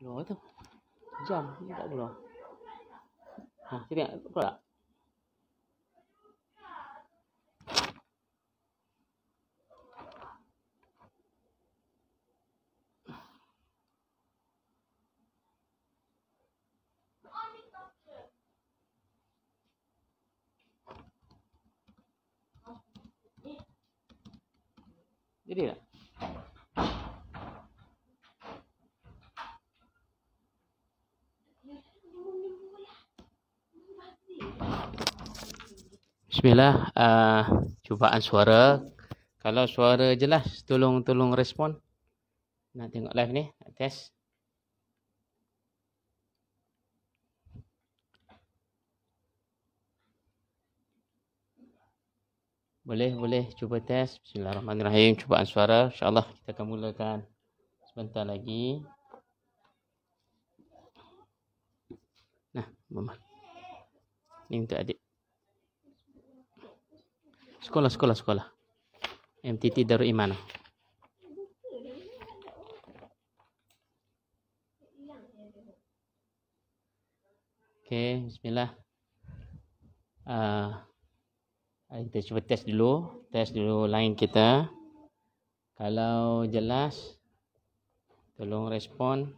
nói thôi dòng động rồi à, cái này cũng là Jadi ya, Bismillah, uh, cubaan suara. Kalau suara jelas, tolong-tolong respon. Nak tengok live ni, nak test. Boleh, boleh cuba test. Bismillahirrahmanirrahim, cubaan suara. InsyaAllah kita akan mulakan sebentar lagi. Nah, mama. Ini untuk adik. Sekolah, sekolah, sekolah. MTT Darul Iman. Okay, bismillah. Uh, kita cuba tes dulu. Tes dulu line kita. Kalau jelas, tolong Respon.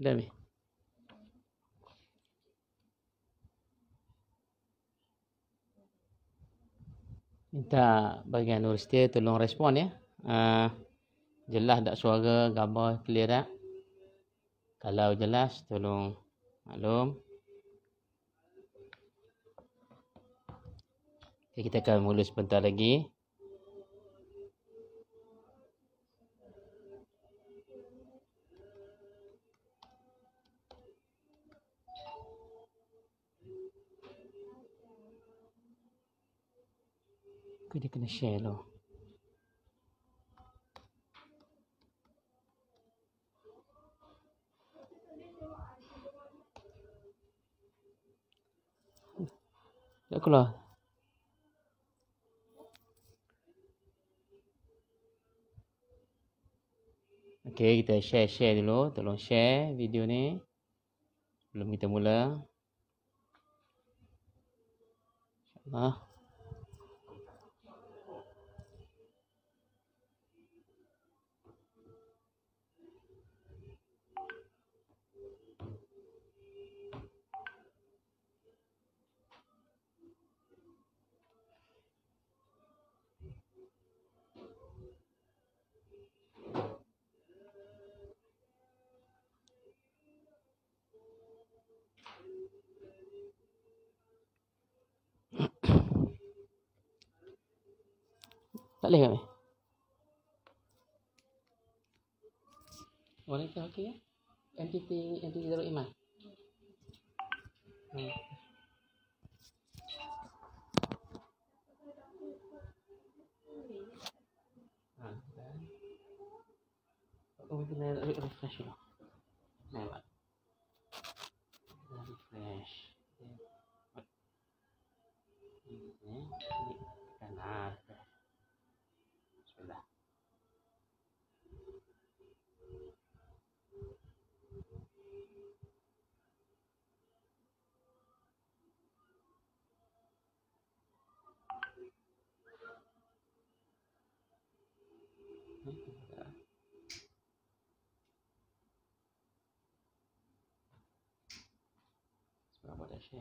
Dami. Minta bagian universiti tolong respon ya. Uh, jelas tak suara, gambar clear tak? Kalau jelas tolong maklum. Okay, kita akan mula sebentar lagi. Aku dia kena share lo. Ya aku Okay, kita share-share dulu. Tolong share video ni. Belum kita mula. InsyaAllah. boleh tak? Aléjame. ¿Vale ya? que aquí? Entity, entity de lo imán. Oh, hmm. ah, kita refresh dulu. Nampak. Refresh. আসে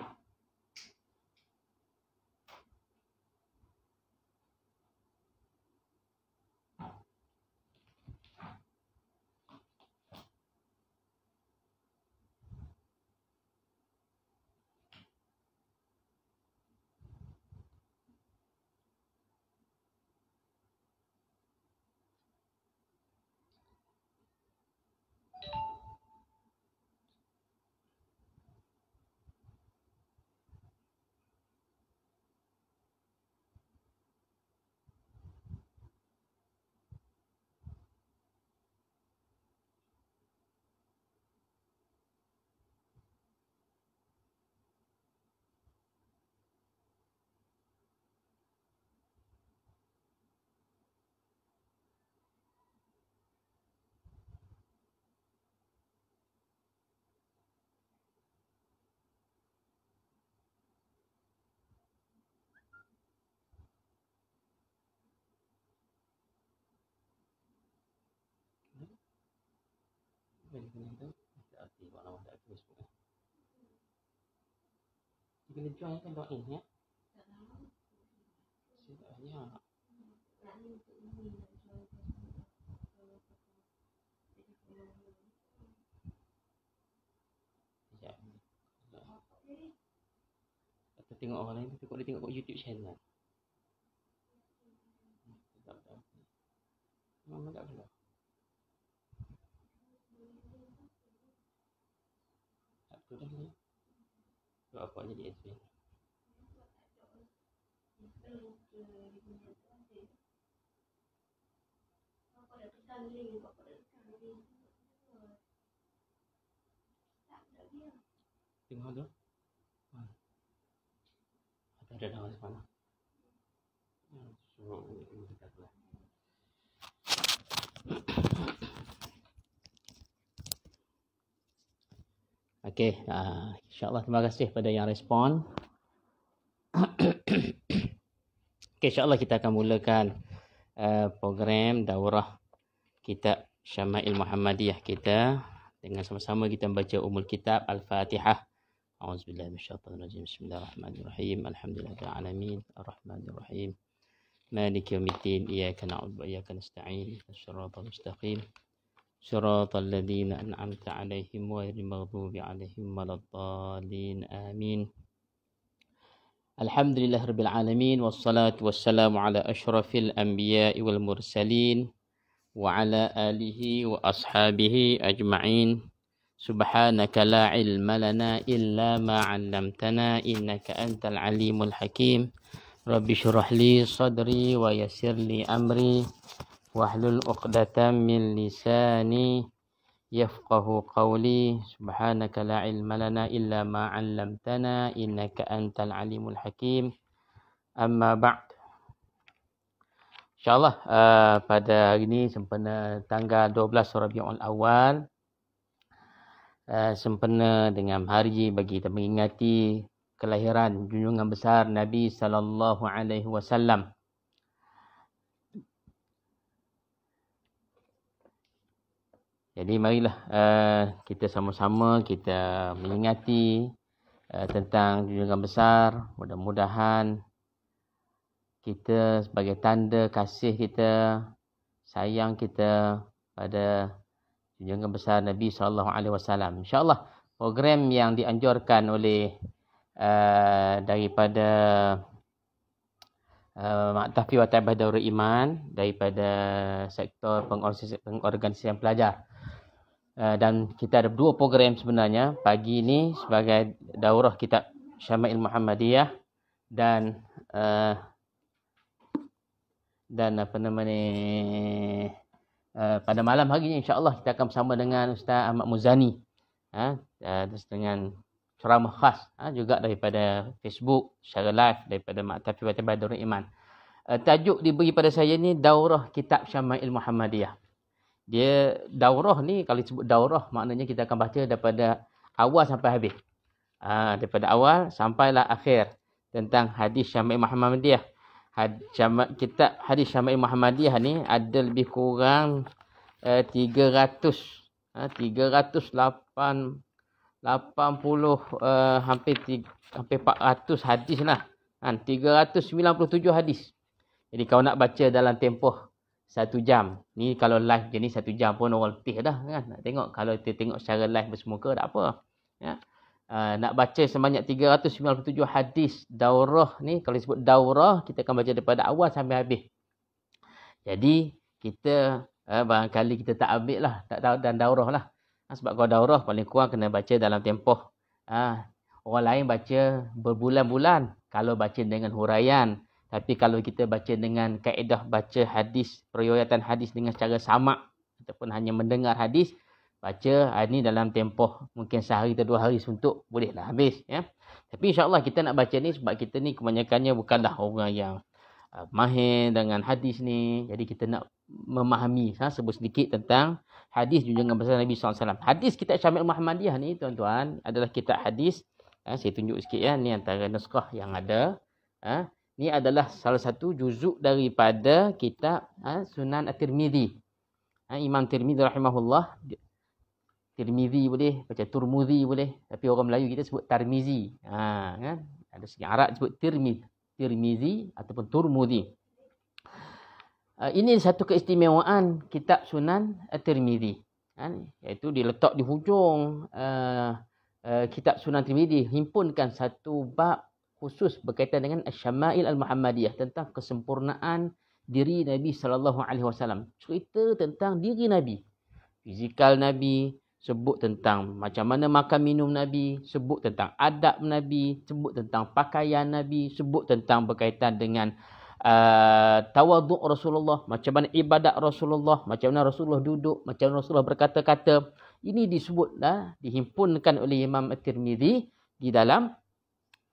di sini tu kita aktif buat nama dekat Facebook eh. kan doa ya? ya. ini ya. Sebenarnya tengok orang lain, tengok dia tengok kat YouTube channel. Tak tahu. Memang tak keluar. apa ni dia tu ha. Ada nama sepana Okay, uh, ah, insyaAllah terima kasih pada yang respon. okay, insyaAllah kita akan mulakan uh, program daurah kitab Syama'il Muhammadiyah kita dengan sama-sama kita membaca umul kitab Al-Fatihah. A'udzubillahi minasyaitonirrajim. Bismillahirrahmanirrahim. Alhamdulillahil alamin. Arrahmanirrahim. Maliki yaumiddin. Iyyaka na'budu wa iyyaka nasta'in. Ihdinas-siratal mustaqim. صراط الذين أنعمت عليهم غير المغضوب عليهم ولا الضالين آمين الحمد لله رب العالمين والصلاة والسلام على أشرف الأنبياء والمرسلين وعلى آله وأصحابه أجمعين سبحانك لا علم لنا إلا ما علمتنا إنك أنت العليم الحكيم رب اشرح لي صدري ويسر لي أمري واحلل عقدة من لساني يفقه قولي سبحانك لا علم لنا إلا ما علمتنا إنك أنت العليم الحكيم أما بعد InsyaAllah uh, pada hari ini sempena tanggal 12 Rabiul Awal uh, sempena dengan hari bagi kita mengingati kelahiran junjungan besar Nabi sallallahu alaihi wasallam Jadi marilah uh, kita sama-sama kita mengingati uh, eh, tentang junjungan besar. Mudah-mudahan kita sebagai tanda kasih kita, sayang kita pada junjungan besar Nabi sallallahu alaihi wasallam. Insya-Allah program yang dianjurkan oleh uh, daripada Maktafi Wata'ibah Darul Iman daripada sektor pengorganisasian pelajar. Eh, dan kita ada dua program sebenarnya pagi ini sebagai daurah kitab Syama'il Muhammadiyah dan uh, dan apa nama ni uh, pada malam hari ini insyaAllah kita akan bersama dengan Ustaz Ahmad Muzani ha, uh, dengan ceramah khas uh, juga daripada Facebook secara live daripada Maktafi Batin Badurul Iman uh, tajuk diberi pada saya ni daurah kitab Syama'il Muhammadiyah dia daurah ni kalau sebut daurah maknanya kita akan baca daripada awal sampai habis. Ha, daripada awal sampailah akhir tentang hadis Syama'i Muhammadiyah. Had, syama, kitab hadis Syama'i Muhammadiyah ni ada lebih kurang uh, 300 uh, 380 uh, hampir tiga, hampir 400 hadis lah. Kan ha, 397 hadis. Jadi kau nak baca dalam tempoh satu jam. Ni kalau live macam ni satu jam pun orang letih dah kan. Nak tengok kalau kita tengok secara live bersemuka tak apa. Ya. Uh, nak baca sebanyak 397 hadis daurah ni. Kalau disebut daurah, kita akan baca daripada awal sampai habis. Jadi, kita uh, barangkali kita tak ambil lah. Tak tahu dan daurah lah. Uh, sebab kalau daurah, paling kurang kena baca dalam tempoh. Uh, orang lain baca berbulan-bulan. Kalau baca dengan huraian. Tapi kalau kita baca dengan kaedah baca hadis, periwayatan hadis dengan secara samak ataupun hanya mendengar hadis, baca ini ah, dalam tempoh mungkin sehari atau dua hari untuk bolehlah habis. Ya. Tapi insyaAllah kita nak baca ni sebab kita ni kebanyakannya bukanlah orang yang uh, mahir dengan hadis ni. Jadi kita nak memahami ha, sebut sedikit tentang hadis junjungan besar Nabi SAW. Hadis kitab Syamil Muhammadiyah ni tuan-tuan adalah kitab hadis. Ha, saya tunjuk sikit ya. Ni antara naskah yang ada. Ha, ini adalah salah satu juzuk daripada kitab ha, Sunan At-Tirmidhi. Ha, Imam Tirmidhi rahimahullah. Tirmidhi boleh, baca Turmudhi boleh. Tapi orang Melayu kita sebut Tarmizi. Ha, kan? Ada segi Arab sebut Tirmidhi. Tirmizi ataupun Turmudhi. Ha, ini satu keistimewaan kitab Sunan At-Tirmidhi. Ha, iaitu diletak di hujung uh, uh, kitab Sunan at Himpunkan satu bab khusus berkaitan dengan Asy-Syama'il Al-Muhammadiyah tentang kesempurnaan diri Nabi sallallahu alaihi wasallam. Cerita tentang diri Nabi. Fizikal Nabi, sebut tentang macam mana makan minum Nabi, sebut tentang adab Nabi, sebut tentang pakaian Nabi, sebut tentang berkaitan dengan uh, tawaduk Rasulullah, macam mana ibadat Rasulullah, macam mana Rasulullah duduk, macam mana Rasulullah berkata-kata. Ini disebutlah, dihimpunkan oleh Imam At-Tirmidhi di dalam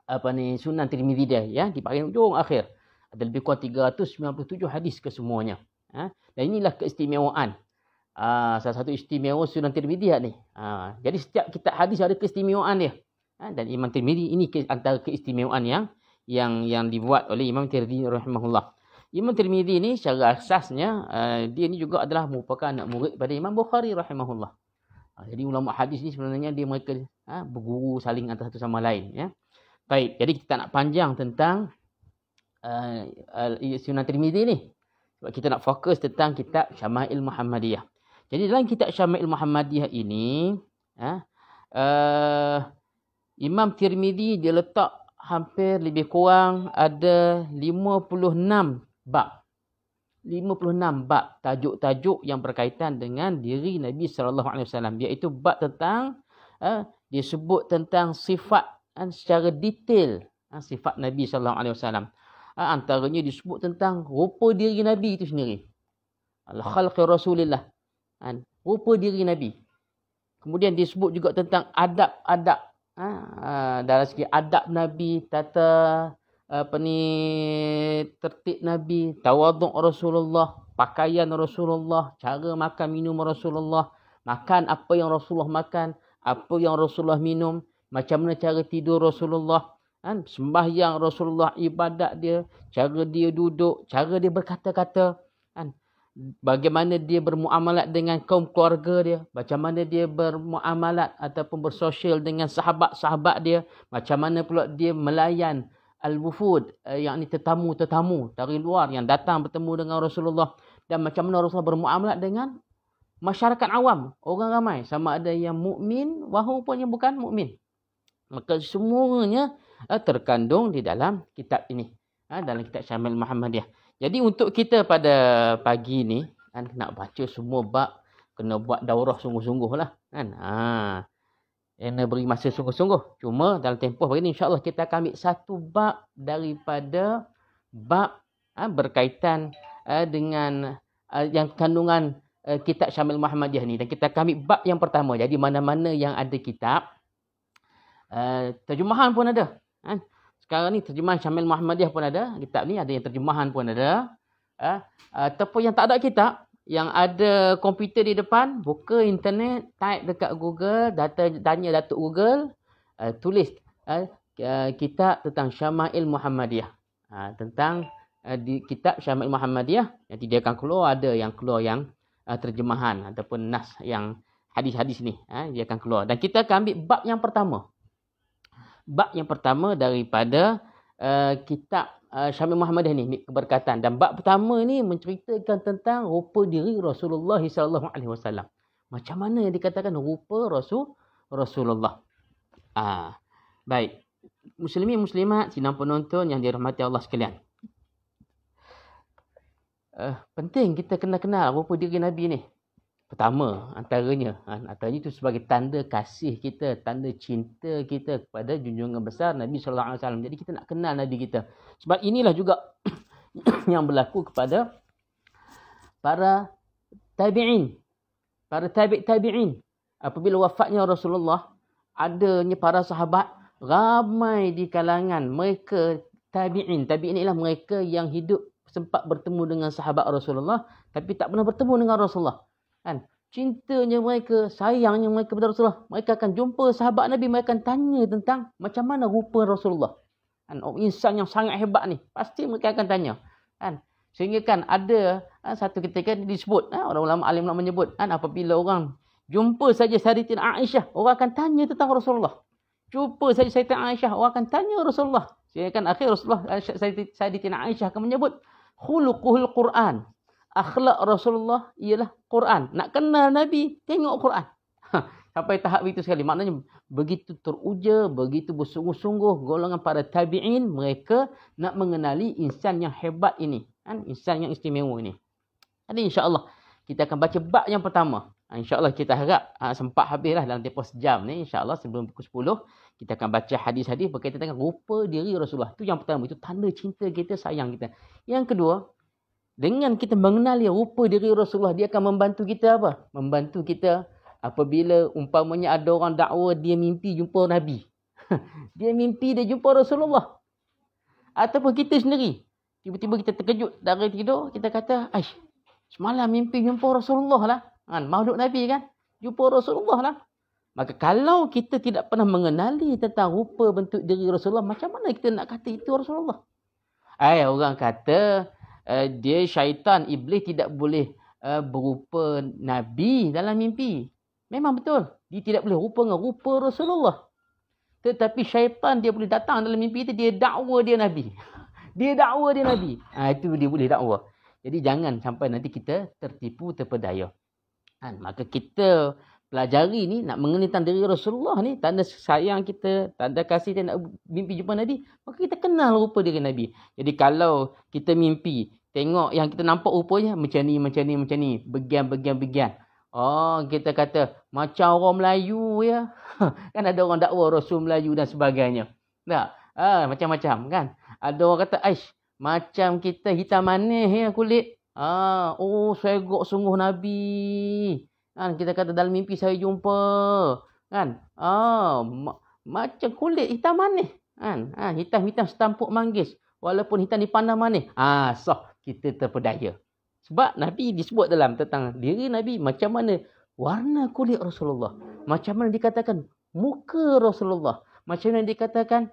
apa ni Sunan Tirmizi dia ya di bahagian hujung akhir ada lebih kurang 397 hadis kesemuanya ya dan inilah keistimewaan Aa, ah, salah satu istimewa Sunan Tirmizi ni Aa, ha. jadi setiap kitab hadis ada keistimewaan dia ha, dan Imam Tirmizi ini ke, antara keistimewaan yang yang yang dibuat oleh Imam Tirmizi rahimahullah Imam Tirmizi ni secara asasnya uh, dia ni juga adalah merupakan anak murid pada Imam Bukhari rahimahullah. Ah, jadi ulama hadis ni sebenarnya dia mereka uh, berguru saling antara satu sama lain ya. Baik, jadi kita nak panjang tentang uh, uh, Sunan Tirmizi ni. Sebab kita nak fokus tentang kitab Syama'il Muhammadiyah. Jadi dalam kitab Syama'il Muhammadiyah ini, uh, uh, Imam Tirmizi dia letak hampir lebih kurang ada 56 bab. 56 bab tajuk-tajuk yang berkaitan dengan diri Nabi sallallahu alaihi wasallam iaitu bab tentang uh, dia sebut tentang sifat uh, secara detail uh, sifat Nabi sallallahu alaihi wasallam. Ha, antaranya disebut tentang rupa diri Nabi itu sendiri. Al-khalqi Rasulillah. Uh, rupa diri Nabi. Kemudian disebut juga tentang adab-adab uh, dalam segi adab Nabi, tata apa ni tertib Nabi, tawaduk Rasulullah, pakaian Rasulullah, cara makan minum Rasulullah, makan apa yang Rasulullah makan, apa yang Rasulullah minum, macam mana cara tidur Rasulullah kan sembahyang Rasulullah ibadat dia cara dia duduk cara dia berkata-kata kan bagaimana dia bermuamalat dengan kaum keluarga dia macam mana dia bermuamalat ataupun bersosial dengan sahabat-sahabat dia macam mana pula dia melayan al-wufud eh, yakni tetamu-tetamu dari luar yang datang bertemu dengan Rasulullah dan macam mana Rasulullah bermuamalat dengan masyarakat awam orang ramai sama ada yang mukmin wahupun yang bukan mukmin Maka semuanya uh, terkandung di dalam kitab ini. Uh, dalam kitab Syamil Muhammadiyah. Jadi untuk kita pada pagi ini, kan, nak baca semua bab, kena buat daurah sungguh-sungguh lah. Kan? Ha. Kena beri masa sungguh-sungguh. Cuma dalam tempoh hari ini, insyaAllah kita akan ambil satu bab daripada bab uh, berkaitan uh, dengan uh, yang kandungan uh, kitab Syamil Muhammadiyah ni. Dan kita akan ambil bab yang pertama. Jadi mana-mana yang ada kitab, Eh, terjemahan pun ada. Kan? Sekarang ni terjemahan Syamil Muhammadiyah pun ada. Kitab ni ada yang terjemahan pun ada. Eh, eh, ataupun yang tak ada kitab, yang ada komputer di depan, buka internet, type dekat Google, data tanya Datuk Google, uh, tulis uh, kitab tentang Syamail Muhammadiyah. Uh, tentang uh, di kitab Syamail Muhammadiyah, nanti dia akan keluar ada yang keluar yang uh, terjemahan ataupun nas yang hadis-hadis ni. Uh, dia akan keluar. Dan kita akan ambil bab yang pertama bab yang pertama daripada uh, kitab uh, Syamil ini ni keberkatan dan bab pertama ini menceritakan tentang rupa diri Rasulullah sallallahu alaihi wasallam. Macam mana yang dikatakan rupa Rasul Rasulullah. Ah. Baik. Muslimin muslimat, sidang penonton yang dirahmati Allah sekalian. Uh, penting kita kena kenal rupa diri Nabi ni pertama antaranya ha, antaranya itu sebagai tanda kasih kita tanda cinta kita kepada junjungan besar Nabi sallallahu alaihi wasallam jadi kita nak kenal nabi kita sebab inilah juga yang berlaku kepada para tabi'in para tabi' tabi'in apabila wafatnya Rasulullah adanya para sahabat ramai di kalangan mereka tabi'in tabi'in ialah mereka yang hidup sempat bertemu dengan sahabat Rasulullah tapi tak pernah bertemu dengan Rasulullah Kan? Cintanya mereka, sayangnya mereka kepada Rasulullah. Mereka akan jumpa sahabat Nabi, mereka akan tanya tentang macam mana rupa Rasulullah. Kan? Oh, insan yang sangat hebat ni. Pasti mereka akan tanya. Kan? Sehingga kan ada kan, satu ketika disebut, kan, orang ulama alim nak menyebut, kan, apabila orang jumpa saja Saritin Aisyah, orang akan tanya tentang Rasulullah. Jumpa saja Saritin Aisyah, orang akan tanya Rasulullah. Sehingga kan akhir Rasulullah eh, Saritin Aisyah akan menyebut, Khulukuhul Quran, akhlak Rasulullah ialah Quran. Nak kenal Nabi, tengok Quran. Ha, sampai tahap itu sekali. Maknanya begitu teruja, begitu bersungguh-sungguh golongan para tabi'in. Mereka nak mengenali insan yang hebat ini. Kan? Insan yang istimewa ini. Jadi insyaAllah kita akan baca bab yang pertama. Ha, InsyaAllah kita harap ha, sempat habislah dalam tempoh sejam ni. InsyaAllah sebelum pukul 10. Kita akan baca hadis-hadis berkaitan dengan rupa diri Rasulullah. Itu yang pertama. Itu tanda cinta kita, sayang kita. Yang kedua, dengan kita mengenali rupa diri Rasulullah, dia akan membantu kita apa? Membantu kita apabila umpamanya ada orang dakwa, dia mimpi jumpa Nabi. dia mimpi, dia jumpa Rasulullah. Ataupun kita sendiri. Tiba-tiba kita terkejut dari tidur, kita kata, Aish, semalam mimpi jumpa Rasulullah lah. Kan? Mahluk Nabi kan? Jumpa Rasulullah lah. Maka kalau kita tidak pernah mengenali tentang rupa bentuk diri Rasulullah, macam mana kita nak kata itu Rasulullah? Eh, orang kata, Eh, dia syaitan iblis tidak boleh uh, berupa nabi dalam mimpi. Memang betul. Dia tidak boleh rupa dengan rupa Rasulullah. Tetapi syaitan dia boleh datang dalam mimpi itu dia dakwa dia nabi. dia dakwa dia nabi. Ha, itu dia boleh dakwa. Jadi jangan sampai nanti kita tertipu terpedaya. Ha, maka kita pelajari ni nak mengenali tanda diri Rasulullah ni tanda sayang kita tanda kasih kita nak mimpi jumpa Nabi maka kita kenal rupa dia Nabi jadi kalau kita mimpi Tengok yang kita nampak rupanya macam ni, macam ni, macam ni. Begian, begian, begian. Oh, kita kata macam orang Melayu ya. kan ada orang dakwa Rasul Melayu dan sebagainya. Tak? Ah, macam-macam kan. Ada orang kata, Aish, macam kita hitam manis ya kulit. Ah, oh, saya gok sungguh Nabi. Kan, kita kata dalam mimpi saya jumpa. Kan? Ah, ma macam kulit hitam manis. Kan? Ah, hitam-hitam setampuk manggis. Walaupun hitam dipandang manis. Ah, sah kita terpedaya. Sebab Nabi disebut dalam tentang diri Nabi macam mana warna kulit Rasulullah. Macam mana dikatakan muka Rasulullah. Macam mana dikatakan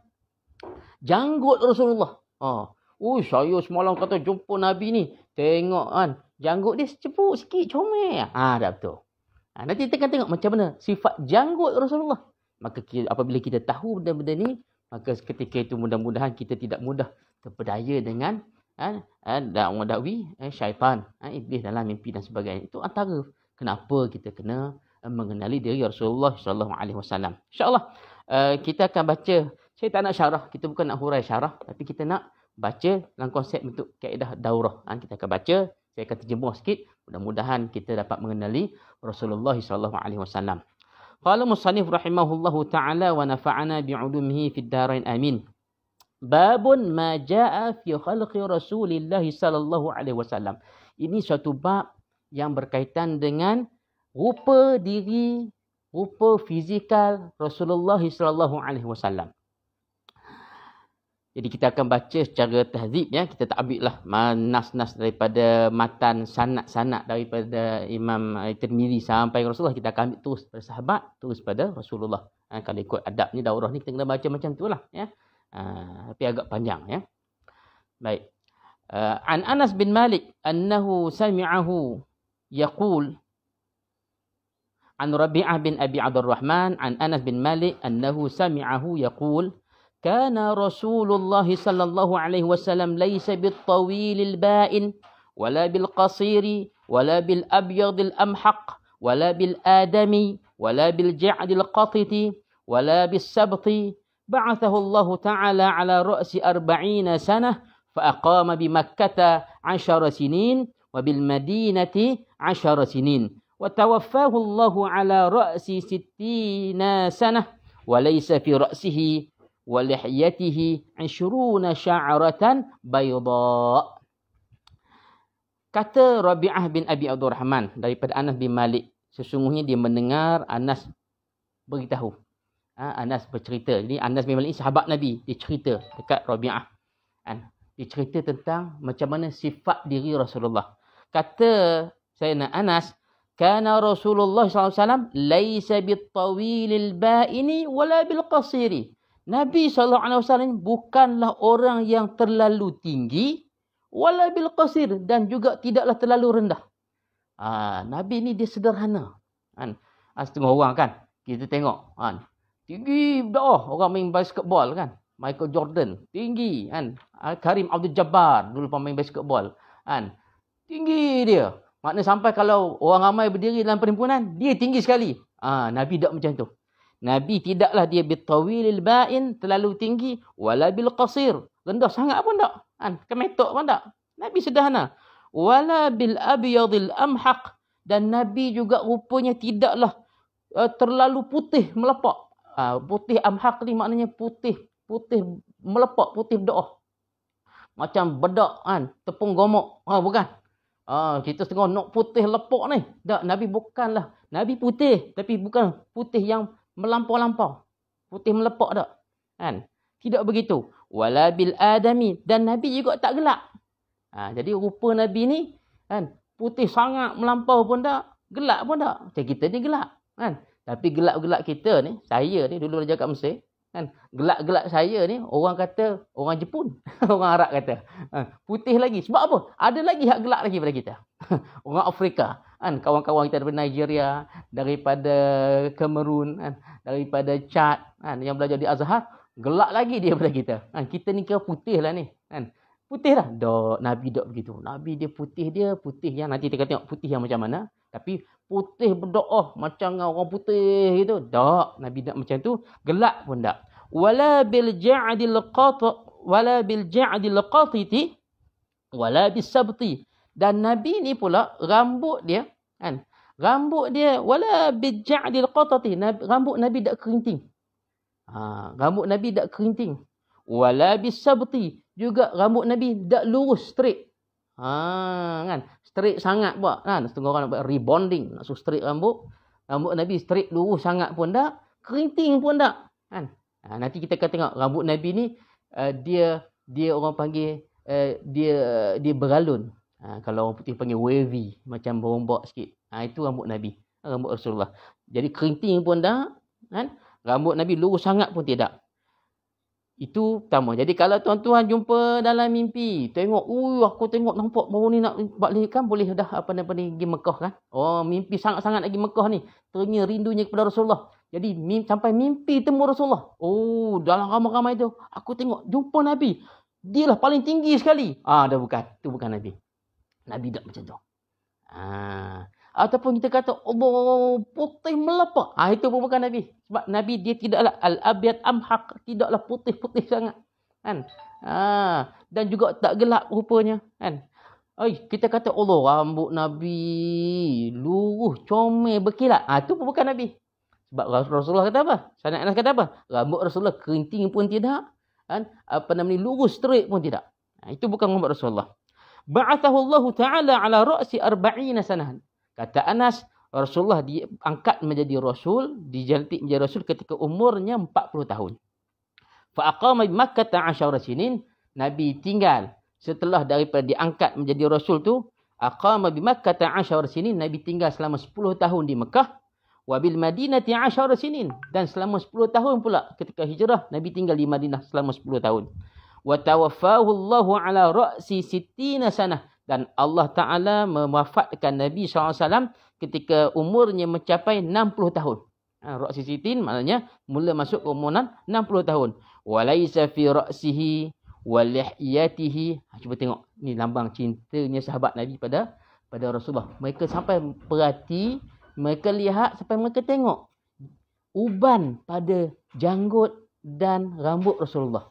janggut Rasulullah. Ha. Oh, saya semalam kata jumpa Nabi ni. Tengok kan. Janggut dia secepuk sikit. Comel. Ha, dah betul. Ha, nanti kita akan tengok macam mana sifat janggut Rasulullah. Maka apabila kita tahu benda-benda ni, maka ketika itu mudah-mudahan kita tidak mudah terpedaya dengan Eh, eh, dan dawi eh, syaitan iblis dalam mimpi dan sebagainya itu antara kenapa kita kena mengenali diri Rasulullah SAW. alaihi wasallam kita akan baca saya tak nak syarah kita bukan nak hurai syarah tapi kita nak baca dalam konsep untuk kaedah daurah kita akan baca saya akan terjemuh sikit mudah-mudahan kita dapat mengenali Rasulullah SAW. Kalau wasallam qala rahimahullahu taala wa nafa'ana bi'ulumihi fid darain amin Babun ma ja'a fi khalqi Rasulillah sallallahu alaihi wasallam. Ini suatu bab yang berkaitan dengan rupa diri, rupa fizikal Rasulullah sallallahu alaihi wasallam. Jadi kita akan baca secara tahzib ya. Kita tak ambil lah nas-nas daripada matan sanak-sanak daripada Imam eh, Tirmidhi sampai Rasulullah. Kita akan ambil terus pada sahabat, terus pada Rasulullah. Ha, kalau ikut adab ni, daurah ni kita kena baca macam tu lah. Ya. Uh, tapi agak panjang ya. Baik. Uh, an Anas bin Malik annahu sami'ahu yaqul عن ربيعة بن أبي عبد الرحمن عن أنس بن مالك أنه سمعه يقول كان رسول الله صلى الله عليه وسلم ليس بالطويل البائن ولا بالقصير ولا بالأبيض الأمحق ولا بالآدمي ولا بالجعد القطط ولا بالسبط بعثه الله تعالى على رأس أربعين سنة فأقام بمكة عشر سنين وبالمدينة عشر سنين وتوفاه الله على رأس ستين سنة وليس في رأسه ولحيته عشرون شعرة بيضاء Kata Rabi'ah bin Abi Abdul Rahman daripada Anas bin Malik. Sesungguhnya dia mendengar Anas beritahu. Ha, Anas bercerita. Jadi Anas memang ini sahabat Nabi. Dia cerita dekat Rabi'ah. Ha, dia cerita tentang macam mana sifat diri Rasulullah. Kata Sayyidina Anas, "Kana Rasulullah SAW laisa bitawilil ba'ini wala bil qasiri." Nabi sallallahu bukanlah orang yang terlalu tinggi wala bil qasir dan juga tidaklah terlalu rendah. Ha, Nabi ni dia sederhana. Kan? Ha, setengah orang kan kita tengok ha, Tinggi dah, oh, orang main basketball kan. Michael Jordan. Tinggi kan. Ah, Karim Abdul Jabbar dulu pemain basketball kan. Tinggi dia. Makna sampai kalau orang ramai berdiri dalam perhimpunan, dia tinggi sekali. Ha, Nabi tak macam tu. Nabi tidaklah dia bitawilil ba'in terlalu tinggi. Wala bil qasir. Rendah sangat pun tak. Kan? Kemetok pun tak. Nabi sederhana. Wala bil abiyadil amhaq. Dan Nabi juga rupanya tidaklah uh, terlalu putih melepak. Ha, putih amhaq ni maknanya putih putih melepak putih doah macam bedak kan tepung gomok ha bukan ha kita tengok nok putih lepak ni tak nabi bukanlah nabi putih tapi bukan putih yang melampau-lampau putih melepak tak kan tidak begitu walabil adami dan nabi juga tak gelap ha jadi rupa nabi ni kan putih sangat melampau pun tak gelap pun tak macam kita ni gelap kan tapi gelak-gelak kita ni, saya ni dulu belajar kat Mesir, kan? Gelap-gelap saya ni orang kata orang Jepun, orang Arab kata. Ha, putih lagi. Sebab apa? Ada lagi hak gelak lagi pada kita. orang Afrika, kan? Kawan-kawan kita daripada Nigeria, daripada Kamerun, kan? Daripada Chad, kan? Yang belajar di Azhar, gelak lagi dia pada kita. Kan? Kita ni ke putih lah ni, kan? Putih lah. Dok, Nabi dok begitu. Nabi dia putih dia, putih yang nanti kita tengok putih yang macam mana. Tapi putih berdoa oh, macam orang putih gitu. Tak, Nabi tak macam tu. Gelap pun tak. Wala bil ja'dil qat wala bil ja'dil qatiti wala bisabti. Dan Nabi ni pula rambut dia kan. Rambut dia wala bil ja'dil qatati. Rambut Nabi tak kerinting. Ha, rambut Nabi tak kerinting. Wala bisabti. Juga rambut Nabi tak lurus straight. Ha, kan? Straight sangat buat kan? Setengah orang nak buat rebonding. Nak suruh straight rambut. Rambut Nabi straight lurus sangat pun tak. keriting pun tak. Kan? Ha, nanti kita akan tengok rambut Nabi ni. Uh, dia dia orang panggil. Uh, dia dia beralun. Ha, kalau orang putih panggil wavy. Macam berombak sikit. Ha, itu rambut Nabi. Rambut Rasulullah. Jadi keriting pun tak. Kan? Rambut Nabi lurus sangat pun tidak. Itu pertama. Jadi kalau tuan-tuan jumpa dalam mimpi, tengok, ui aku tengok nampak baru ni nak balik kan boleh dah apa apa ni pergi Mekah kan. Oh, mimpi sangat-sangat lagi Mekah ni. Ternya rindunya kepada Rasulullah. Jadi mimpi, sampai mimpi temu Rasulullah. Oh, dalam ramai-ramai tu aku tengok jumpa Nabi. Dia lah paling tinggi sekali. Ah, dah bukan. tu bukan Nabi. Nabi tak macam tu. Ah ataupun kita kata Allah oh, putih melepak. Ha, ah, itu pun bukan Nabi. Sebab Nabi dia tidaklah al-abiyat amhaq. Tidaklah putih-putih sangat. Kan? Ha, dan juga tak gelap rupanya. Kan? Oi, kita kata Allah rambut Nabi luruh, comel, berkilat. Ha, itu pun bukan Nabi. Sebab Rasulullah kata apa? Sanat Anas kata apa? Rambut Rasulullah kerinting pun tidak. Kan? Apa namanya lurus, straight pun tidak. Ha, itu bukan rambut Rasulullah. Ba'athahu Allah Ta'ala ala ra'si arba'ina sanahan. Kata Anas, Rasulullah diangkat menjadi Rasul, dijantik menjadi Rasul ketika umurnya 40 tahun. Fa'aqamai Makkah ta'asyawra sinin, Nabi tinggal setelah daripada diangkat menjadi Rasul tu, Aqama bi Makkah ta'asyawra sinin, Nabi tinggal selama 10 tahun di Mekah, Wabil Madinah ti'asyawra sinin, dan selama 10 tahun pula ketika hijrah, Nabi tinggal di Madinah selama 10 tahun. Wa Allahu ala ra'si sitina sanah, dan Allah Ta'ala mewafatkan Nabi SAW ketika umurnya mencapai 60 tahun. Ha, Raksi Sitin maknanya mula masuk ke umuran 60 tahun. Walaysa fi raksihi walihyatihi. Ha, cuba tengok. Ini lambang cintanya sahabat Nabi pada pada Rasulullah. Mereka sampai perhati, mereka lihat sampai mereka tengok. Uban pada janggut dan rambut Rasulullah.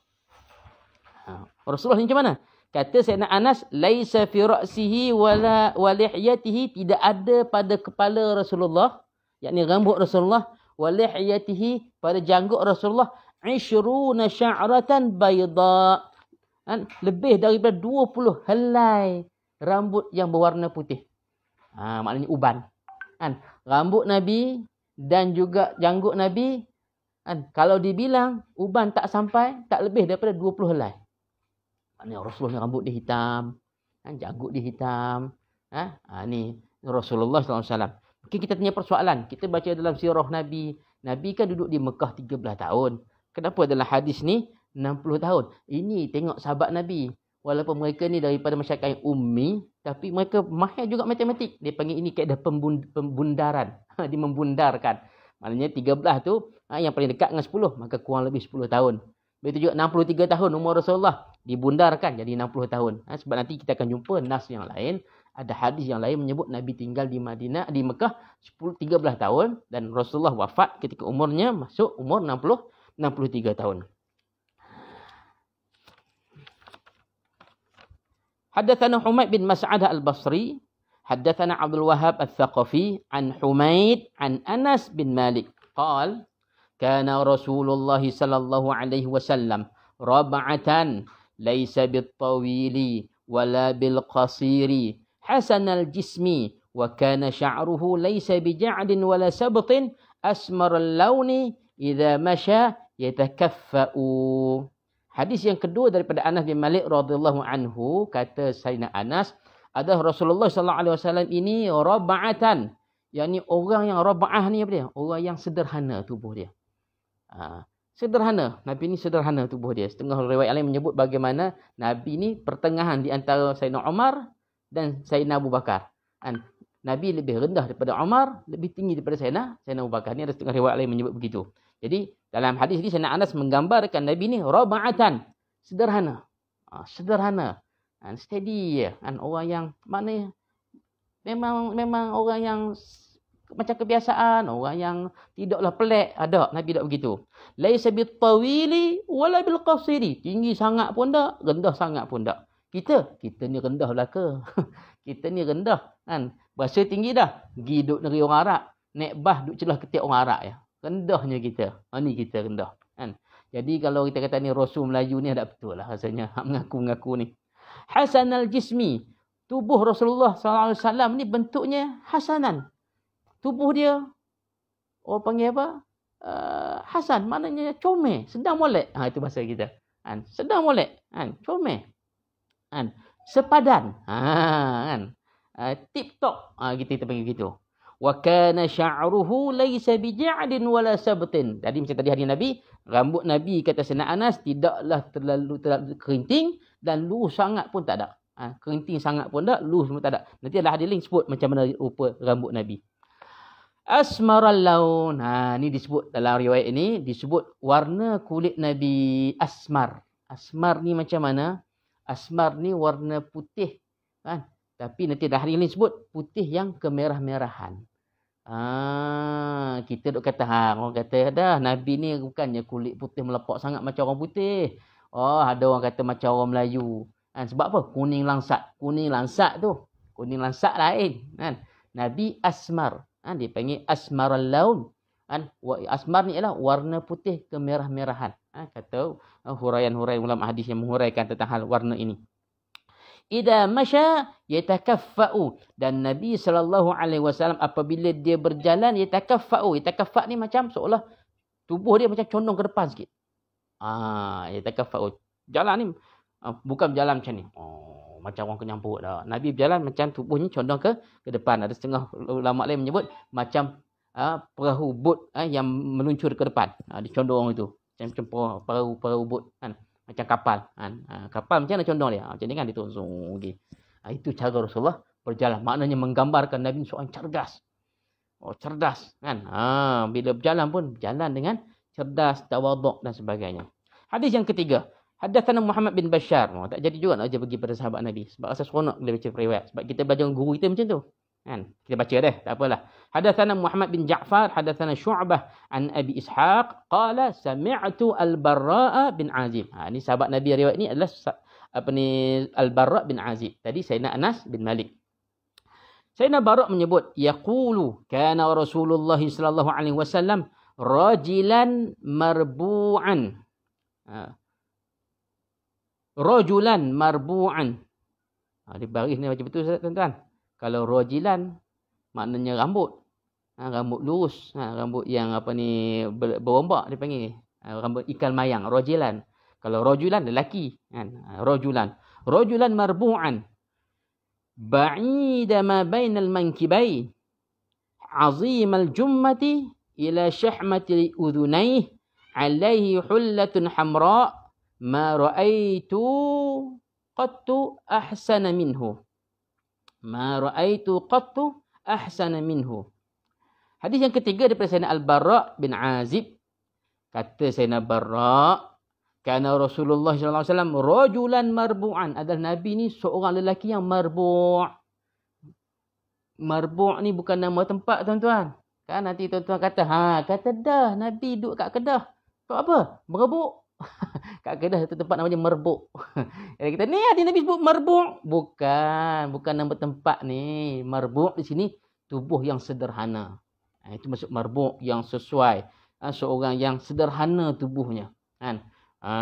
Ha, Rasulullah ni macam mana? Kata Sayyidina Anas, Laisa fi ra'sihi wala walihyatihi tidak ada pada kepala Rasulullah. Yang rambut Rasulullah. Walihyatihi pada janggut Rasulullah. Ishruna sya'ratan bayda. Ha? Lebih daripada 20 helai rambut yang berwarna putih. Ha, maknanya uban. Ha? Rambut Nabi dan juga janggut Nabi. Ha? Kalau dibilang uban tak sampai, tak lebih daripada 20 helai ni Rasulullah ni rambut dia hitam. Kan janggut dia hitam. Ah ha? ha, ni Rasulullah SAW. Mungkin kita tanya persoalan. Kita baca dalam sirah Nabi. Nabi kan duduk di Mekah 13 tahun. Kenapa dalam hadis ni 60 tahun? Ini tengok sahabat Nabi. Walaupun mereka ni daripada masyarakat yang ummi. Tapi mereka mahir juga matematik. Dia panggil ini keadaan pembundaran. Dia membundarkan. Maknanya 13 tu ha, yang paling dekat dengan 10. Maka kurang lebih 10 tahun. Begitu juga 63 tahun umur Rasulullah dibundarkan jadi 60 tahun. Ha, sebab nanti kita akan jumpa nas yang lain. Ada hadis yang lain menyebut Nabi tinggal di Madinah di Mekah 10, 13 tahun dan Rasulullah wafat ketika umurnya masuk umur 60 63 tahun. Hadatsana Humaid bin Mas'ad al-Basri, hadatsana Abdul Wahab al-Thaqafi an Humaid an Anas bin Malik. Qal kana Rasulullah sallallahu alaihi wasallam rab'atan ليس بالطويل ولا بالقصير حسن الجسم وكان شعره ليس بجعد ولا سبط أسمر اللون إذا مشى يتكفأ Hadis yang kedua daripada Anas bin Malik radhiyallahu anhu kata Sayyidina Anas ada Rasulullah sallallahu alaihi wasallam ini rabaatan yakni orang yang rabaah ni apa dia orang yang sederhana tubuh dia ah sederhana. Nabi ni sederhana tubuh dia. Setengah riwayat lain menyebut bagaimana Nabi ni pertengahan di antara Sayyidina Umar dan Sayyidina Abu Bakar. Dan Nabi lebih rendah daripada Umar, lebih tinggi daripada Sayyidina, Abu Bakar. Ni ada setengah riwayat lain menyebut begitu. Jadi dalam hadis ni Sayyidina Anas menggambarkan Nabi ni raba'atan. Sederhana. Ha, sederhana. And steady. And orang yang mana memang memang orang yang macam kebiasaan orang yang tidaklah pelik ada nabi tak begitu laisa bil tawili wala bil qasiri tinggi sangat pun tak rendah sangat pun tak kita kita ni rendah belaka kita ni rendah kan bahasa tinggi dah gi duk negeri orang Arab naik bas duk celah ketiak orang Arab ya rendahnya kita ha ni kita rendah kan jadi kalau kita kata ni rasul Melayu ni ada betul lah rasanya hak mengaku-mengaku ni hasanal jismi tubuh Rasulullah sallallahu alaihi wasallam ni bentuknya hasanan tubuh dia orang panggil apa? Uh, Hasan maknanya comel, sedang molek. Ha itu bahasa kita. Kan? Sedang molek, kan? Comel. Kan? Sepadan. Ha kan? Uh, tip top. Ha, kita kita panggil gitu. Wa kana sya'ruhu laysa bija'din wala sabtin. Jadi macam tadi hari Nabi, rambut Nabi kata Sina Anas tidaklah terlalu, terlalu kerinting dan lurus sangat pun tak ada. Ha, kerinting sangat pun tak, lurus pun tak ada. Nanti ada hadis link sebut macam mana rupa rambut Nabi. Asmaral laun. Ha, ini disebut dalam riwayat ini. Disebut warna kulit Nabi Asmar. Asmar ni macam mana? Asmar ni warna putih. Kan? Tapi nanti dah hari ini sebut putih yang kemerah-merahan. Ha, kita duk kata, ha, orang kata dah Nabi ni bukannya kulit putih melepak sangat macam orang putih. Oh, ada orang kata macam orang Melayu. Kan? Sebab apa? Kuning langsat. Kuning langsat tu. Kuning langsat lain. Kan? Nabi Asmar ha, dipanggil asmaral laun kan ha, asmar ni ialah warna putih kemerah-merahan ha, kata ha, huraian-huraian ulama hadis yang menghuraikan tentang hal warna ini Ida masya yatakaffa'u dan Nabi saw apabila dia berjalan yatakaffa'u yatakaffa' ni macam seolah tubuh dia macam condong ke depan sikit. Ah yatakaffa'u jalan ni ha, bukan jalan macam ni. Oh macam orang kenyamput dah. Nabi berjalan macam tubuhnya condong ke ke depan. Ada setengah ulama lain menyebut macam ha, perahu bot ha, yang meluncur ke depan. Ha, ah, dia condong itu. Macam, macam perahu perahu bot kan. Macam kapal kan. Ha, kapal macam mana condong dia? Ha, macam ni kan dia tu. So, okay. ha, itu cara Rasulullah berjalan. Maknanya menggambarkan Nabi seorang cerdas Oh, cerdas kan. Ha, bila berjalan pun berjalan dengan cerdas, tawaduk dan sebagainya. Hadis yang ketiga. Hadathana Muhammad bin Bashar. Oh, tak jadi juga nak aja pergi pada sahabat Nabi. Sebab rasa seronok bila baca periwayat. Sebab kita belajar dengan guru kita macam tu. Kan? Kita baca dah. Tak apalah. Hadathana Muhammad bin Ja'far. Hadathana Syu'bah. An Abi Ishaq. Qala sami'atu al-Bara'a bin Azim. Ha, ni sahabat Nabi riwayat ni adalah apa ni Al-Bara' bin Azib. Tadi Sayyidina Anas bin Malik. Sayyidina Barak menyebut yaqulu kana Rasulullah sallallahu alaihi wasallam rajilan marbu'an. Ha. Rojulan, marbu'an. Ha, dia baris ni macam betul tuan-tuan. Kalau rajilan maknanya rambut. Ha, rambut lurus, ha, rambut yang apa ni berombak dipanggil. Ha, rambut ikan mayang rajilan. Kalau rojulan, lelaki kan. Ha, rajulan. Rajulan marbu'an. Ba'ida ma bainal azim al jummati ila shahmati udhunayh. Alaihi hullatun hamra' ma ra'aitu qattu ahsana minhu. Ma ra'aitu qattu ahsana minhu. Hadis yang ketiga daripada Sayyidina Al-Bara bin Azib. Kata Sayyidina Barra, kerana Rasulullah Alaihi Wasallam rajulan marbu'an. Adalah Nabi ni seorang lelaki yang marbu'. Marbu' ni bukan nama tempat tuan-tuan. Kan nanti tuan-tuan kata, ha kata dah Nabi duduk kat kedah. Tak apa, merebuk. Kat Kedah satu tempat namanya Merbuk. Jadi kita ni lah, hadis Nabi sebut Merbuk. Bukan, bukan nama tempat ni. Merbuk di sini tubuh yang sederhana. Ha, itu maksud Merbuk yang sesuai. Ha, seorang yang sederhana tubuhnya. Kan? Ha,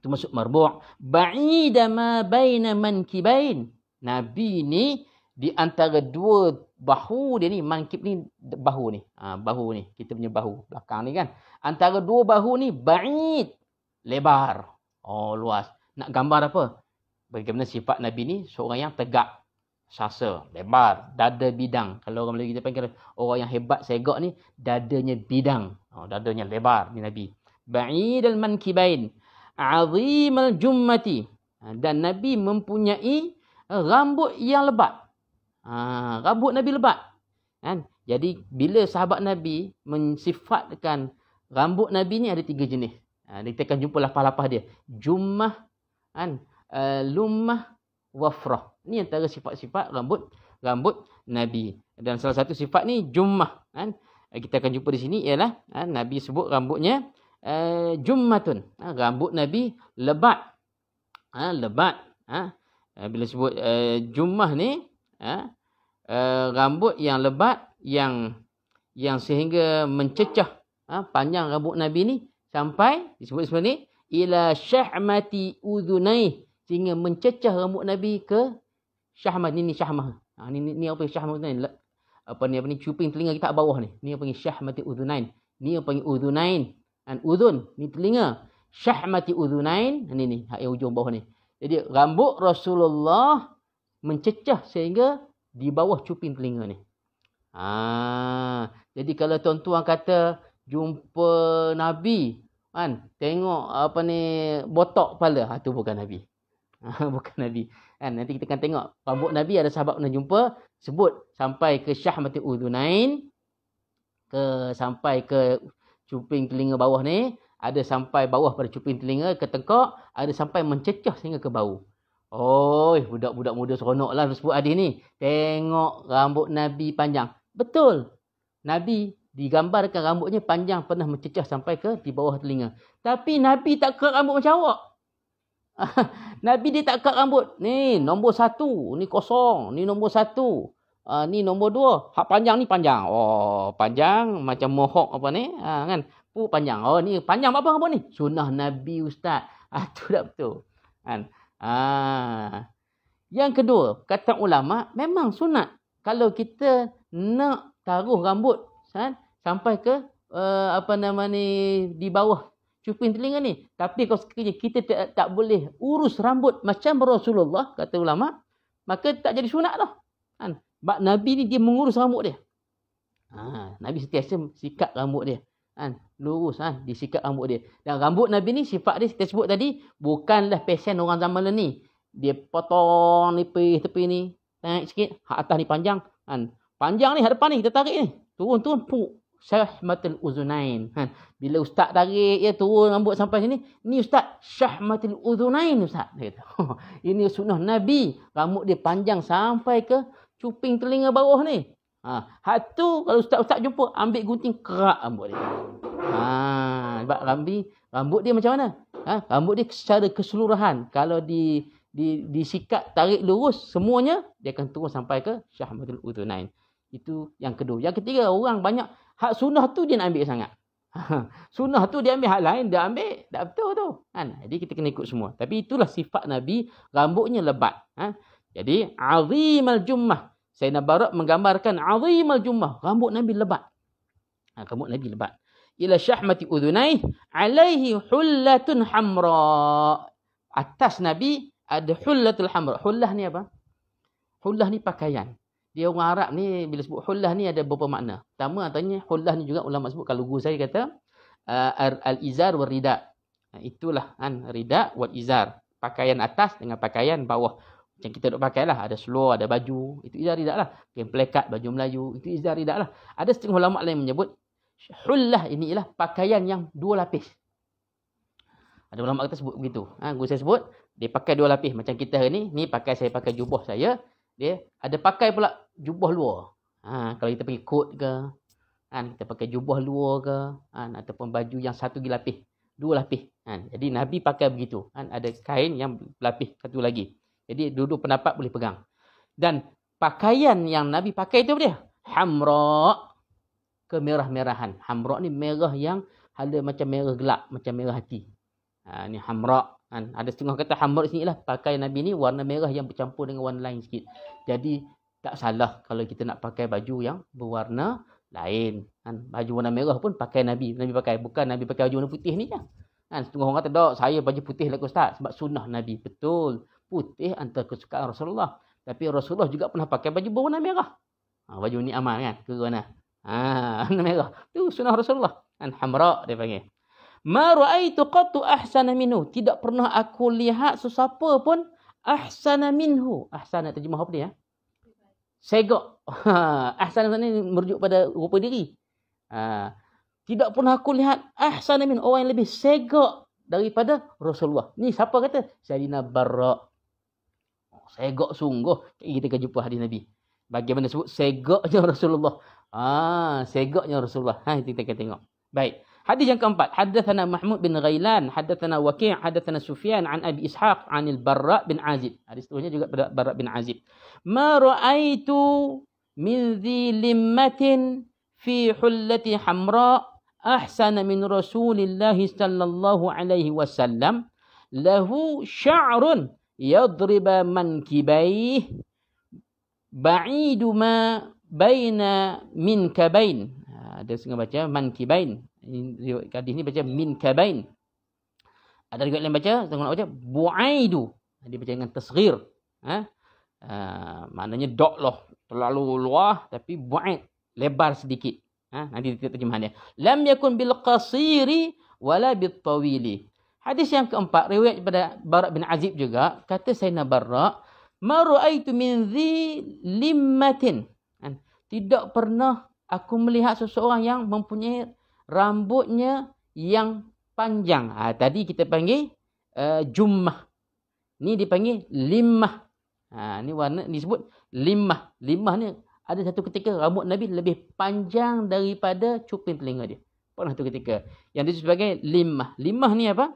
itu maksud Merbuk. Ba'idama baina mankibain. Nabi ni di antara dua bahu dia ni mangkib ni bahu ni ha, bahu ni kita punya bahu belakang ni kan antara dua bahu ni ba'id lebar oh luas nak gambar apa bagaimana sifat nabi ni seorang yang tegak sasa lebar dada bidang kalau orang Melayu kita panggil orang yang hebat segak ni dadanya bidang oh dadanya lebar ni nabi ba'id al mankibain azim al jummati ha, dan nabi mempunyai rambut yang lebat Ha, rambut Nabi lebat. Kan? Jadi bila sahabat Nabi mensifatkan rambut Nabi ni ada tiga jenis. Ha, kita akan jumpa lapah-lapah dia. Jumah, kan? uh, ha, lumah, wafrah. Ini antara sifat-sifat rambut rambut Nabi. Dan salah satu sifat ni jumah. Kan? Ha, kita akan jumpa di sini ialah kan? Nabi sebut rambutnya uh, jumatun. Ha, rambut Nabi lebat. Ha, lebat. Ha? Bila sebut uh, eh, jumah ni, Ha? eh, uh, rambut yang lebat yang yang sehingga mencecah eh, panjang rambut Nabi ni sampai disebut sebelum ni ila syahmati udhunai sehingga mencecah rambut Nabi ke syahmat ni ni syahmah. Ha, ni, ni, ni apa syahmat ni? Apa ni apa ni cuping telinga kita bawah ni. Ni apa panggil syahmati udhunain. Ni apa panggil udhunain. Dan udhun ni telinga. Syahmati udhunain. Ha, ni ni hak yang hujung bawah ni. Jadi rambut Rasulullah mencecah sehingga di bawah cuping telinga ni. Ha, jadi kalau tuan-tuan kata jumpa Nabi, kan, tengok apa ni botok kepala, ha, tu bukan Nabi. Ha, bukan Nabi. Kan, nanti kita akan tengok rambut Nabi ada sahabat pernah jumpa, sebut sampai ke syah mati udhunain, ke, sampai ke cuping telinga bawah ni, ada sampai bawah pada cuping telinga ke tengkok, ada sampai mencecah sehingga ke bau oh, budak-budak muda seronoklah sebut hadis ni. Tengok rambut Nabi panjang. Betul. Nabi digambarkan rambutnya panjang pernah mencecah sampai ke di bawah telinga. Tapi Nabi tak kerat rambut macam awak. Nabi dia tak kerat rambut. Ni nombor satu. Ni kosong. Ni nombor satu. Uh, ni nombor dua. Hak panjang ni panjang. Oh, panjang. Macam mohok apa ni. Ha, kan? Pu panjang. Oh, ni panjang apa-apa rambut ni? Sunnah Nabi Ustaz. Ah, uh, betul. Kan? Uh. Ha. Yang kedua, kata ulama memang sunat kalau kita nak taruh rambut kan, sampai ke uh, apa nama ni di bawah cuping telinga ni. Tapi kalau sekiranya kita tak, tak boleh urus rambut macam Rasulullah kata ulama, maka tak jadi sunat lah. Kan? Nabi ni dia mengurus rambut dia. Ha, Nabi setiap sikat rambut dia kan lurus kan disikat rambut dia dan rambut nabi ni sifat dia kita sebut tadi bukanlah pesen orang zaman ni dia potong nipis tepi ni naik sikit hak atas ni panjang kan panjang ni hak depan ni kita tarik ni turun turun puk syahmatul uzunain kan bila ustaz tarik ya turun rambut sampai sini ni ustaz syahmatul uzunain ustaz dia kata oh, ini sunnah nabi rambut dia panjang sampai ke cuping telinga bawah ni Ha, hak kalau ustaz-ustaz jumpa, ambil gunting kerak rambut dia. Ha, sebab rambi, rambut dia macam mana? Ha, rambut dia secara keseluruhan. Kalau di di disikat, tarik lurus, semuanya dia akan turun sampai ke Syahmatul Utunain. Itu yang kedua. Yang ketiga, orang banyak hak sunnah tu dia nak ambil sangat. Ha, sunnah tu dia ambil hak lain, dia ambil. Tak betul tu. Ha, jadi kita kena ikut semua. Tapi itulah sifat Nabi, rambutnya lebat. Ha, jadi, azimal jummah. Sayyidina Barak menggambarkan azim al-jumah. Rambut Nabi lebat. Ha, rambut Nabi lebat. Ila syahmati udhunaih alaihi hullatun hamra. Atas Nabi ada hullatul hamra. Hullah ni apa? Hullah ni pakaian. Dia orang Arab ni bila sebut hullah ni ada beberapa makna. Pertama katanya hullah ni juga ulama sebut kalau guru saya kata eh, al-izar wal ridak. Itulah kan ridak wal izar. Pakaian atas dengan pakaian bawah. Macam kita duk pakai lah. Ada seluar, ada baju. Itu izah ridak lah. Mungkin plekat, baju Melayu. Itu izah ridak lah. Ada setengah ulama lain menyebut. Hullah ini ialah pakaian yang dua lapis. Ada ulama kata sebut begitu. Ha, guru saya sebut. Dia pakai dua lapis. Macam kita hari ni. Ni pakai saya pakai jubah saya. Dia ada pakai pula jubah luar. Ha, kalau kita pergi kot ke. Kan, kita pakai jubah luar ke. Kan, ataupun baju yang satu lagi lapis. Dua lapis. Kan. Jadi Nabi pakai begitu. Kan, ada kain yang lapis satu lagi. Jadi duduk pendapat boleh pegang. Dan pakaian yang Nabi pakai itu apa dia? Hamra. Kemerah-merahan. Hamra ni merah yang ada macam merah gelap. Macam merah hati. Ha, ni hamra. Ha, ada setengah kata hamra sini lah. Pakaian Nabi ni warna merah yang bercampur dengan warna lain sikit. Jadi tak salah kalau kita nak pakai baju yang berwarna lain. Ha, baju warna merah pun pakai Nabi. Nabi pakai. Bukan Nabi pakai baju warna putih ni je. Ha, setengah orang kata, dok saya baju putih lah ke Ustaz. Sebab sunnah Nabi. Betul putih antara kesukaan Rasulullah. Tapi Rasulullah juga pernah pakai baju berwarna merah. Ha, baju ni amal kan? Ke mana? Ha, merah. Itu sunnah Rasulullah. Kan hamra dia panggil. Ma ra'aitu qattu ahsana minhu. Tidak pernah aku lihat sesiapa pun ahsana minhu. Ahsana terjemah apa dia? Ya? Segak. ahsana ni merujuk pada rupa diri. Ha, tidak pernah aku lihat ahsana min orang yang lebih segak daripada Rasulullah. Ni siapa kata? Sayyidina Barra segak sungguh kita akan jumpa hadis Nabi. Bagaimana sebut segaknya Rasulullah. Ah, segaknya Rasulullah. Ha kita kita tengok. Baik. Hadis yang keempat, hadatsana Mahmud bin Ghailan, hadatsana Waqi', hadatsana Sufyan an Abi Ishaq an al-Barra bin Azib. Hadis seterusnya juga pada Barra bin Azib. Ma ra'aitu min dhi fi hullati hamra ahsana min Rasulillah sallallahu alaihi wasallam lahu sya'run yadriba mankibaih ba'idu ma baina min minkabain. Ada sengaja baca man mankibain. Hadis ni baca min minkabain. Ada juga yang baca, tengok nak baca, bu'aidu. Dia baca dengan tersegir. Ha? Uh, maknanya dok loh. Terlalu luah, tapi bu'aid. Lebar sedikit. Ha? Nanti kita terjemahan dia. Lam yakun bil qasiri wala bil tawili. Hadis yang keempat riwayat kepada Barak bin Azib juga kata Sayyidina Barak maraitu min dhi limmatin kan? tidak pernah aku melihat seseorang yang mempunyai rambutnya yang panjang. Ha, tadi kita panggil uh, jummah. Ni dipanggil limah. Ha, ah, ni warna ni sebut limah. Limah ni ada satu ketika rambut Nabi lebih panjang daripada cuping telinga dia. Pernah satu ketika. Yang disebut sebagai limah. Limah ni apa?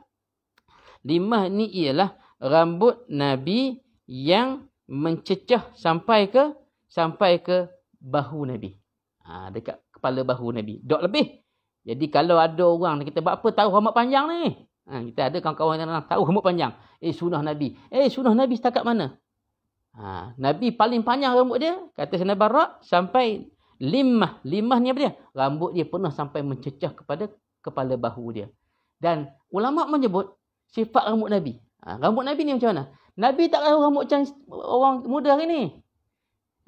Limah ni ialah rambut Nabi yang mencecah sampai ke sampai ke bahu Nabi. Ha, dekat kepala bahu Nabi. Dok lebih. Jadi kalau ada orang kita buat apa tahu rambut panjang ni? Ha, kita ada kawan-kawan yang -kawan tahu rambut panjang. Eh sunah Nabi. Eh sunah Nabi setakat mana? Ha, Nabi paling panjang rambut dia kata Sina Barak sampai limah. Limah ni apa dia? Rambut dia pernah sampai mencecah kepada kepala bahu dia. Dan ulama menyebut sifat rambut Nabi. Ha, rambut Nabi ni macam mana? Nabi tak tahu rambut macam orang muda hari ni.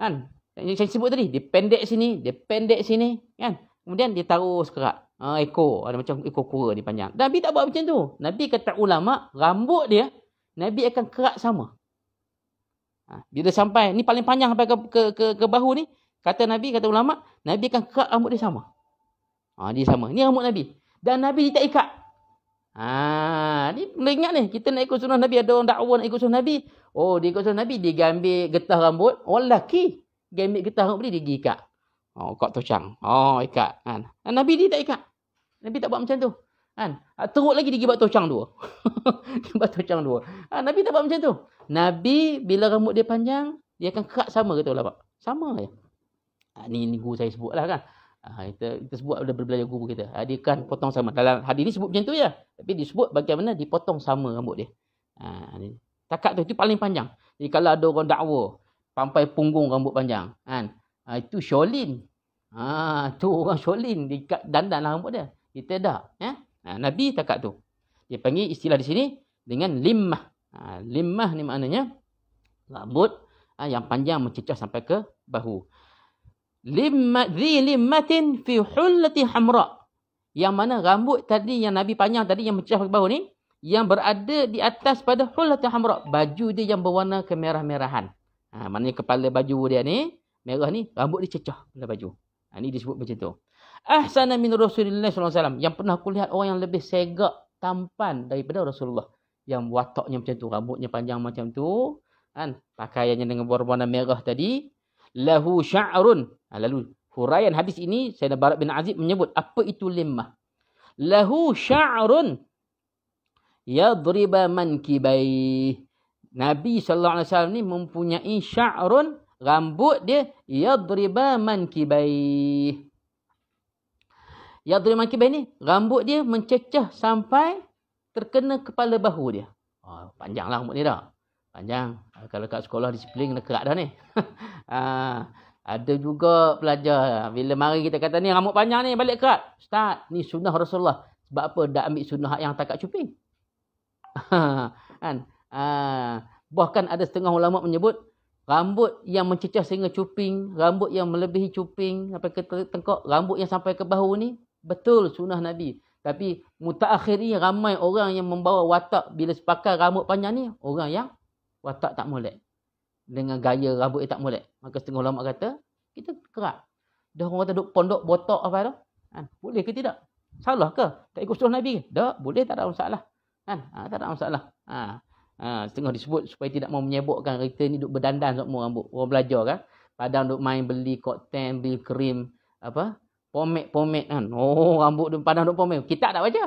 Kan? Yang saya sebut tadi, dia pendek sini, dia pendek sini, kan? Kemudian dia taruh sekerat. Ha, ekor, ada macam ekor kura ni panjang. Nabi tak buat macam tu. Nabi kata ulama, rambut dia, Nabi akan kerat sama. Ha, bila sampai, ni paling panjang sampai ke, ke, ke, ke bahu ni, kata Nabi, kata ulama, Nabi akan kerat rambut dia sama. Ha, dia sama. Ni rambut Nabi. Dan Nabi dia tak ikat. Ha, ni perlu ingat ni. Kita nak ikut sunnah Nabi. Ada orang dakwa nak ikut sunnah Nabi. Oh, dia ikut sunnah Nabi. Dia gambir getah rambut. Orang lelaki. Gambir getah rambut dia, dia pergi ikat. Oh, kot tocang. Oh, ikat. Kan? Ha. Nabi dia tak ikat. Nabi tak buat macam tu. Kan? Ha. Teruk lagi dia pergi buat tocang dua. dia buat tocang dua. Ha. Nabi tak buat macam tu. Nabi, bila rambut dia panjang, dia akan kerak sama kata ulama. Sama je. Ha. Ni, ni guru saya sebut lah kan. Ha, kita, kita sebut ada belajar guru kita. Ha, kan potong sama. Dalam hadis ni sebut macam tu je. Tapi disebut bagaimana dipotong sama rambut dia. Ha, ni. Takat tu, itu paling panjang. Jadi kalau ada orang dakwa, pampai punggung rambut panjang. Kan? Ha, itu Sholin. Ha, tu orang Sholin. Dia dandan lah rambut dia. Kita tak. Ya? Ha, Nabi takat tu. Dia panggil istilah di sini dengan limmah. Ha, limmah ni maknanya rambut ha, yang panjang mencecah sampai ke bahu limma dhi limmatin fi hullati hamra yang mana rambut tadi yang nabi panjang tadi yang mencah bau ni yang berada di atas pada hullati hamra baju dia yang berwarna kemerah-merahan ha maknanya kepala baju dia ni merah ni rambut dia cecah pada baju ha ni disebut macam tu ahsana min rasulillah sallallahu alaihi wasallam yang pernah aku lihat orang yang lebih segak tampan daripada rasulullah yang wataknya macam tu rambutnya panjang macam tu kan pakaiannya dengan warna merah tadi lahu sya'run. Ha, lalu huraian hadis ini Sayyidina Barak bin Azib menyebut apa itu limmah. Lahu sya'run yadriba mankibai. Nabi sallallahu alaihi wasallam ni mempunyai sya'run rambut dia yadriba mankibai. Yadriba mankibai ni rambut dia mencecah sampai terkena kepala bahu dia. Oh, panjanglah rambut ni dah. Panjang. Ah, kalau kat sekolah disiplin kena kerak dah ni. ha, ada juga pelajar ah, bila mari kita kata ni rambut panjang ni balik kerak. Ustaz, ni sunnah Rasulullah. Sebab apa dak ambil sunnah yang tak kat cuping? kan? Ha, bahkan ada setengah ulama menyebut rambut yang mencecah sehingga cuping, rambut yang melebihi cuping sampai ke tengkok, rambut yang sampai ke bahu ni betul sunnah Nabi. Tapi mutaakhirin ramai orang yang membawa watak bila sepakai rambut panjang ni orang yang watak tak molek. Dengan gaya rambut dia tak molek. Maka setengah ulama kata, kita kerap. Dah orang kata duk pondok botok apa tu? Kan? Boleh ke tidak? Salah ke? Tak ikut suruh Nabi ke? Tak, boleh tak ada masalah. Kan? Ha, tak ada masalah. Ha. Ha, setengah disebut supaya tidak mau menyebokkan kita ni duk berdandan semua rambut. Orang belajar kan? Padang duk main beli koktel, beli krim, apa? Pomek-pomek kan. Oh, rambut duk padang duk pomek. Kita tak baca.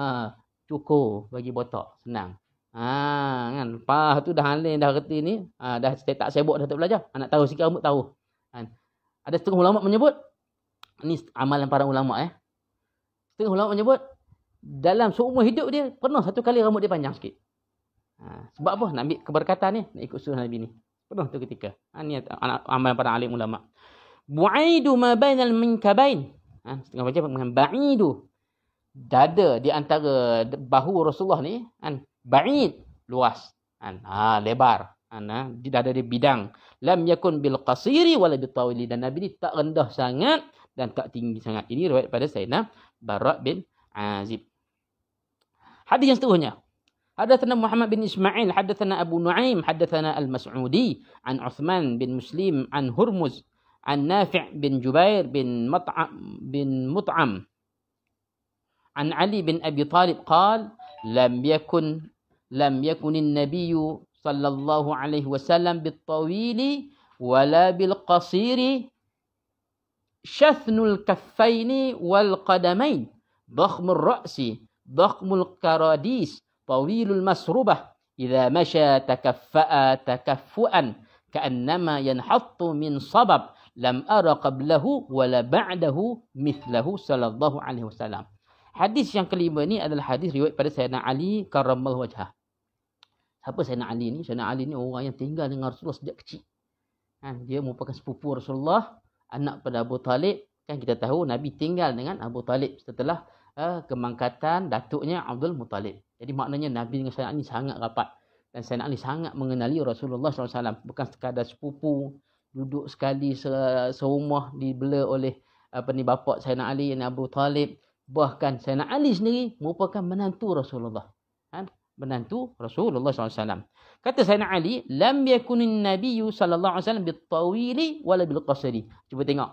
Ha, cukur bagi botok. Senang. Ha kan. Pah tu dah alin dah reti ni. Ha, dah saya tak sebut dah tak belajar. Ha, nak tahu sikit rambut tahu. Ha. Ada setengah ulama menyebut ni amalan para ulama eh. Setengah ulama menyebut dalam seumur hidup dia pernah satu kali rambut dia panjang sikit. Ha, sebab apa? Nak ambil keberkatan ni, nak ikut sunnah Nabi ni. Pernah tu ketika. Ha, ni amalan para alim ulama. Bu'aidu ma bainal minkabain. Ha, setengah baca dengan ba'idu. Dada di antara bahu Rasulullah ni. Ha, ba'id luas an ha, lebar an tidak ha, ada di bidang lam yakun bil qasiri wal bitawili dan nabi ni tak rendah sangat dan tak tinggi sangat ini riwayat pada sayyidina bara bin azib hadis yang seterusnya حدثنا محمد بن إسماعيل حدثنا أبو نعيم حدثنا المسعودي عن عثمان بن مسلم عن هرمز عن نافع بن جبير بن مطعم بن مطعم عن علي بن أبي طالب قال لم يكن لم يكن النبي صلى الله عليه وسلم بالطويل ولا بالقصير شثن الكفين والقدمين ضخم الرأس ضخم الكراديس طويل المسربة إذا مشى تكفأ تكفؤا كأنما ينحط من صبب لم أرى قبله ولا بعده مثله صلى الله عليه وسلم حديث yang kelima ini adalah hadis riwayat pada Sayyidina Ali karramallahu wajhah. Siapa Sayyidina Ali ni? Sayyidina Ali ni orang yang tinggal dengan Rasulullah sejak kecil. Ha, dia merupakan sepupu Rasulullah. Anak pada Abu Talib. Kan kita tahu Nabi tinggal dengan Abu Talib setelah uh, kemangkatan datuknya Abdul Muttalib. Jadi maknanya Nabi dengan Sayyidina Ali sangat rapat. Dan Sayyidina Ali sangat mengenali Rasulullah SAW. Bukan sekadar sepupu. Duduk sekali se seumah dibela oleh eh, apa ni bapak Sayyidina Ali dan Abu Talib. Bahkan Sayyidina Ali sendiri merupakan menantu Rasulullah menantu Rasulullah SAW. Kata Sayyidina Ali, Lam yakunin Nabiya SAW bitawili wala bilqasari. Cuba tengok.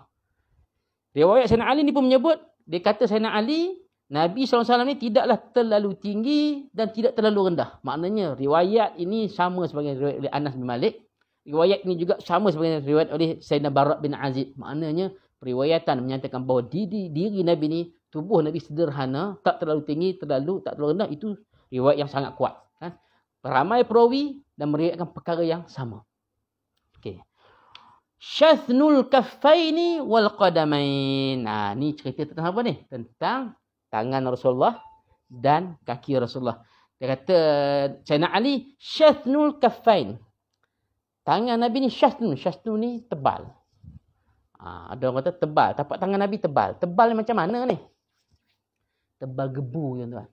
Riwayat Sayyidina Ali ni pun menyebut, dia kata Sayyidina Ali, Nabi SAW ni tidaklah terlalu tinggi dan tidak terlalu rendah. Maknanya riwayat ini sama sebagai riwayat oleh Anas bin Malik. Riwayat ini juga sama sebagai riwayat oleh Sayyidina Barak bin Aziz. Maknanya periwayatan menyatakan bahawa diri, diri Nabi ni, tubuh Nabi sederhana, tak terlalu tinggi, terlalu tak terlalu rendah itu riwayat yang sangat kuat. Kan? Ramai perawi dan meriwayatkan perkara yang sama. Okay. Syathnul kafaini wal qadamain. Ha, ni cerita tentang apa ni? Tentang tangan Rasulullah dan kaki Rasulullah. Dia kata Sayyidina Ali syathnul kafain. Tangan Nabi ni syathnul. Syathnul ni tebal. Ha, ada orang kata tebal. Tapak tangan Nabi tebal. Tebal ni macam mana ni? Tebal gebu tuan-tuan.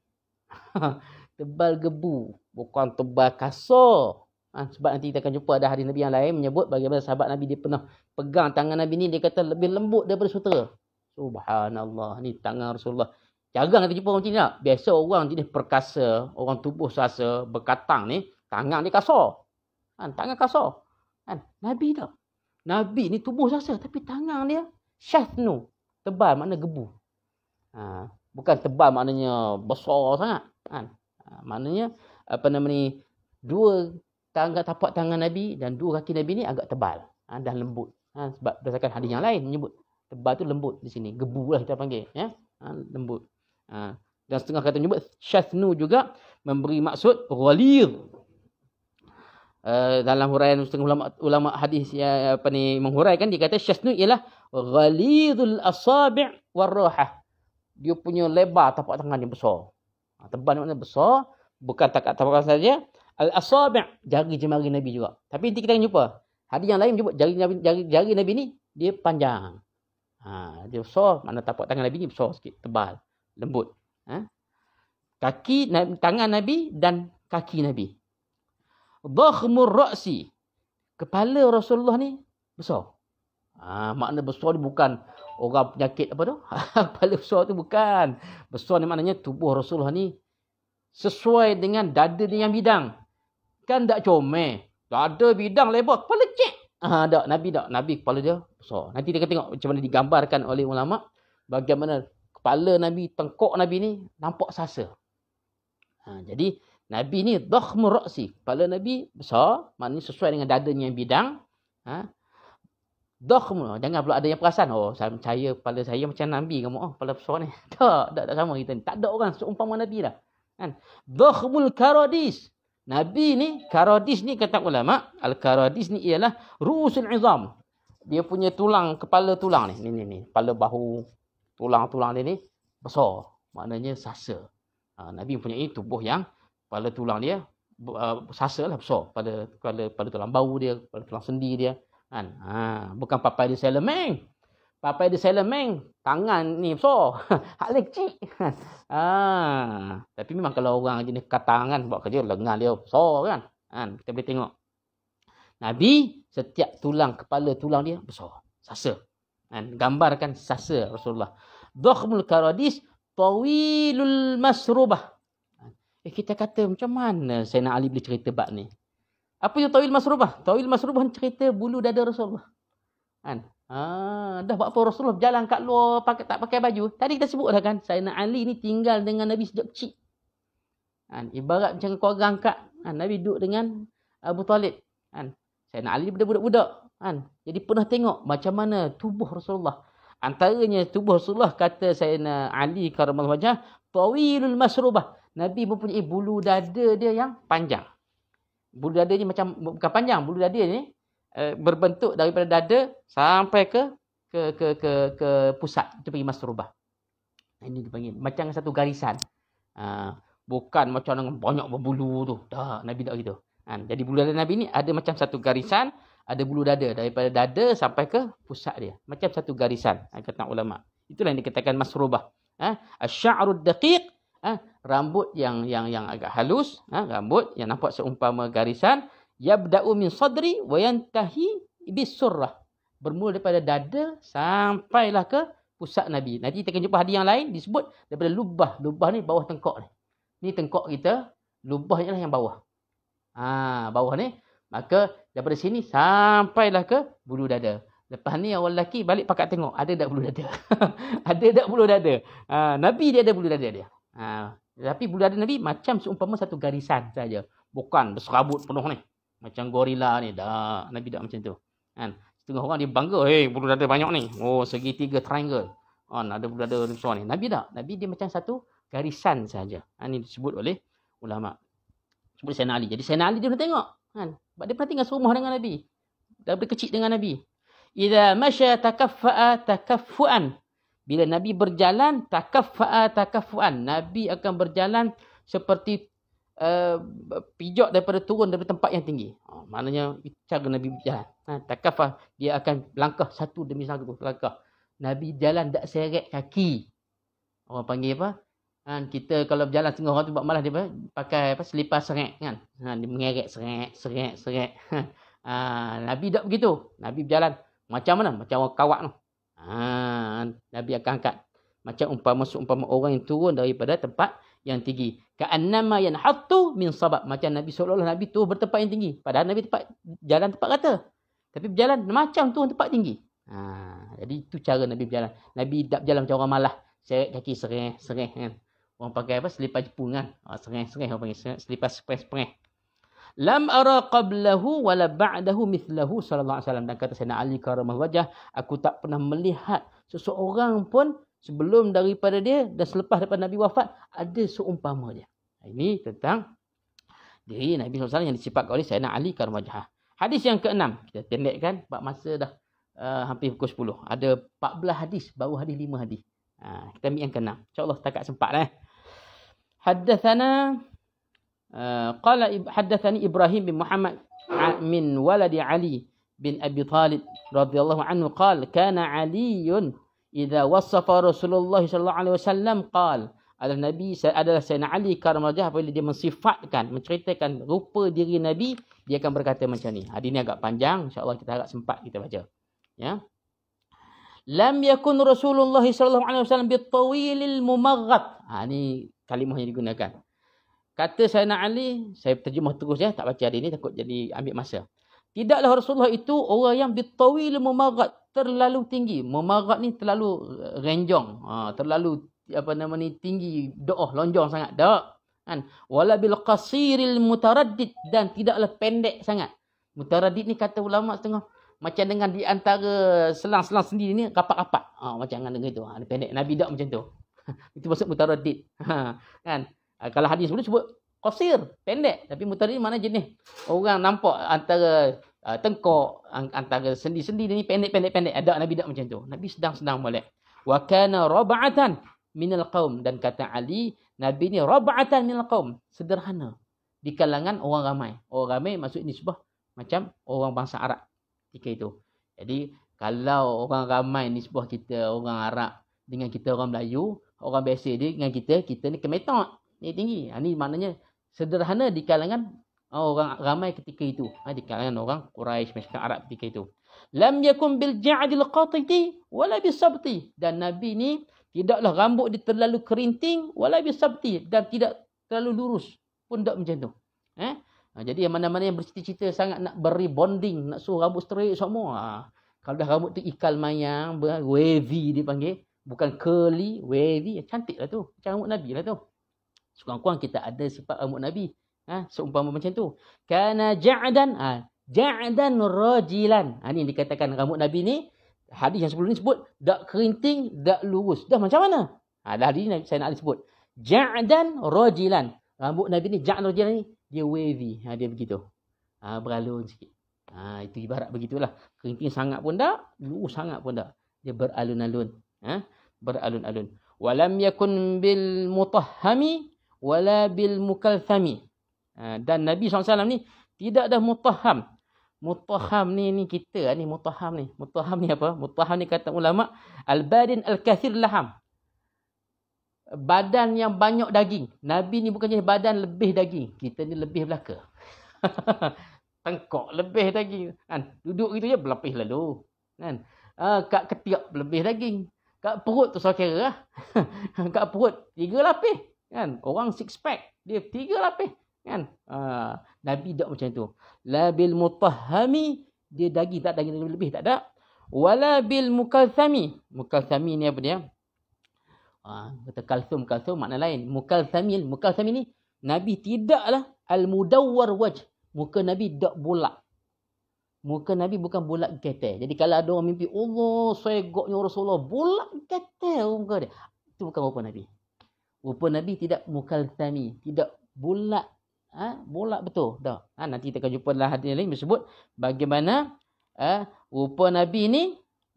tebal gebu bukan tebal kasar ha, sebab nanti kita akan jumpa ada hadis nabi yang lain menyebut bagaimana sahabat nabi dia pernah pegang tangan nabi ni dia kata lebih lembut daripada sutera subhanallah ni tangan rasulullah jarang kita jumpa orang macam ni tak biasa orang jenis perkasa orang tubuh serasa berkatang ni tangan dia kasar ha, tangan kasar ha, nabi tak nabi ni tubuh serasa tapi tangan dia syathnu tebal makna gebu ha, bukan tebal maknanya besar sangat ha. Ha, maknanya apa nama ni dua tangga tapak tangan nabi dan dua kaki nabi ni agak tebal ha, dan lembut ha, sebab berdasarkan hadis yang lain menyebut tebal tu lembut di sini gebu lah kita panggil ya ha, lembut ha, dan setengah kata menyebut syathnu juga memberi maksud ghalir Uh, dalam huraian setengah ulama ulama hadis ya, apa ni menghuraikan dia kata syasnu ialah ghalidul asabi' war raha dia punya lebar tapak tangan yang besar Ha, Teban maknanya besar. Bukan tak tabarkan saja. Al-asabi' jari jemari Nabi juga. Tapi nanti kita akan jumpa. Hadis yang lain jumpa jari Nabi, jari, jari Nabi ni dia panjang. Ha, dia besar. Mana tapak tangan Nabi ni besar sikit. Tebal. Lembut. Ha? Kaki, tangan Nabi dan kaki Nabi. Dakhmur ra'si. Kepala Rasulullah ni besar. Ha, makna besar ni bukan orang penyakit apa tu? Kepala besar tu bukan. Besar ni maknanya tubuh Rasulullah ni sesuai dengan dada dia yang bidang. Kan tak comel. Dada bidang lebar, kepala cek. Ah, ha, tak. Nabi tak. Nabi kepala dia besar. Nanti kita tengok macam mana digambarkan oleh ulama bagaimana kepala Nabi, tengkok Nabi ni nampak sasa. Ha, jadi Nabi ni dhakhmu ra'si. Kepala Nabi besar, maknanya sesuai dengan dadanya yang bidang. Ha? Dokh Jangan pula ada yang perasan. Oh, saya percaya kepala saya macam Nabi kamu. Oh, kepala pesawat ni. Tak, tak, tak sama kita ni. Tak ada orang seumpama Nabi lah. Kan? Dokhmul karadis. Nabi ni, karadis ni kata ulama. Al-karadis ni ialah ru'usul izam. Dia punya tulang, kepala tulang ni. Ni, ni, ni. Kepala bahu, tulang-tulang dia ni. Besar. Maknanya sasa. Ha, Nabi mempunyai tubuh yang kepala tulang dia uh, sasa lah besar. Pada, kepala, kepala tulang bau dia, kepala tulang sendi dia. Kan? Ha, bukan papai di selemeng. Papai di selemeng, tangan ni besar. Hak lain kecil. Ha, tapi memang kalau orang ni kat tangan buat kerja, lengan dia besar kan. Kan? Kita boleh tengok. Nabi, setiap tulang, kepala tulang dia besar. Sasa. Kan? Gambarkan sasa Rasulullah. Dokhmul karadis, tawilul masrubah. Eh, kita kata macam mana Sayyidina Ali boleh cerita bak ni? Apa dia tawil masrubah? Tawil masrubah cerita bulu dada Rasulullah. Kan? Ha, dah buat apa Rasulullah berjalan kat luar pakai tak pakai baju. Tadi kita sebut dah kan, Sayyidina Ali ni tinggal dengan Nabi sejak kecil. Kan? Ibarat macam kau orang kat, kan? Nabi duduk dengan Abu Talib. Kan? Sayyidina Ali daripada budak-budak. Kan? Jadi pernah tengok macam mana tubuh Rasulullah. Antaranya tubuh Rasulullah kata Sayyidina Ali karamal wajah, tawilul masrubah. Nabi mempunyai eh, bulu dada dia yang panjang. Bulu dada ni macam bukan panjang, bulu dada ni eh, berbentuk daripada dada sampai ke ke ke ke, ke pusat itu pergi masrubah. Ini dipanggil macam satu garisan. Ha, bukan macam dengan banyak berbulu tu. Tak, Nabi tak begitu. Ha, jadi bulu dada Nabi ni ada macam satu garisan, ada bulu dada daripada dada sampai ke pusat dia. Macam satu garisan ha, kata ulama. Itulah yang dikatakan masrubah. Ha, asy-sya'rud daqiq, rambut yang yang yang agak halus ha, rambut yang nampak seumpama garisan yabda'u min sadri wa yantahi bi surrah bermula daripada dada sampailah ke pusat nabi nanti kita akan jumpa hadis yang lain disebut daripada lubah lubah ni bawah tengkok ni ni tengkok kita lubah lah yang bawah ha bawah ni maka daripada sini sampailah ke bulu dada Lepas ni orang lelaki balik pakat tengok. Ada tak bulu dada? ada tak bulu dada? Ha, Nabi dia ada bulu dada dia. Ha, tapi bulu dada Nabi macam seumpama satu garisan saja. Bukan berserabut penuh ni. Macam gorila ni. Dah. Nabi tak macam tu. Kan? Setengah orang dia bangga. Hei, bulu dada banyak ni. Oh, segi tiga triangle. Kan? Ada bulu dada besar ni. Nabi tak. Nabi dia macam satu garisan saja. Ha, ini disebut oleh ulama. Sebut Sayyidina Ali. Jadi Sayyidina Ali dia pernah tengok. Kan? Sebab dia pernah tinggal serumah dengan Nabi. Dah berkecil dengan Nabi. Ila masya takaffa'a takaffu'an. Bila Nabi berjalan, takaffa'a takaffu'an. Nabi akan berjalan seperti uh, eh, pijak daripada turun daripada tempat yang tinggi. Oh, maknanya cara Nabi berjalan. Ha, takaffa, dia akan langkah satu demi satu langkah. Nabi jalan tak seret kaki. Orang panggil apa? Ha, kita kalau berjalan setengah orang tu buat malas dia pakai apa selipar seret kan. Ha, dia mengeret seret, seret, seret. Ha, Nabi tak begitu. Nabi berjalan macam mana? Macam orang kawak tu. No. Ha, Nabi akan angkat. Macam umpama seumpama orang yang turun daripada tempat yang tinggi. Ka'annama yanhattu min sabab. Macam Nabi seolah-olah Nabi turun bertempat yang tinggi. Padahal Nabi tempat jalan tempat rata. Tapi berjalan macam turun tempat tinggi. Ha, jadi itu cara Nabi berjalan. Nabi tak berjalan macam orang malah. Seret kaki sereh-sereh kan. Orang pakai apa? Selipas jepun kan. Oh, sereh orang panggil. Selipas sepreh-sepreh lam ara qablahu wala ba'dahu mithlahu sallallahu alaihi wasallam dan kata Sayyidina Ali karamah wajah aku tak pernah melihat seseorang pun sebelum daripada dia dan selepas daripada Nabi wafat ada seumpama dia ini tentang diri Nabi sallallahu alaihi wasallam yang disifatkan oleh Sayyidina Ali karamah hadis yang keenam kita pendekkan bab masa dah uh, hampir pukul 10 ada 14 hadis baru hadis 5 hadis ha, kita ambil yang keenam Allah setakat sempat eh Haddathana قال حدثني إبراهيم بن محمد من ولد علي بن أبي طالب رضي الله عنه قال كان علي إذا وصف رسول الله صلى الله عليه وسلم قال adalah Nabi adalah Sayyidina Ali karena wajah apabila dia mensifatkan, menceritakan rupa diri Nabi, dia akan berkata macam ni. Hadis ni agak panjang, insya-Allah kita agak sempat kita baca. Ya. Lam yakun Rasulullah sallallahu alaihi wasallam bitawilil mumaghat. Ah ha, ni kalimah yang digunakan. Kata Sayyidina Ali, saya terjemah terus ya, tak baca hari ini, takut jadi ambil masa. Tidaklah Rasulullah itu orang yang bitawil memarat, terlalu tinggi. Memarat ni terlalu eh, renjong, ha, terlalu apa nama ni tinggi doa lonjong sangat tak kan wala bil qasiril mutaraddid dan tidaklah pendek sangat Mutaradid ni kata ulama setengah macam dengan di antara selang-selang sendiri ni rapat-rapat ha, macam dengan itu, ha, pendek nabi dak macam tu itu maksud mutaradid ha, kan Ah, kalau hadis sebelum sebut qasir, pendek. Tapi mutadi mana jenis orang nampak antara uh, tengkok antara sendi-sendi ni pendek-pendek pendek. Ada Nabi tak macam tu. Nabi sedang-sedang molek. Wa kana rab'atan minal qaum dan kata Ali, Nabi ni rab'atan minal qaum, sederhana di kalangan orang ramai. Orang ramai maksud ni sebab macam orang bangsa Arab ketika itu. Jadi kalau orang ramai ni sebuah kita orang Arab dengan kita orang Melayu, orang biasa dia dengan kita, kita ni kemetak ni tinggi. Ha, ni maknanya sederhana di kalangan ha, orang ramai ketika itu. Ha, di kalangan orang Quraisy Mesir Arab ketika itu. Lam yakum bil ja'dil qati'i wala bisabti dan nabi ni tidaklah rambut dia terlalu kerinting wala bisabti dan tidak terlalu lurus pun tak macam tu. Eh? Ha, jadi yang mana-mana yang bercita-cita sangat nak beri bonding, nak suruh rambut straight semua. Ha, kalau dah rambut tu ikal mayang, wavy dia panggil. Bukan curly, wavy. cantiklah tu. Macam rambut Nabi lah tu. Sekurang-kurang kita ada sifat Amuk Nabi. Ha? Seumpama macam tu. Kana ja'dan. Ha? Ja'dan rajilan. Ha, ini dikatakan rambut Nabi ni. Hadis yang sebelum ni sebut. Tak kerinting, tak lurus. Dah macam mana? Ha, dah hadis ni saya nak sebut. Ja'dan rajilan. Rambut Nabi ni, ja'dan rajilan ni. Dia wavy. Ha, dia begitu. Ha, beralun sikit. Ha, itu ibarat begitulah. Kerinting sangat pun tak. Lurus sangat pun tak. Dia beralun-alun. Ha? Beralun-alun. Walam yakun bil mutahami wala bil mukalthami. Ha, dan Nabi SAW ni tidak dah mutaham. Mutaham ni ni kita lah ni mutaham ni. Mutaham ni apa? Mutaham ni kata ulama al-badin al-kathir laham. Badan yang banyak daging. Nabi ni bukan jenis badan lebih daging. Kita ni lebih belaka. Tengkok lebih daging. Kan? Duduk gitu je berlebih lalu. Kan? Uh, kat ketiak lebih daging. Kat perut tu saya lah. kat perut tiga lapis kan orang six pack dia tiga lapis kan uh, nabi tak macam tu la bil mutahhami dia daging tak daging lebih tak ada wala bil mukalsami mukalsami ni apa dia ha, kata kalsum kalsum makna lain mukalsami mukalsami ni nabi tidaklah al mudawwar waj muka nabi tak bulat muka nabi bukan bulat kete jadi kalau ada orang mimpi Allah oh, segoknya Rasulullah bulat kete muka dia itu bukan apa nabi Rupa Nabi tidak mukalthani. Tidak bulat. Ha? Bulat betul. Dah. Ha? Nanti kita akan jumpa dalam hadis lain disebut. Bagaimana ha? rupa Nabi ni.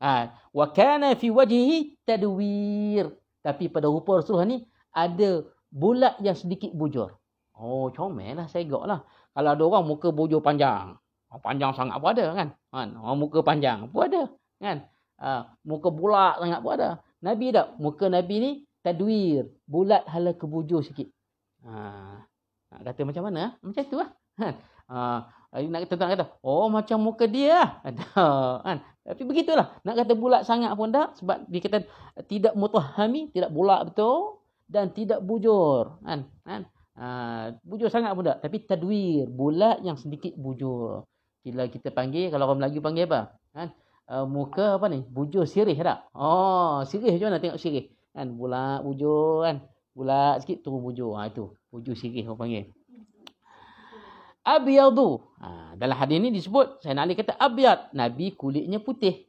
Ha? Wa kana fi wajihi tadwir. Tapi pada rupa Rasulullah ni. Ada bulat yang sedikit bujur. Oh comel lah. Segok lah. Kalau ada orang muka bujur panjang. Panjang sangat pun ada kan. Ha? Muka panjang pun ada. Kan? Ha? Muka bulat sangat pun ada. Nabi tak? Muka Nabi ni tadwir bulat hala kebujur sikit ha kata macam mana macam tulah ha ha nak kata tak kata oh macam muka dia lah. kan tapi begitulah nak kata bulat sangat pun tak sebab dikatakan tidak mutahami tidak bulat betul dan tidak bujur kan kan ha, bujur sangat pun tak tapi tadwir bulat yang sedikit bujur bila kita panggil kalau orang Melayu panggil apa kan ha, muka apa ni bujur sirih tak oh sirih macam mana tengok sirih kan bulat bujur kan bulat sikit turun bujur ha itu bujur sirih orang panggil abyadu ha, dalam hadis ni disebut saya nak kata abyad nabi kulitnya putih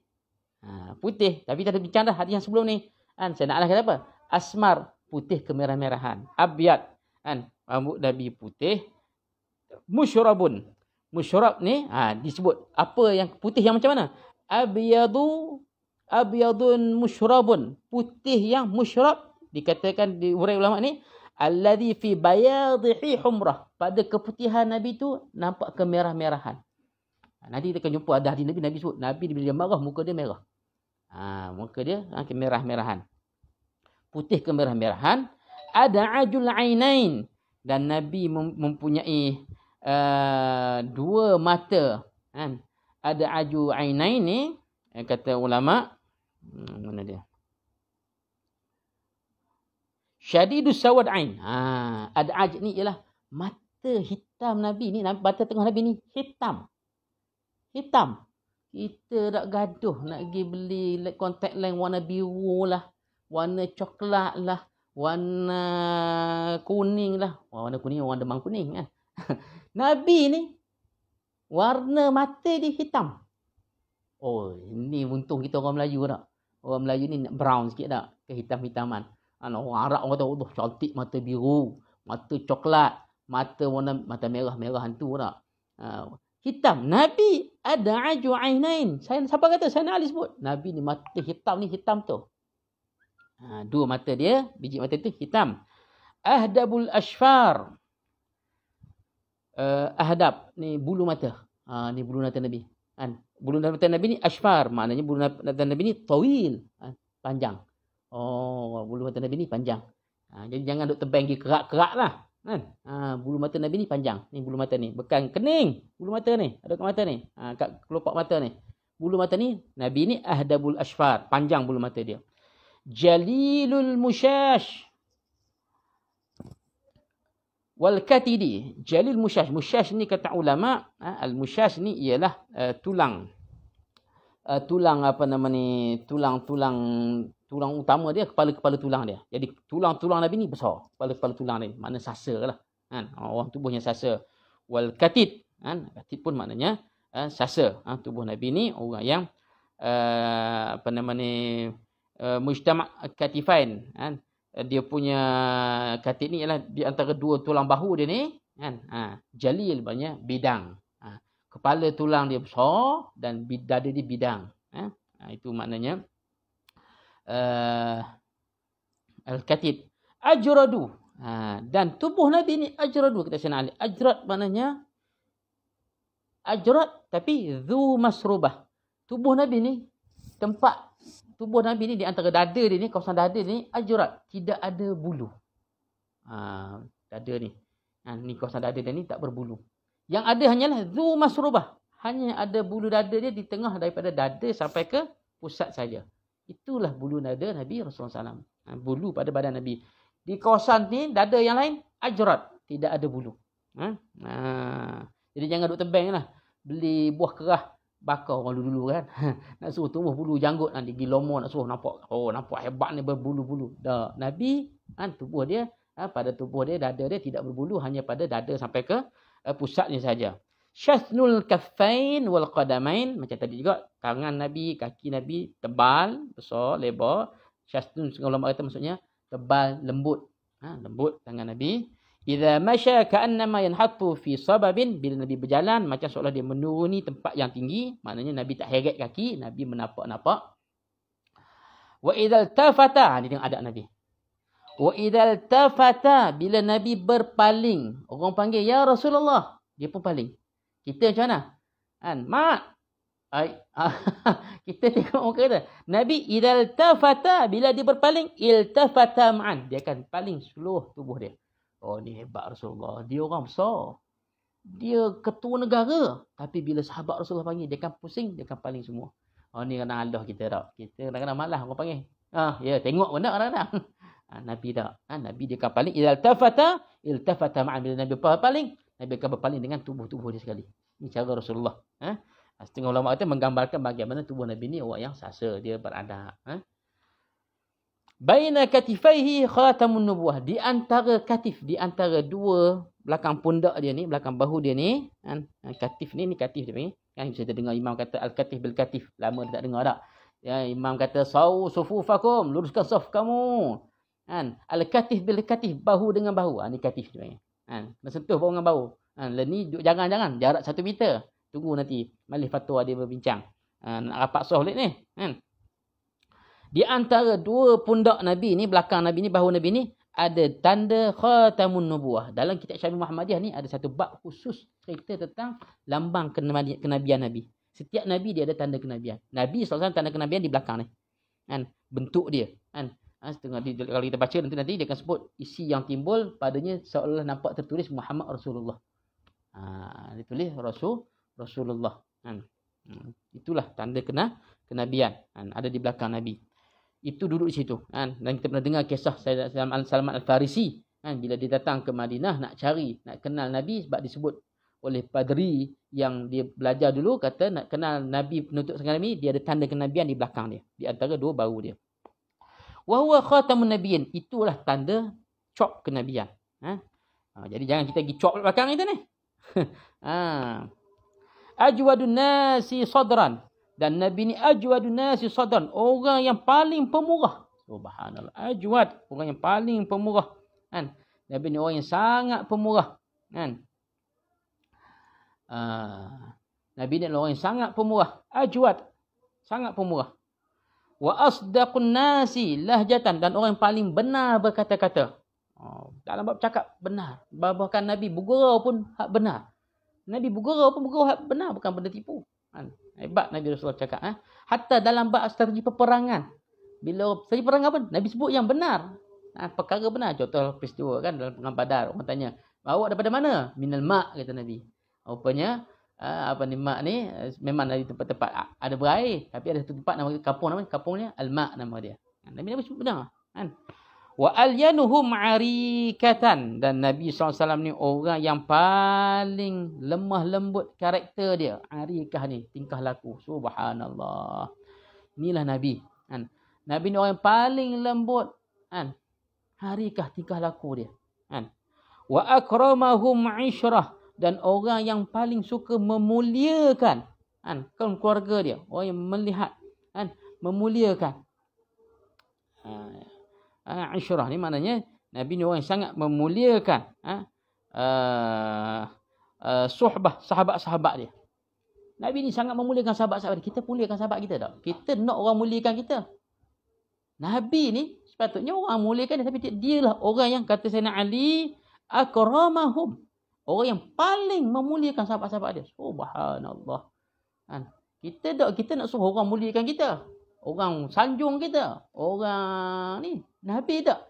ha, putih tapi tak ada bincang dah hadis yang sebelum ni kan saya nak kata apa asmar putih kemerah-merahan abyad kan rambut nabi putih musyrabun musyrab ni ha, disebut apa yang putih yang macam mana abyadu abyadun mushrabun putih yang mushrab dikatakan di urai ulama ni allazi fi bayadhi humrah pada keputihan nabi tu nampak kemerah-merahan ha, nanti kita akan jumpa ada hadis nabi nabi sebut nabi bila dia marah muka dia merah ha, muka dia ha, kemerah-merahan putih kemerah-merahan ada ajul ainain dan nabi mempunyai uh, dua mata kan ha, ada ajul ainain ni eh, kata ulama Hmm, mana dia? Syadidu sawad ain. Ha, ad'aj ni ialah mata hitam Nabi ni. Mata tengah Nabi ni hitam. Hitam. Kita nak gaduh nak pergi beli contact lens warna biru lah. Warna coklat lah. Warna kuning lah. Warna kuning, warna demang kuning kan. Nabi ni warna mata dia hitam. Oh, ini untung kita orang Melayu tak? orang Melayu ni brown sikit tak? Kehitam-hitaman. Ano, ah, orang Arab orang kata, Allah cantik mata biru, mata coklat, mata warna mata merah-merah hantu tak? Uh, hitam. Nabi ada aju ainain. Saya siapa kata? Saya nak sebut. Nabi ni mata hitam ni hitam tu. Uh, dua mata dia, biji mata tu hitam. Ahdabul ashfar. Uh, ahdab ni bulu mata. Uh, ni bulu mata Nabi. Kan? bulu mata Nabi ni ashfar. Maknanya bulu mata Nabi ni tawil. Ha, panjang. Oh, bulu mata Nabi ni panjang. Ha, jadi jangan duk tebang dia kerak-kerak lah. Kan? Ha, bulu mata Nabi ni panjang. Ni bulu mata ni. Bukan kening bulu mata ni. Ada kat mata ni. Ha, kat kelopak mata ni. Bulu mata ni, Nabi ni ahdabul ashfar. Panjang bulu mata dia. Jalilul mushash, Wal katidi. Jalil mushash, mushash ni kata ulama. Ha, al mushash ni ialah uh, Tulang uh, tulang apa nama ni tulang-tulang tulang utama dia kepala-kepala tulang dia. Jadi tulang-tulang Nabi ni besar, kepala-kepala tulang ni mana sasa lah. Kan? Orang tubuhnya sasa. Wal katit, kan? katit pun maknanya uh, sasa. Ha? tubuh Nabi ni orang yang uh, apa nama ni uh, mujtama' katifain, kan? Uh, dia punya katit ni ialah di antara dua tulang bahu dia ni kan ha jalil banyak bidang kepala tulang dia besar dan dada dia bidang. Eh? Ha, itu maknanya uh, Al-Katib. Ajradu. Ha, dan tubuh Nabi ni ajradu. Kita sana alih. Ajrad maknanya ajrad tapi zu masrubah. Tubuh Nabi ni tempat tubuh Nabi ni di antara dada dia ni, kawasan dada dia ni ajrad. Tidak ada bulu. Ha, dada ni. Ha, ni kawasan dada dia ni tak berbulu. Yang ada hanyalah zu masrubah. Hanya ada bulu dada dia di tengah daripada dada sampai ke pusat saja. Itulah bulu dada Nabi Rasulullah SAW. Ha, bulu pada badan Nabi. Di kawasan ni, dada yang lain, ajrat. Tidak ada bulu. Ha? Ha. Jadi jangan duduk tebang lah. Beli buah kerah bakar orang dulu-dulu kan. nak suruh tumbuh bulu janggut nanti. Pergi lomor nak suruh nampak. Oh nampak hebat ni berbulu-bulu. Dah. Nabi, ha, tubuh dia, ha, pada tubuh dia, dada dia tidak berbulu. Hanya pada dada sampai ke uh, pusatnya saja. Syasnul kafain wal qadamain macam tadi juga tangan nabi kaki nabi tebal besar lebar syasnul sungai ulama kata maksudnya tebal lembut ha, lembut tangan nabi idza masya ka'annama yanhatu fi sababin bila nabi berjalan macam seolah dia menuruni tempat yang tinggi maknanya nabi tak heret kaki nabi menapak-napak wa idza tafata ni ha, tengok adab nabi Wa idal tafata bila Nabi berpaling. Orang panggil, Ya Rasulullah. Dia pun paling. Kita macam mana? Kan? Mak. Ay, kita tengok muka dia. Nabi idal tafata bila dia berpaling. Il tafata ma'an. Dia akan paling seluruh tubuh dia. Oh ni hebat Rasulullah. Dia orang besar. Dia ketua negara. Tapi bila sahabat Rasulullah panggil, dia akan pusing, dia akan paling semua. Oh ni kadang-kadang kita tak. Kita kadang-kadang malas orang panggil. Ah, ya, tengok pun orang. kadang Ha, Nabi dah. Ha, Nabi dia akan paling. Ila tafata. Ila tafata ma'am. Bila Nabi berpaling. Nabi akan berpaling dengan tubuh-tubuh dia sekali. Ini cara Rasulullah. Ha? Ah, setengah ulama kata menggambarkan bagaimana tubuh Nabi ini, orang yang sasa. Dia berada. Ha? Baina katifaihi khatamun nubuah. Di antara katif. Di antara dua belakang pundak dia ni. Belakang bahu dia ni. Kan? Katif ni. Ni katif dia ni. Kan bisa dengar imam kata Al-Katif Bil-Katif. Lama dia tak dengar tak. Ya, imam kata, Sawu sufufakum. Luruskan saf kamu kan al-katif bil katif bahu dengan bahu ha, ni katif kan? tu kan bersentuh bahu dengan bahu kan ha, ni jangan jangan jarak satu meter tunggu nanti malih fatwa dia berbincang ha, nak rapat solid ni kan di antara dua pundak nabi ni belakang nabi ni bahu nabi ni ada tanda khatamun nubuah dalam kitab syarah Muhammadiyah ni ada satu bab khusus cerita tentang lambang kenabian nabi setiap nabi dia ada tanda kenabian nabi sallallahu tanda kenabian di belakang ni kan bentuk dia kan Ha, setengah, kalau kita baca nanti, nanti dia akan sebut isi yang timbul padanya seolah-olah nampak tertulis Muhammad Rasulullah. Ha, dia tulis Rasul, Rasulullah. Ha, hmm. itulah tanda kena kenabian. Ha, ada di belakang Nabi. Itu duduk di situ. Ha, dan kita pernah dengar kisah Salman Al-Farisi. Ha, bila dia datang ke Madinah nak cari, nak kenal Nabi sebab disebut oleh padri yang dia belajar dulu kata nak kenal Nabi penutup sekarang ni dia ada tanda kenabian di belakang dia. Di antara dua bau dia. Wahuwa khatamun nabiyin. Itulah tanda cop kenabian. Ha? ha? Jadi jangan kita pergi cop belakang kita ni. ha. Ajwadun nasi sadran. Dan Nabi ni ajwadun nasi sadran. Orang yang paling pemurah. Subhanallah. Ajwad. Orang yang paling pemurah. Kan? Nabi ni orang yang sangat pemurah. Kan? Uh, Nabi ni orang yang sangat pemurah. Ajwad. Sangat pemurah wa asdaqun nasi lahjatan dan orang paling benar berkata-kata. Oh, dalam bab cakap benar. Bahkan Nabi bergurau pun hak benar. Nabi bergurau pun bergurau hak benar bukan benda tipu. Ha, hebat Nabi Rasulullah cakap eh. Hatta dalam bab strategi peperangan. Bila strategi perang apa? Nabi sebut yang benar. Ah perkara benar contoh peristiwa kan dalam perang Badar orang tanya, "Awak daripada mana?" "Minal Ma" kata Nabi. Rupanya Ha, apa ni mak ni eh, memang ada tempat-tempat ah, ada berair tapi ada satu tempat nama kampung nama kampungnya al-ma' nama dia ha, Nabi nama sebut benar kan wa alyanuhum arikatan dan Nabi SAW ni orang yang paling lemah lembut karakter dia arikah ni tingkah laku subhanallah inilah nabi kan nabi ni orang yang paling lembut kan arikah tingkah laku dia kan wa akramahum 'ishrah dan orang yang paling suka memuliakan kan kaum keluarga dia orang yang melihat kan memuliakan ha, ya. ha isyrah ni maknanya nabi ni orang yang sangat memuliakan ha uh, uh, suhbah sahabat-sahabat dia nabi ni sangat memuliakan sahabat-sahabat kita muliakan sahabat kita tak kita nak orang muliakan kita nabi ni sepatutnya orang muliakan dia tapi dia lah orang yang kata Sayyidina Ali akramahum Orang yang paling memuliakan sahabat-sahabat dia. Subhanallah. Kan? Kita dok kita nak suruh orang muliakan kita. Orang sanjung kita. Orang ni. Nabi tak.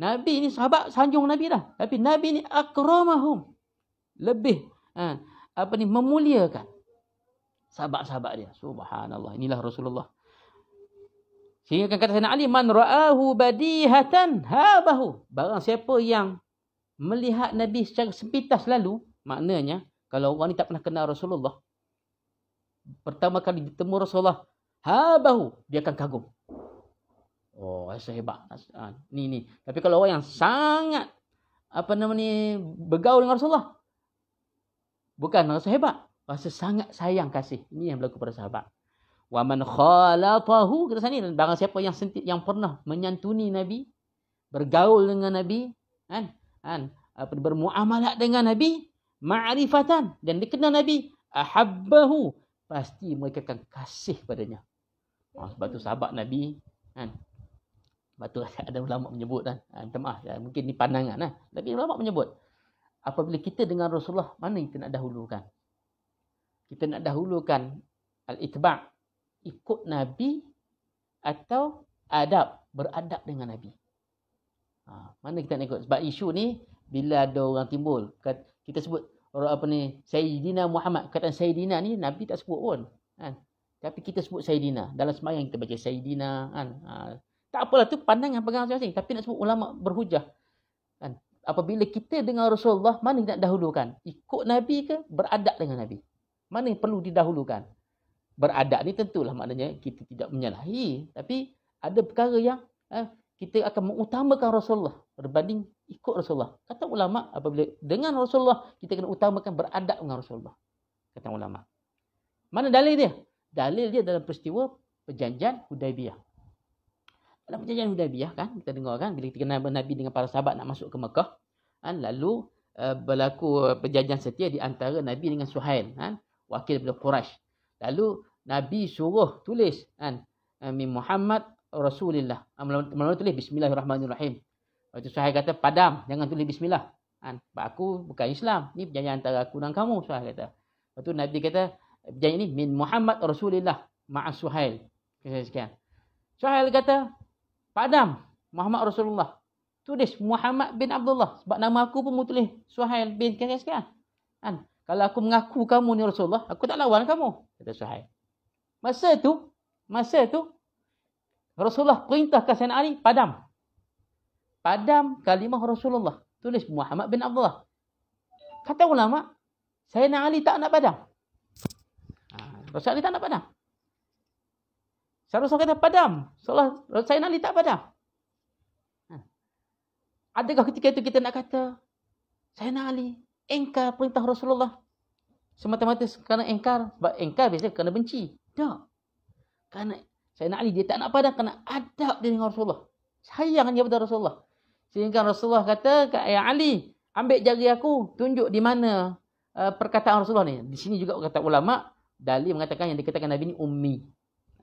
Nabi ni sahabat sanjung Nabi dah. Tapi Nabi ni akramahum. Lebih. Kan? Apa ni? Memuliakan. Sahabat-sahabat dia. Subhanallah. Inilah Rasulullah. Sehingga kan kata Sayyidina Ali. Man ra'ahu badihatan habahu. Barang siapa yang melihat Nabi secara sepintas lalu, maknanya kalau orang ni tak pernah kenal Rasulullah, pertama kali bertemu Rasulullah, ha bahu dia akan kagum. Oh, rasa hebat. Ha, ni, ni. Tapi kalau orang yang sangat apa nama ni bergaul dengan Rasulullah, bukan rasa hebat. Rasa sangat sayang kasih. Ini yang berlaku pada sahabat. Wa man khalatahu kata sini barang siapa yang senti, yang pernah menyantuni nabi bergaul dengan nabi kan eh? an apa ah, bermuamalah dengan nabi ma'rifatan dan dikenal nabi ahabbahu pasti mereka akan kasih padanya oh, sebab tu sahabat nabi kan sebab ada ulama menyebut kan ah, minta ya, mungkin ni pandangan lah. tapi ulama menyebut apabila kita dengan rasulullah mana kita nak dahulukan kita nak dahulukan al-itba' ikut nabi atau adab beradab dengan nabi Ha, mana kita nak ikut? Sebab isu ni bila ada orang timbul. Kita sebut orang apa ni? Sayyidina Muhammad. Kata Sayyidina ni Nabi tak sebut pun. Kan? Tapi kita sebut Sayyidina. Dalam semayang kita baca Sayyidina. Kan? Ha, tak apalah tu pandangan pegang masing-masing. Tapi nak sebut ulama berhujah. Kan? Apabila kita dengar Rasulullah, mana kita nak dahulukan? Ikut Nabi ke beradab dengan Nabi? Mana yang perlu didahulukan? Beradab ni tentulah maknanya kita tidak menyalahi. Tapi ada perkara yang eh, kita akan mengutamakan Rasulullah berbanding ikut Rasulullah. Kata ulama apabila dengan Rasulullah kita kena utamakan beradab dengan Rasulullah. Kata ulama. Mana dalil dia? Dalil dia dalam peristiwa perjanjian Hudaybiyah. Dalam perjanjian Hudaybiyah kan kita dengar kan bila kita Nabi dengan para sahabat nak masuk ke Mekah kan lalu uh, berlaku perjanjian setia di antara Nabi dengan Suhail kan wakil daripada Quraisy. Lalu Nabi suruh tulis kan eh, Muhammad Rasulillah. Ah, Melalui tulis Bismillahirrahmanirrahim. Waktu Suhaib kata padam. Jangan tulis Bismillah. Kan? Sebab aku bukan Islam. ni perjanjian antara aku dan kamu. Suhaib kata. Lepas tu Nabi kata perjanjian ini min Muhammad Rasulillah ma'as Suhail. Sekian. Suhail kata padam Muhammad Rasulullah. Tulis Muhammad bin Abdullah. Sebab nama aku pun tulis Suhail bin sekian sekian. Kan? Kalau aku mengaku kamu ni Rasulullah, aku tak lawan kamu. Kata Suhail. Masa tu, masa tu Rasulullah perintah Sayyidina Ali padam. Padam kalimah Rasulullah. Tulis Muhammad bin Abdullah. Kata ulama, Sayyidina Ali tak nak padam. Ha, Rasulullah Ali tak nak padam. Saya Rasulullah kata padam. Rasulullah Sayyidina Ali tak padam. Ha. Adakah ketika itu kita nak kata, Sayyidina Ali, engkar perintah Rasulullah. Semata-mata kerana engkar. engkar biasanya kerana benci. Tak. Kerana saya nak Ali dia tak nak padan kena adab dia dengan Rasulullah. Sayang dia pada Rasulullah. Sehingga Rasulullah kata ke Ayah Ali, ambil jari aku, tunjuk di mana uh, perkataan Rasulullah ni. Di sini juga kata ulama, Dali mengatakan yang dikatakan Nabi ni ummi.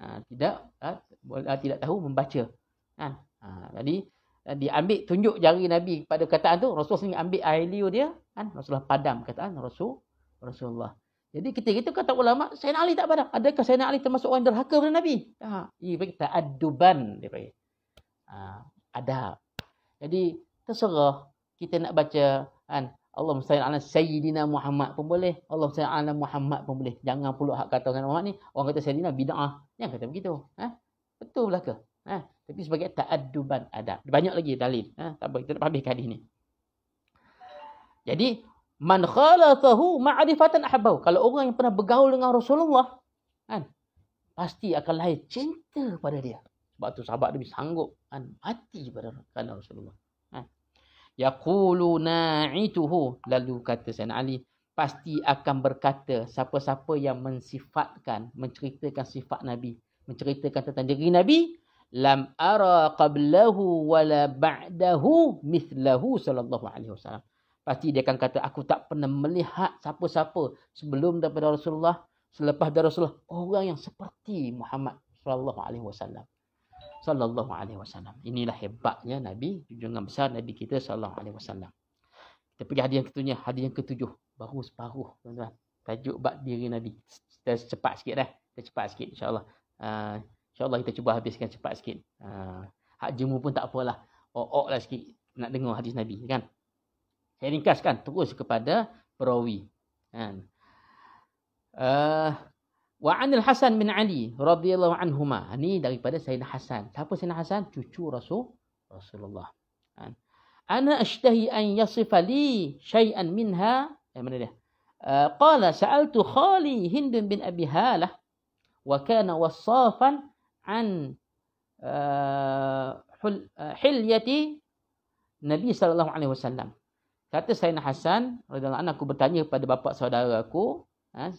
Ha, tidak ha, ha tidak tahu membaca. Ha, ha, jadi eh, diambil tunjuk jari Nabi pada kataan tu, Rasulullah sendiri ambil air liur dia, kan? Rasulullah padam kataan Rasul Rasulullah. Jadi kita itu kata ulama, Sayyidina Ali tak pada. Adakah Sayyidina Ali termasuk orang derhaka pada Nabi? Tak. Ia bagi kita aduban. Dia bagi. Ha, ada. Jadi terserah kita nak baca kan. Allah SWT ala Sayyidina Muhammad pun boleh. Allah SWT ala Muhammad pun boleh. Jangan pula hak kata orang Muhammad ni. Orang kata Sayyidina ah. Jangan kata begitu. Ha? Betul lah ke? Ha? Tapi sebagai ta'aduban adab. Banyak lagi dalil. Ha? Tak apa, kita nak habiskan hadis ni. Jadi, man khalathahu ma'rifatan ahbau. Kalau orang yang pernah bergaul dengan Rasulullah, kan? Pasti akan lahir cinta pada dia. Sebab tu sahabat Nabi sanggup kan mati pada kerana Rasulullah. Kan? Yaqulu na'ituhu lalu kata Sayyidina Ali pasti akan berkata siapa-siapa yang mensifatkan, menceritakan sifat Nabi, menceritakan tentang diri Nabi, lam ara qablahu wala ba'dahu mithlahu sallallahu alaihi wasallam. Pasti dia akan kata, aku tak pernah melihat siapa-siapa sebelum daripada Rasulullah, selepas daripada Rasulullah, orang yang seperti Muhammad sallallahu alaihi wasallam. Sallallahu alaihi wasallam. Inilah hebatnya Nabi, junjungan besar Nabi kita sallallahu alaihi wasallam. Kita pergi hadis yang ketujuh, hadis yang ketujuh. Baru separuh, tuan-tuan. Tajuk bab diri Nabi. Kita cepat sikit dah. Kita cepat sikit insya Uh, ah, insya kita cuba habiskan cepat sikit. Uh, hak jemu pun tak apalah. Ok-oklah sikit nak dengar hadis Nabi kan. Saya ringkaskan terus kepada perawi. Kan. Uh, wa anil Hasan bin Ali radhiyallahu anhuma. Ini daripada Sayyidina Hasan. Siapa Sayyidina Hasan? Cucu Rasul Rasulullah. Kan. Ana ashtahi an yasifa li shay'an minha. Eh, mana dia? Uh, qala sa'altu khali Hind bin Abi Hala, wa kana wassafan an uh, hul, uh, hilyati Nabi sallallahu alaihi wasallam. Kata Sayyidina Hassan, radhiyallahu anhu aku bertanya kepada bapa saudara aku, ha,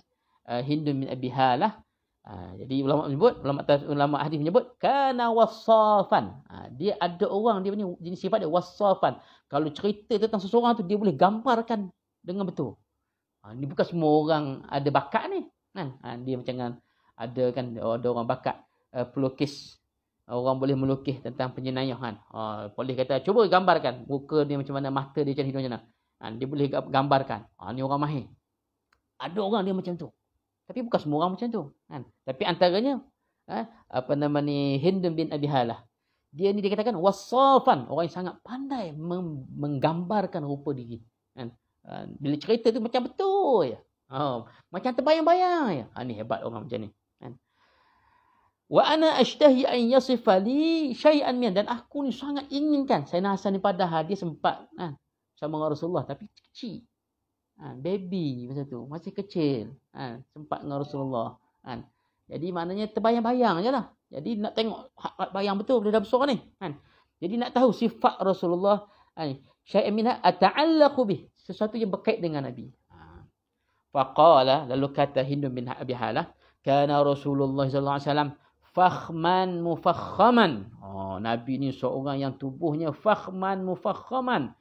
eh, Hindun bin Abi Halah. Ha, jadi ulama menyebut, ulama ulama hadis menyebut kana wasafan. Ha, dia ada orang dia ni jenis sifat dia wasafan. Kalau cerita tentang seseorang tu dia boleh gambarkan dengan betul. Ha, ini bukan semua orang ada bakat ni. Kan? Ha, dia macam kan ada kan ada orang bakat uh, pelukis orang boleh melukis tentang penjenayah kan. Ha, polis kata cuba gambarkan muka dia macam mana, mata dia macam hidung macam mana. Ha, dia boleh gambarkan. Ha, ni orang mahir. Ada orang dia macam tu. Tapi bukan semua orang macam tu. Kan? Tapi antaranya, ha, apa nama ni, Hindun bin Abi Abihalah. Dia ni dikatakan wasafan. Orang yang sangat pandai menggambarkan rupa diri. Kan? Ha, bila cerita tu macam betul ya, Ha, macam terbayang-bayang ya. Ha, ni hebat orang macam ni. Wa ana ashtahi an yasifa li syai'an min dan aku ni sangat inginkan Sayyidina Hasan ni padahal dia sempat ha, sama dengan Rasulullah tapi kecil. Ha, baby masa tu masih kecil ha, sempat dengan Rasulullah Ha. Jadi maknanya terbayang-bayang ajalah. Jadi nak tengok hak bayang betul benda dalam surah ni Ha. Jadi nak tahu sifat Rasulullah kan. Ha, syai'an min ata'allaqu bih sesuatu yang berkait dengan Nabi. Ha. Faqala lalu kata Hindun bin Abi Halah kana Rasulullah sallallahu alaihi wasallam fakhman mufakhaman. Oh, Nabi ni seorang yang tubuhnya fakhman mufakhaman.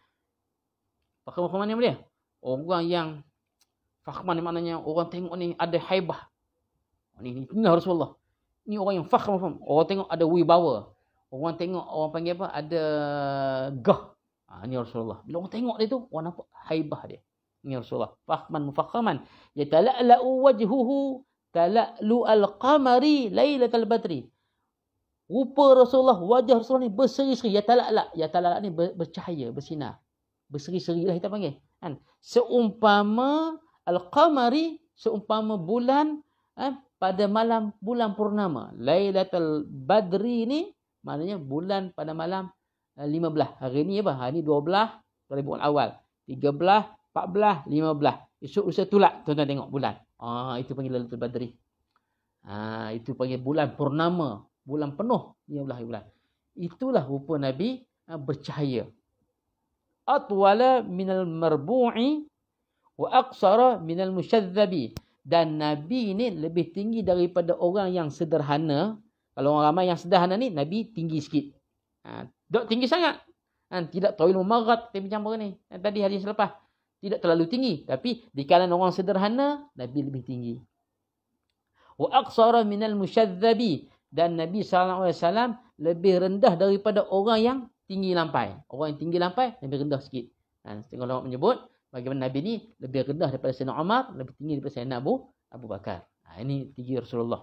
Fakhman mufakhaman ni apa Orang yang fakhman ni maknanya orang tengok ni ada haibah. Ni, ni, Rasulullah. Ni orang yang fakhman mufakhaman. Orang tengok ada wibawa. Orang tengok orang panggil apa? Ada gah. Ha, ni Rasulullah. Bila orang tengok dia tu, orang nampak haibah dia. Ni Rasulullah. Fakhman mufakhaman. Yatala'la'u wajhuhu Tala'lu al-qamari laylatal badri. Rupa Rasulullah, wajah Rasulullah ni berseri-seri. Ya talak-lak. Ya talak-lak ni bercahaya, bersinar. Berseri-seri lah kita panggil. Kan? Seumpama al-qamari, seumpama bulan, eh, pada malam bulan purnama. Laylatal badri ni, maknanya bulan pada malam eh, lima belah. Hari ni apa? Hari ni dua belah, dari bulan awal. Tiga belah, empat belah, lima belah. Esok usia tulak, tuan-tuan tengok bulan. Ah itu panggil Lailatul Badri. Ah itu panggil bulan purnama, bulan penuh ialah ya bulan. Ya Itulah rupa Nabi ah, bercahaya. Atwala minal marbu'i wa aqsara minal musyadzabi. Dan Nabi ni lebih tinggi daripada orang yang sederhana. Kalau orang ramai yang sederhana ni Nabi tinggi sikit. Ah ha, tinggi sangat. Ha, tidak tawil mumarrat tapi macam apa ni? Yang ah, tadi hari selepas tidak terlalu tinggi tapi di kalangan orang sederhana Nabi lebih tinggi wa min al musyadzabi dan Nabi sallallahu alaihi wasallam lebih rendah daripada orang yang tinggi lampai orang yang tinggi lampai lebih rendah sikit dan ha, setengah ulama menyebut bagaimana Nabi ni lebih rendah daripada Sayyidina Umar lebih tinggi daripada Sayyidina Abu Abu Bakar ha, ini tinggi Rasulullah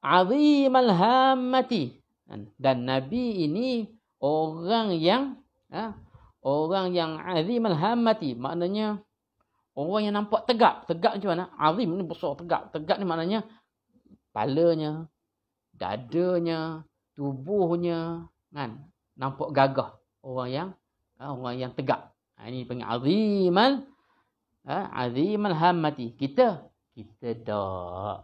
azimal hammati ha, dan Nabi ini orang yang ha, orang yang azim alhamati maknanya orang yang nampak tegap tegak macam mana azim ni besar tegak, tegak ni maknanya palanya dadanya tubuhnya kan nampak gagah orang yang ha, orang yang tegak. Ha, ini panggil aziman ha, aziman hamati kita kita tak,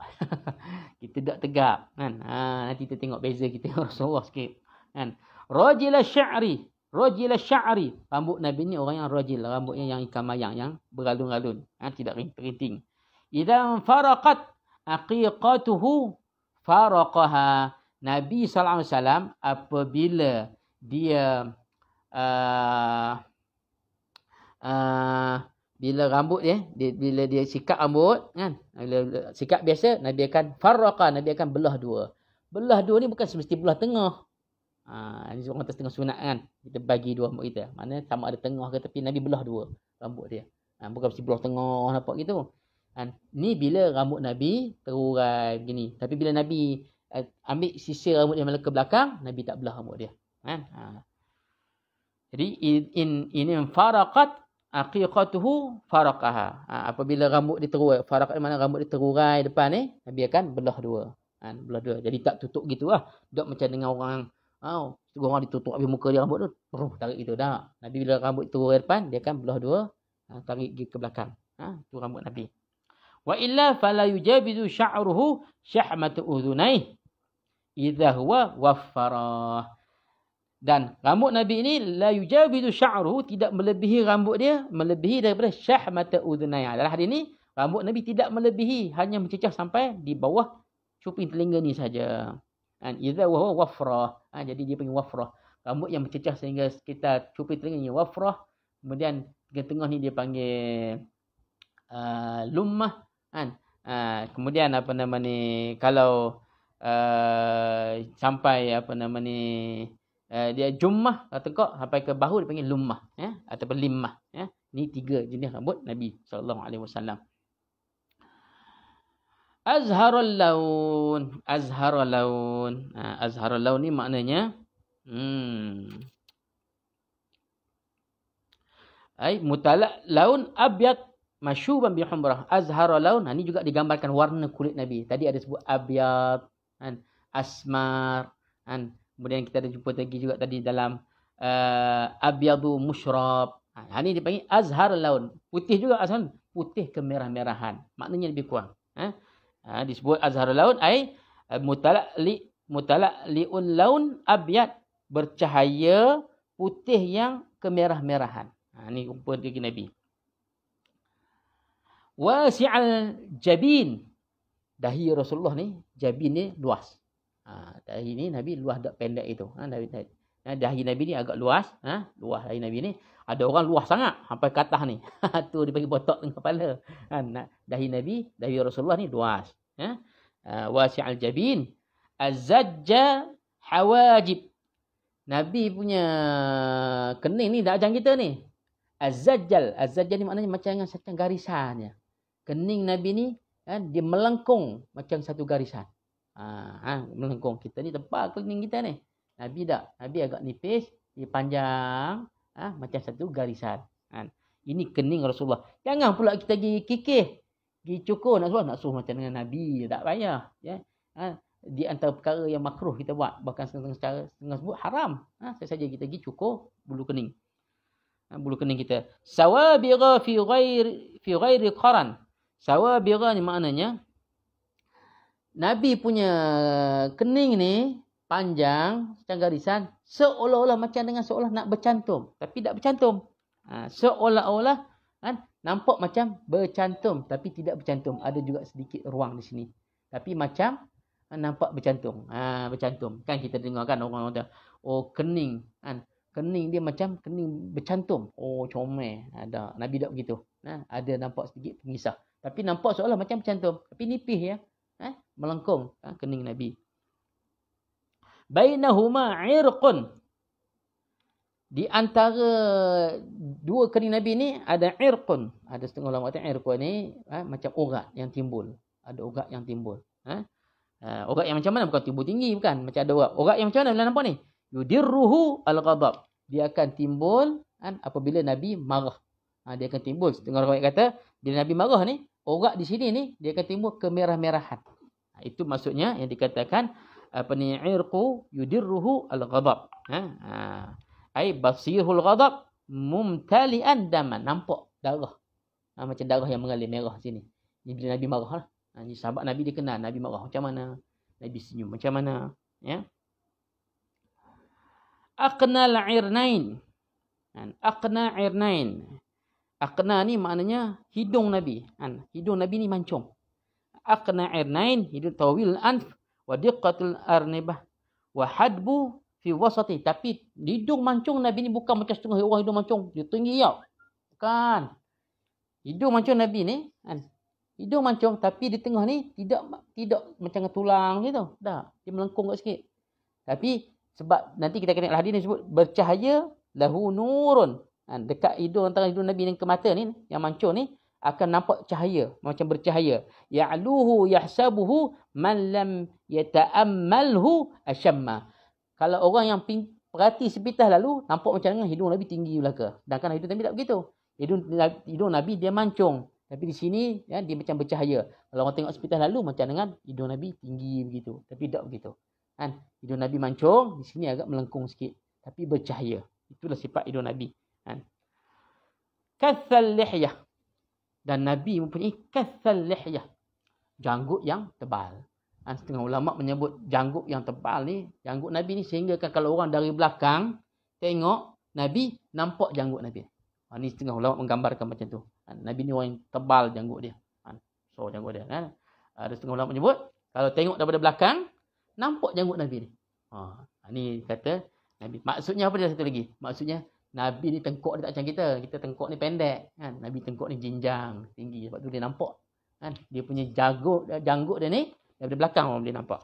kita tak tegap kan ha, nanti kita tengok beza kita Rasulullah sikit kan rajila sya'ri Rajil syari Rambut Nabi ni orang yang rajil. Rambutnya yang ikam mayang. Yang beralun-alun. Ha, tidak ring-ring. faraqat aqiqatuhu faraqaha. Nabi sallallahu alaihi wasallam apabila dia... Uh, uh, bila rambut dia, dia, bila dia sikat rambut, kan? Bila, sikap biasa, Nabi akan faraqah. Nabi akan belah dua. Belah dua ni bukan semesti belah tengah. Ha, ini orang kata setengah sunat kan. Kita bagi dua rambut kita. Mana sama ada tengah ke tepi Nabi belah dua rambut dia. Ha, bukan mesti belah tengah nampak gitu. Ha, ni bila rambut Nabi terurai begini. Tapi bila Nabi uh, ambil sisa rambut dia ke belakang, Nabi tak belah rambut dia. Ha? ha. Jadi in in in faraqat aqiqatuhu faraqaha. Ha, apabila rambut diterurai, faraqat mana rambut diterurai depan ni, Nabi akan belah dua. Ha, belah dua. Jadi tak tutup gitulah. Tak macam dengan orang Oh, tiga orang ditutup habis muka dia rambut tu. Ruh, tarik gitu. Dah. Nabi bila rambut tu ke depan, dia akan belah dua. Ha, tarik pergi ke belakang. Ha, tu rambut Nabi. Wa illa fala yujabizu sya'ruhu syahmatu udhunaih. Iza huwa waffarah. Dan rambut Nabi ini, la yujabizu sya'ruhu tidak melebihi rambut dia. Melebihi daripada syahmatu udhunaih. Dalam hari ini, rambut Nabi tidak melebihi. Hanya mencecah sampai di bawah cuping telinga ni saja. Ha, Iza wahu wafrah. Ha, jadi dia panggil wafrah. Rambut yang mencecah sehingga kita cupi telinga ni wafrah. Kemudian di tengah ni dia panggil uh, ha, lumah. Ha, ha, kemudian apa nama ni. Kalau uh, sampai apa nama ni. Uh, dia jumah atau kok sampai ke bahu dipanggil lumah ya ataupun limah ya ni tiga jenis rambut Nabi sallallahu alaihi wasallam Azharul laun. Azharul laun. Ha, azharul laun ni maknanya. Hmm. Ay, mutala laun abiat masyuban bihumrah. Azharul laun. Ha, ni juga digambarkan warna kulit Nabi. Tadi ada sebut abiat. Kan? Asmar. Kan? Kemudian kita ada jumpa lagi juga tadi dalam. Uh, eh, abiyadu musyrab. Ha, ini ha, dipanggil azhar laun. Putih juga asal. Putih kemerah-merahan. Maknanya lebih kurang. Eh? Ha, disebut azhar laun ai eh, mutalaq li mutalaq liun laun abyad bercahaya putih yang kemerah-merahan. Ha ni rupa dia Nabi. Wasi'al jabin dahi Rasulullah ni jabin ni luas. Ha, dahi ni Nabi luas tak pendek itu. Ha, dahi, dahi, dahi Nabi ni agak luas, ha, luas dahi Nabi ni. Ada orang luah sangat sampai katah ni. tu dia bagi botok dengan kepala. Kan dahi Nabi, dahi Rasulullah ni luas. Ya. Ah, wasi'al jabin azajja hawajib. Nabi punya kening ni dah ajang kita ni. Azajjal, azajjal ni maknanya macam dengan satu garisannya. Kening Nabi ni kan dia melengkung macam satu garisan. Ha, ha, melengkung kita ni tebal kening kita ni. Nabi dah, Nabi agak nipis, dia panjang ha, macam satu garisan. Ha. Ini kening Rasulullah. Jangan pula kita pergi kikih. Pergi cukur nak suruh, nak suruh macam dengan Nabi. Tak payah. Ya. Ha. Di antara perkara yang makruh kita buat. Bahkan setengah secara setengah sebut haram. Ha. Saya saja kita pergi cukur bulu kening. Ha. bulu kening kita. Sawabira fi ghair fi ghairi qaran. Sawabira ni maknanya Nabi punya kening ni panjang macam garisan seolah-olah macam dengan seolah nak bercantum tapi tak bercantum ha, seolah-olah kan nampak macam bercantum tapi tidak bercantum ada juga sedikit ruang di sini tapi macam ha, nampak bercantum ha, bercantum kan kita dengar kan orang kata oh kening kan kening dia macam kening bercantum oh comel ha, ada nabi tak begitu ha, ada nampak sedikit pengisah tapi nampak seolah macam bercantum tapi nipih ya ha, melengkung ha, kening nabi bainahuma irqun di antara dua kening nabi ni ada irqun ada setengah orang kata irqun ni ha, macam urat yang timbul ada urat yang timbul ha. ha urat yang macam mana bukan timbul tinggi bukan macam ada urat urat yang macam mana bila nampak ni yudirruhu alghadab dia akan timbul kan apabila nabi marah ha, dia akan timbul setengah orang kata bila nabi marah ni urat di sini ni dia akan timbul kemerah-merahan ha, itu maksudnya yang dikatakan apa ni irqu yudirruhu al-ghadab ha ha ai basirul ghadab mumtali'an daman nampak darah ha, macam darah yang mengalir merah sini ni bila nabi marah lah ha, ni sahabat nabi dia kenal nabi marah macam mana nabi senyum macam mana ya aqna al-irnain kan aqna irnain aqna ni maknanya hidung nabi kan hidung nabi ni mancung aqna irnain hidung tawil anf wa diqqatul arnibah wa hadbu fi wasati tapi hidung mancung nabi ni bukan macam setengah orang hidung mancung dia tinggi ya bukan hidung mancung nabi ni kan hidung mancung tapi di tengah ni tidak tidak macam tulang gitu dah dia melengkung kat sikit tapi sebab nanti kita kena hadis ni sebut bercahaya lahu nurun kan? dekat hidung antara hidung nabi dan ke mata ni yang mancung ni akan nampak cahaya macam bercahaya ya'luhu yahsabuhu man lam yata'ammalhu asyamma kalau orang yang perhati sepintas lalu nampak macam dengan hidung Nabi tinggi belaka dan kan hidung Nabi tak begitu hidung, hidung Nabi dia mancung tapi di sini ya, dia macam bercahaya kalau orang tengok sepintas lalu macam dengan hidung Nabi tinggi begitu tapi tak begitu kan hidung Nabi mancung di sini agak melengkung sikit tapi bercahaya itulah sifat hidung Nabi kan kathal lihyah dan Nabi mempunyai kathal lihyah. Janggut yang tebal. Dan setengah ulama menyebut janggut yang tebal ni, janggut Nabi ni sehingga kan kalau orang dari belakang tengok Nabi nampak janggut Nabi. Ha, ni setengah ulama menggambarkan macam tu. Ha, Nabi ni orang yang tebal janggut dia. Ha, so janggut dia kan. Ha, ada setengah ulama menyebut kalau tengok daripada belakang nampak janggut Nabi ni. Ha, ha ni kata Nabi. Maksudnya apa dia satu lagi? Maksudnya Nabi ni tengkok dia tak macam kita. Kita tengkok ni pendek. Kan? Nabi tengkok ni jinjang, tinggi. Sebab tu dia nampak. Kan? Dia punya jago, janggut dia ni, daripada belakang orang boleh nampak.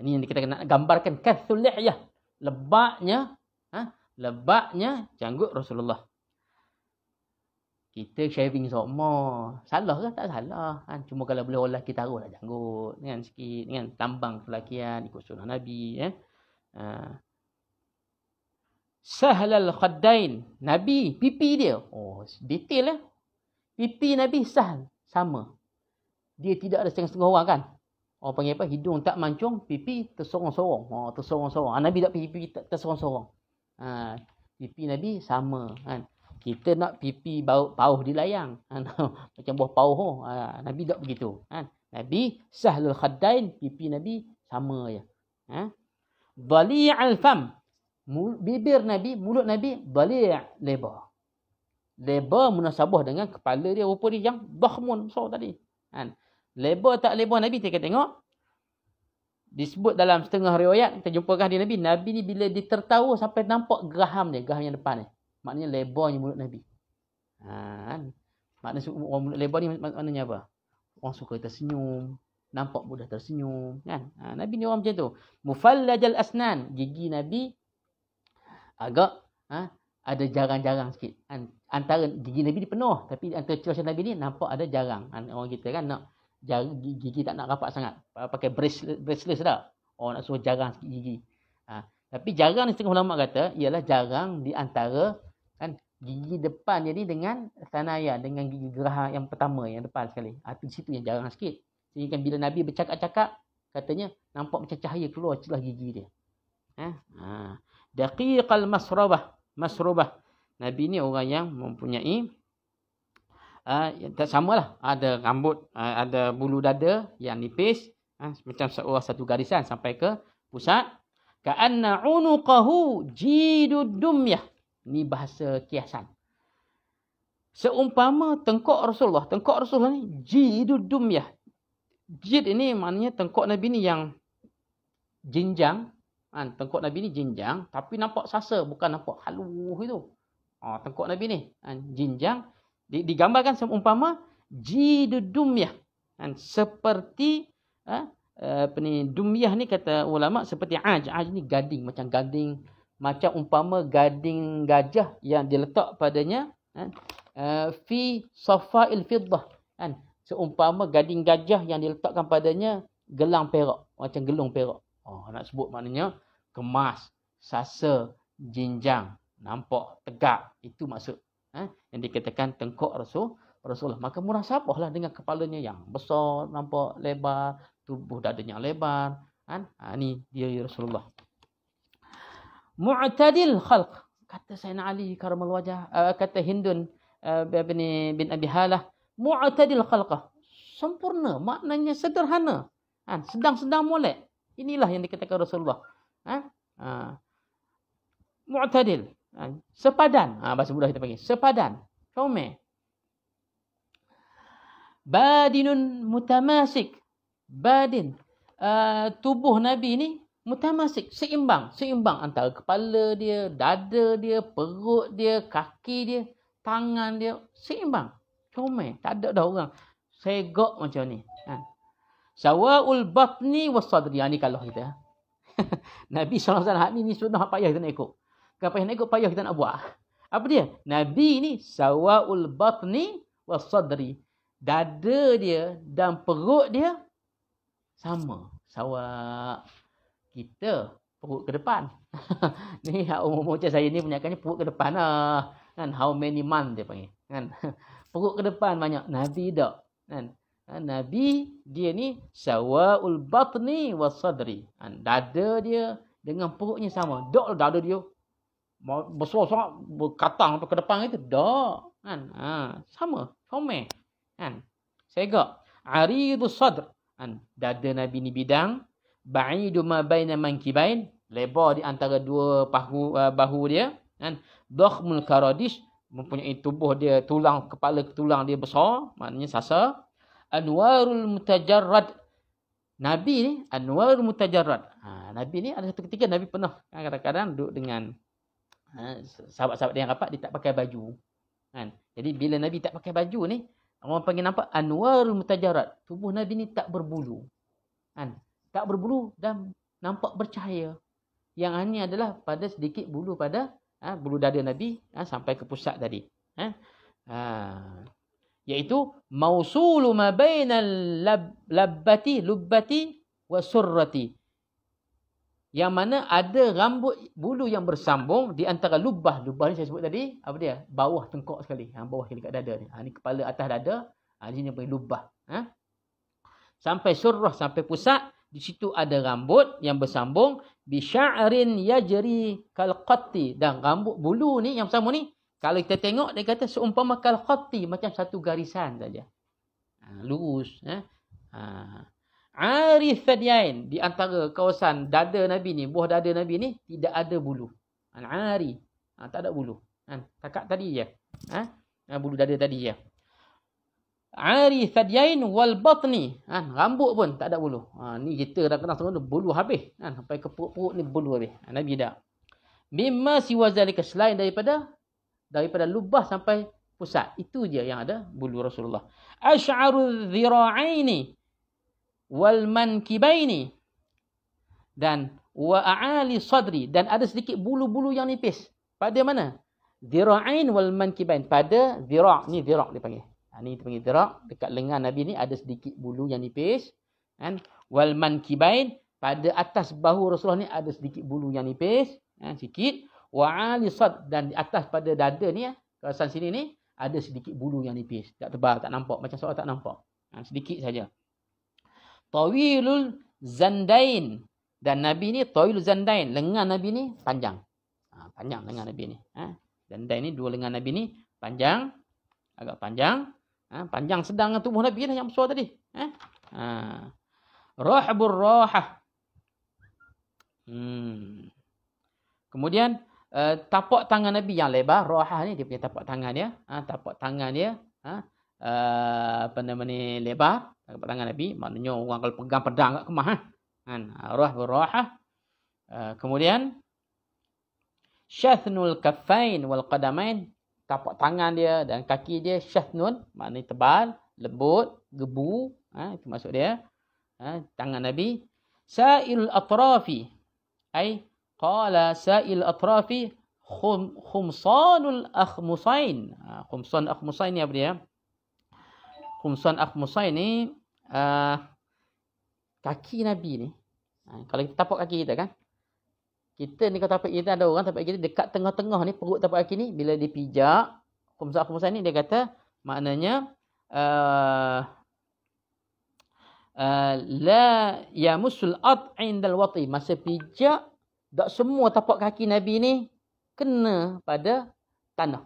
Ini yang kita kena gambarkan. Kathulihyah. Lebaknya, ha? lebaknya janggut Rasulullah. Kita shaving semua, Salah ke? Tak salah. Kan? Cuma kalau boleh olah, kita taruhlah janggut. Kan? Sikit. Kan? Tambang kelakian, ikut sunnah Nabi. ya. Ha? Sahlal khaddain. Nabi, pipi dia. Oh, detail lah. Eh? Pipi Nabi sahl. Sama. Dia tidak ada setengah-setengah orang kan. Orang oh, panggil apa? Hidung tak mancung. Pipi tersorong-sorong. Oh, tersorong-sorong. Ah, Nabi tak pipi tersorong-sorong. Ha, ah, pipi Nabi sama kan. Kita nak pipi bau pauh di layang. Ah, Macam buah pauh. Ha, Nabi tak begitu. Ha, Nabi sahlul khaddain. Pipi Nabi sama ya. Ha? Bali'al fam bibir Nabi, mulut Nabi balik lebar. Lebar munasabah dengan kepala dia rupa dia yang bahmun so tadi. Kan? Lebar tak lebar Nabi kita tengok. Disebut dalam setengah riwayat kita jumpa di Nabi. Nabi ni bila ditertawa sampai nampak geraham dia. Geraham yang depan ni. Maknanya lebarnya mulut Nabi. Kan? Maknanya orang mulut lebar ni maknanya apa? Orang suka tersenyum. Nampak mudah tersenyum. Kan? Ha, Nabi ni orang macam tu. Mufallajal asnan. Gigi Nabi agak ha, ada jarang-jarang sikit. Antara gigi Nabi ni penuh. Tapi antara cuaca Nabi ni nampak ada jarang. Orang kita kan nak jari, gigi tak nak rapat sangat. Pakai braceless dah. Orang nak suruh jarang sikit gigi. Ha. Tapi jarang ni setengah ulama kata ialah jarang di antara kan, gigi depan jadi dengan sanaya. Dengan gigi geraha yang pertama yang depan sekali. Ha, di situ yang jarang sikit. Sehingga kan bila Nabi bercakap-cakap katanya nampak macam cahaya keluar celah gigi dia. Ha. ha daqiqal masrubah masrubah nabi ni orang yang mempunyai uh, tak lah. ada rambut uh, ada bulu dada yang nipis uh, macam seorang satu garisan sampai ke pusat ka'anna unuqahu jidud dumyah ni bahasa kiasan seumpama tengkok rasulullah tengkok rasulullah ni jidud dumyah jid ini maknanya tengkok nabi ni yang jinjang Ha, tengkuk Nabi ni jinjang tapi nampak sasa bukan nampak haluh itu. Ha, tengkuk Nabi ni ha, jinjang digambarkan seumpama jidudumyah. Ha, seperti ha, e, apa ni dumyah ni kata ulama seperti aj aj ni gading macam gading macam umpama gading gajah yang diletak padanya ha, e, fi safail fiddah kan seumpama gading gajah yang diletakkan padanya gelang perak macam gelung perak oh nak sebut maknanya kemas, sasa, jinjang, nampak tegak. Itu maksud eh, yang dikatakan tengkok Rasul Rasulullah. Maka murah sabahlah dengan kepalanya yang besar, nampak lebar, tubuh dadanya lebar. Kan? Ha, ini dia ya Rasulullah. Mu'tadil khalq. Kata Sayyidina Ali karamal wajah. Uh, kata Hindun uh, eh, bin, bin Abi Halah. Mu'tadil khalqah. Sempurna. Maknanya sederhana. Kan? Sedang-sedang molek. Inilah yang dikatakan Rasulullah. Ah, Ha. Mu'tadil. Ha. Sepadan. Ha. bahasa mudah kita panggil. Sepadan. Come. Badinun mutamasik. Badin. Uh, tubuh Nabi ni mutamasik. Seimbang. Seimbang antara kepala dia, dada dia, perut dia, kaki dia, tangan dia. Seimbang. Come. Tak ada dah orang. Segok macam ni. Ha. Sawa'ul batni wa Ini ha, kalau kita. Nabi SAW hak ni ni sunnah apa payah kita nak ikut. Kalau payah nak ikut payah kita nak buat. Apa dia? Nabi ni sawaul batni was sadri. Dada dia dan perut dia sama. Sawa kita perut ke depan. ni hak umum macam saya ni punyakannya perut ke depan lah. Kan how many month dia panggil. Kan perut ke depan banyak. Nabi tak. Kan. Ha, Nabi dia ni sawaul batni wasadri. Ha, dada dia dengan perutnya sama. Dok lah dada dia. Besar sangat berkatang ke depan itu. dok, Kan? Ha, sama. Sama. Kan? Sega. Aridu sadr. Kan? Dada Nabi ni bidang. Ba'idu ma baina mankibain. Lebar di antara dua pahu, uh, bahu dia. Kan? Dakhmul karadish. Mempunyai tubuh dia tulang. Kepala tulang dia besar. Maknanya sasa. Anwarul Mutajarrad. Nabi ni Anwarul Mutajarrad. Ha, Nabi ni ada satu ketika Nabi pernah ha, kadang-kadang duduk dengan ha, sahabat-sahabat yang rapat dia tak pakai baju. Kan? Jadi bila Nabi tak pakai baju ni orang panggil nampak Anwarul Mutajarrad. Tubuh Nabi ni tak berbulu. Kan? Tak berbulu dan nampak bercahaya. Yang ini adalah pada sedikit bulu pada ha, bulu dada Nabi ha, sampai ke pusat tadi. Ha? Ha yaitu mausulu ma bainal lab, labbati lubbati wa yang mana ada rambut bulu yang bersambung di antara lubah lubah ni saya sebut tadi apa dia bawah tengkok sekali yang ha, bawah sekali kat dada ni ha, ni kepala atas dada ha, ni yang panggil lubah ha? sampai surrah sampai pusat di situ ada rambut yang bersambung bi sya'rin yajri kalqati dan rambut bulu ni yang sama ni kalau kita tengok, dia kata seumpama kal khati. Macam satu garisan saja. Ha, lurus. Eh? Ha. ha. Arifadiyain. Di antara kawasan dada Nabi ni, buah dada Nabi ni, tidak ada bulu. Al-Ari. Ha, tak ada bulu. Ha, takat tadi je. Ha? Ha, bulu dada tadi je. Arifadiyain wal batni. Ha, rambut pun tak ada bulu. Ha, ni kita dah kenal semua tu, bulu habis. Ha, sampai ke perut-perut ni, bulu habis. Ha, Nabi dah. Mimma siwa zalika selain daripada daripada lubah sampai pusat itu je yang ada bulu Rasulullah asharu ziraini, wal mankibaini dan wa aali sadri dan ada sedikit bulu-bulu yang nipis pada mana dhira'ain wal mankibain pada dhira' ni dhira' dipanggil ha ni dipanggil dhira' dekat lengan nabi ni ada sedikit bulu yang nipis kan wal mankibain pada atas bahu Rasulullah ni ada sedikit bulu yang nipis kan sikit wa'alisat dan di atas pada dada ni ya, kawasan sini ni ada sedikit bulu yang nipis tak tebal tak nampak macam seorang tak nampak ha, sedikit saja tawilul zandain dan nabi ni tawilul zandain lengan nabi ni panjang ha, panjang lengan nabi ni ha zandain ni dua lengan nabi ni panjang agak panjang ha, panjang sedang tubuh nabi ni lah yang bersuara tadi ha, ha. rahbur rahah hmm kemudian Eh, tapak tangan Nabi yang lebar, rohah ni dia punya tapak tangan dia, ha, tapak tangan dia, ha, uh, apa nama ni lebar, tapak tangan Nabi, maknanya orang kalau pegang pedang agak kemah, ha. kan, ha. roh berrohah. Uh, eh, kemudian, syathnul kafain wal qadamain, tapak tangan dia dan kaki dia, syathnun, maknanya tebal, lembut, gebu, ha, itu maksud dia, ha, tangan Nabi. Sa'il atrafi, ayy, Qala sa'il atrafi khum, khumsanul akhmusain. Ha, khumsan akhmusain ni apa dia? Khumsan akhmusain ni uh, kaki Nabi ni. Ha, kalau kita tapak kaki kita kan. Kita ni kalau tapak kita ada orang tapak kita dekat tengah-tengah ni perut tapak kaki ni. Bila dia pijak khumsan akhmusain ni dia kata maknanya uh, Uh, la yamusul ad indal wati masa pijak tak semua tapak kaki Nabi ni kena pada tanah.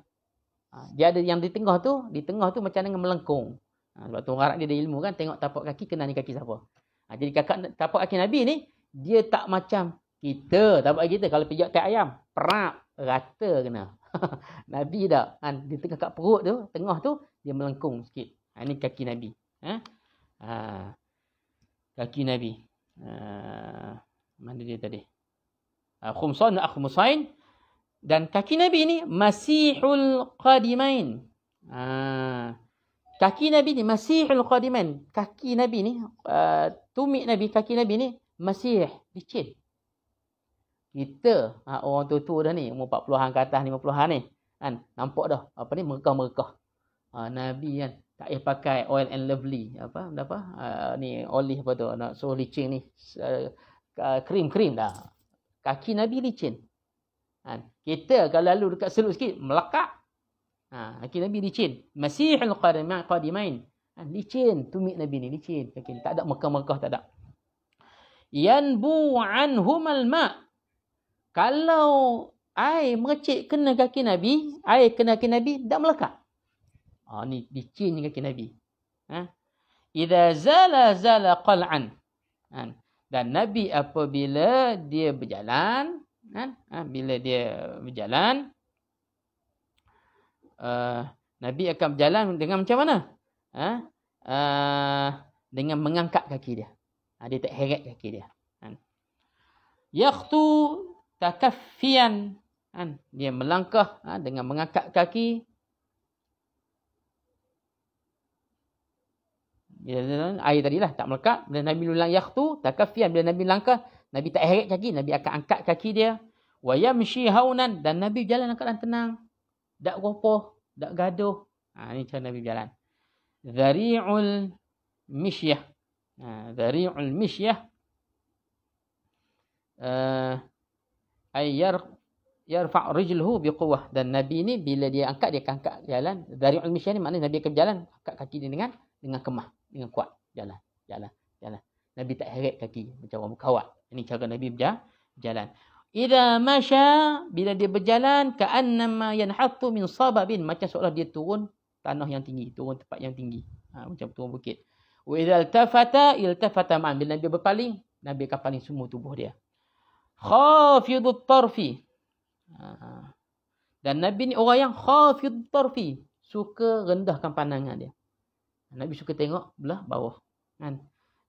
Ha, dia ada yang di tengah tu, di tengah tu macam dengan melengkung. Ha, sebab tu orang dia ada ilmu kan, tengok tapak kaki kena ni kaki siapa. Ha, jadi kakak tapak kaki Nabi ni, dia tak macam kita, tapak kita. Kalau pijak kaki ayam, perap, rata kena. Nabi tak, kan, di tengah kat perut tu, tengah tu, dia melengkung sikit. Ini kaki Nabi. Ha? Kaki Nabi. Mana dia tadi? Ah, khumsan dan akhmusain dan kaki nabi ni masihul qadimain ha. kaki nabi ni masihul qadimain kaki nabi ni uh, ah, tumit nabi kaki nabi ni masih licin kita ha, orang tua-tua dah ni umur 40-an ke atas 50-an ni kan nampak dah apa ni merekah-merekah ha, nabi kan tak payah pakai oil and lovely apa apa uh, ni olive apa tu nak suruh licin ni krim-krim uh, dah kaki Nabi licin. Ha, kita kalau lalu dekat selut sikit, melekak. Ha, kaki Nabi licin. Masihul Qadimain. Ha, licin. Tumit Nabi ni, licin. Kaki ni. Tak ada mekah-mekah, tak ada. Yanbu anhumal ma' Kalau air mercik kena kaki Nabi, air kena kaki Nabi, tak melekak. Ha, ni licin kaki Nabi. Ha? Iza zala zala qal'an. Ha? Dan Nabi apabila dia berjalan, kan? Ha, bila dia berjalan, uh, Nabi akan berjalan dengan macam mana? Ha? Uh, dengan mengangkat kaki dia. Ha, dia tak heret kaki dia. Kan? Yaktu takafian, kan? dia melangkah ha, dengan mengangkat kaki bila air tadi lah tak melekat bila Nabi ulang yakhtu takafian bila Nabi langkah Nabi tak heret kaki Nabi akan angkat kaki dia wa yamshi haunan dan Nabi jalan dalam tenang tak gopoh tak gaduh ha ini cara Nabi jalan dhari'ul mishyah ha dhari'ul mishyah uh, eh, ayyar yarfa' rijluhu biquwwah dan nabi ni bila dia angkat dia akan angkat jalan dari ulmisyah ni maknanya nabi akan berjalan angkat kaki dia dengan dengan kemah, dengan kuat jalan, jalan, jalan. Nabi tak heret kaki macam orang berkawat. Ini cara Nabi berjalan. Ida masya bila dia berjalan ka'annama yanhatu min sababin macam seolah dia turun tanah yang tinggi, turun tempat yang tinggi. Ha, macam turun bukit. Wa idza iltafata iltafata ma'an bila Nabi berpaling, Nabi akan paling semua tubuh dia. Khafidut tarfi. Ha, ha. dan Nabi ni orang yang khafidut tarfi. Suka rendahkan pandangan dia. Nabi suka tengok belah bawah. Kan?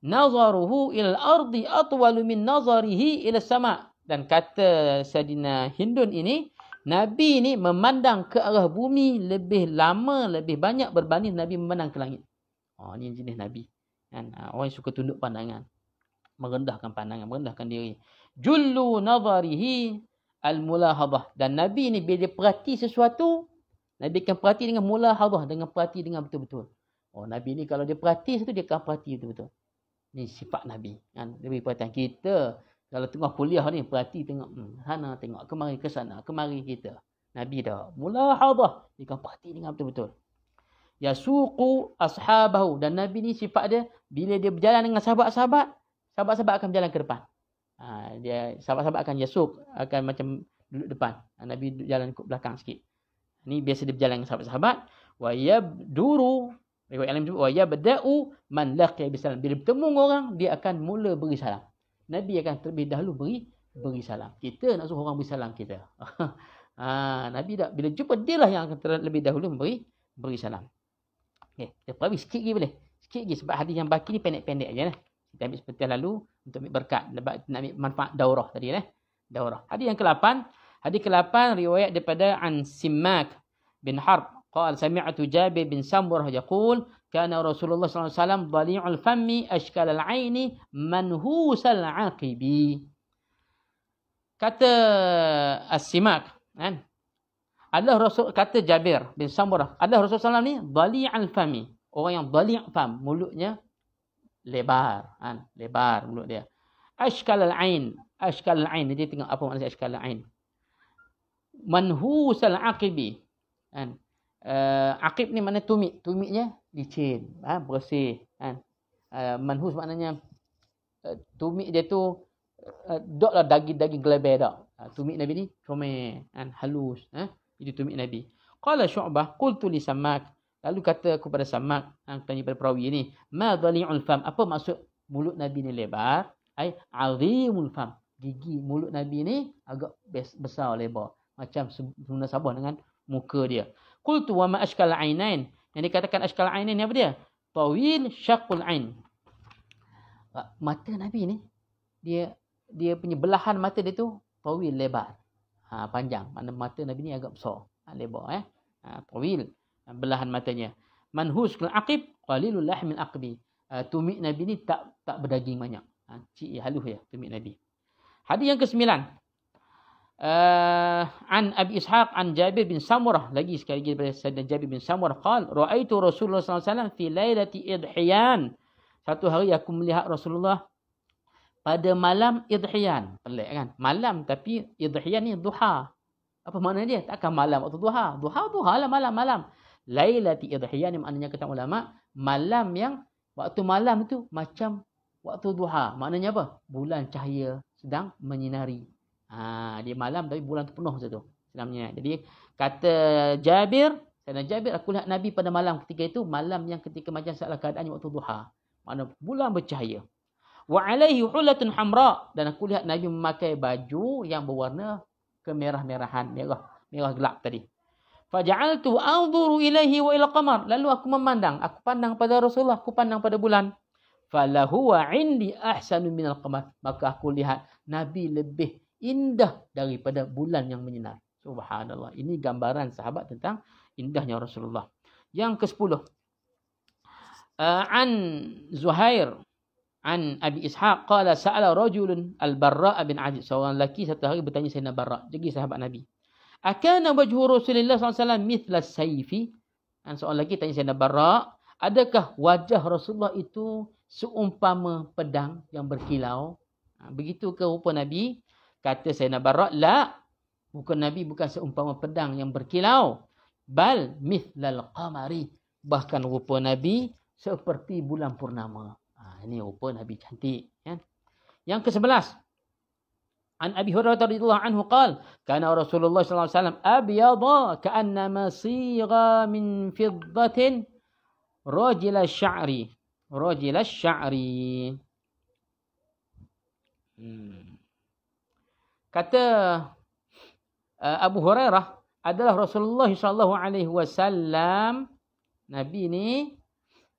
Nazaruhu ilal ardi atwalu min nazarihi ilas sama. Dan kata Sayyidina Hindun ini, Nabi ini memandang ke arah bumi lebih lama, lebih banyak berbanding Nabi memandang ke langit. Oh, ha, ini jenis Nabi. Kan? Ha, orang yang suka tunduk pandangan. Merendahkan pandangan, merendahkan diri. Jullu nazarihi al-mulahadah. Dan Nabi ini bila dia perhati sesuatu, Nabi akan perhati dengan mulahadah, dengan perhati dengan betul-betul. Oh Nabi ni kalau dia perhati satu dia akan perhati betul-betul. Ni sifat Nabi. Kan? Lebih perhatian kita kalau tengah kuliah ni perhati tengok hmm, sana tengok kemari ke sana kemari kita. Nabi dah mula habah. Dia akan perhati dengan betul-betul. Yasuku ashabahu. Dan Nabi ni sifat dia bila dia berjalan dengan sahabat-sahabat sahabat-sahabat akan berjalan ke depan. Ha, dia Sahabat-sahabat akan yasuk akan macam duduk depan. Ha, Nabi duduk jalan ke belakang sikit. Ni biasa dia berjalan dengan sahabat-sahabat. Wa yabduru Riwayat lain menyebut, Waya bada'u man laqya bisalam. Bila bertemu orang, dia akan mula beri salam. Nabi akan terlebih dahulu beri beri salam. Kita nak suruh orang beri salam kita. ha, Nabi tak bila jumpa, dia lah yang akan terlebih dahulu beri beri salam. Okay, kita perawi sikit lagi boleh. Sikit lagi sebab hadis yang baki ni pendek-pendek aja. Lah. Kita ambil seperti lalu untuk ambil berkat. Nak ambil manfaat daurah tadi. Lah. Daurah. Hadis yang ke-8. Hadis ke-8 riwayat daripada An Simak bin Harb قال سمعت جابر بن سمره يقول كان رسول الله صلى الله عليه وسلم ضليع الفم اشكال العين منهوس العقب كت السماك إيه؟ الله رسول كت جابر بن سمره الله رسول صلى الله عليه وسلم ضليع الفم هو yang ضليع فم mulutnya lebar kan إيه؟ lebar mulut dia اشكال العين اشكال العين dia tengok apa maksud اشكال العين منهوس العقب kan إيه؟ uh, Aqib ni mana tumit Tumitnya licin ha, Bersih ha. Uh, Manhus maknanya uh, eh, Tumit dia tu uh, Tak lah daging-daging gelabai tak uh, Tumit Nabi ni comel kan? Halus ha. Itu tumit Nabi Qala syu'bah Qultu li samak Lalu kata kepada samak ha, kan, Tanya kepada perawi ni Ma dhali'ul fam Apa maksud mulut Nabi ni lebar Ay, Azimul fam Gigi mulut Nabi ni agak besar lebar. Macam sebenar sabar dengan muka dia. Qultu wa ma ashkal ainain. Yang dikatakan ashkal ainain ni apa dia? Tawil syaqul ain. Ah, mata Nabi ni dia dia punya belahan mata dia tu tawil lebar. Ha, panjang. Mana mata Nabi ni agak besar. Ha, lebar eh. Ha, tawil ah, belahan matanya. Manhus kal aqib qalilul lahmil aqbi. Ha, tumik Nabi ni tak tak berdaging banyak. Ha, cik ya, ya tumik Nabi. Hadis yang ke sembilan uh, an Abi Ishaq an Jabir bin Samurah lagi sekali lagi daripada Sayyidina Jabir bin Samurah qal raaitu Rasulullah sallallahu alaihi wasallam fi lailati idhiyan satu hari aku melihat Rasulullah pada malam idhiyan pelik kan malam tapi idhiyan ni duha apa makna dia takkan malam atau duha duha duha lah malam malam lailati idhiyan ni maknanya kata ulama malam yang waktu malam tu macam waktu duha maknanya apa bulan cahaya sedang menyinari Ha, dia malam tapi bulan tu penuh macam tu. Senamnya. Jadi kata Jabir, Sayyidina Jabir aku lihat Nabi pada malam ketika itu, malam yang ketika macam salah keadaannya waktu duha. Mana bulan bercahaya. Wa alaihi hulatun hamra dan aku lihat Nabi memakai baju yang berwarna kemerah-merahan, merah merah gelap tadi. Faja'altu anzuru ilaihi wa ila qamar. Lalu aku memandang, aku pandang pada Rasulullah, aku pandang pada bulan. wa indi ahsanu minal qamar. Maka aku lihat Nabi lebih indah daripada bulan yang menyinar. Subhanallah. Ini gambaran sahabat tentang indahnya Rasulullah. Yang ke-10. Uh, eh, an Zuhair an Abi Ishaq qala sa'ala rajulun al-Barra bin Aziz. Seorang lelaki satu hari bertanya Sayyidina Barra, jadi sahabat Nabi. Akana wajhu Rasulillah sallallahu alaihi wasallam mithla sayfi? Dan seorang lelaki tanya Sayyidina Barra, adakah wajah Rasulullah itu seumpama pedang yang berkilau? Ha, begitu ke rupa Nabi kata Sayyidina Barak, la, bukan Nabi bukan seumpama pedang yang berkilau. Bal mithlal qamari. Bahkan rupa Nabi seperti bulan purnama. Ha, ini rupa Nabi cantik. Ya? Yang ke sebelas, An Abi Hurairah radhiyallahu anhu qaal kana Rasulullah sallallahu alaihi wasallam abyadha ka'anna ma sigha min fiddatin rajil ash-sha'ri rajil ash-sha'ri hmm kata uh, Abu Hurairah adalah Rasulullah sallallahu alaihi wasallam nabi ni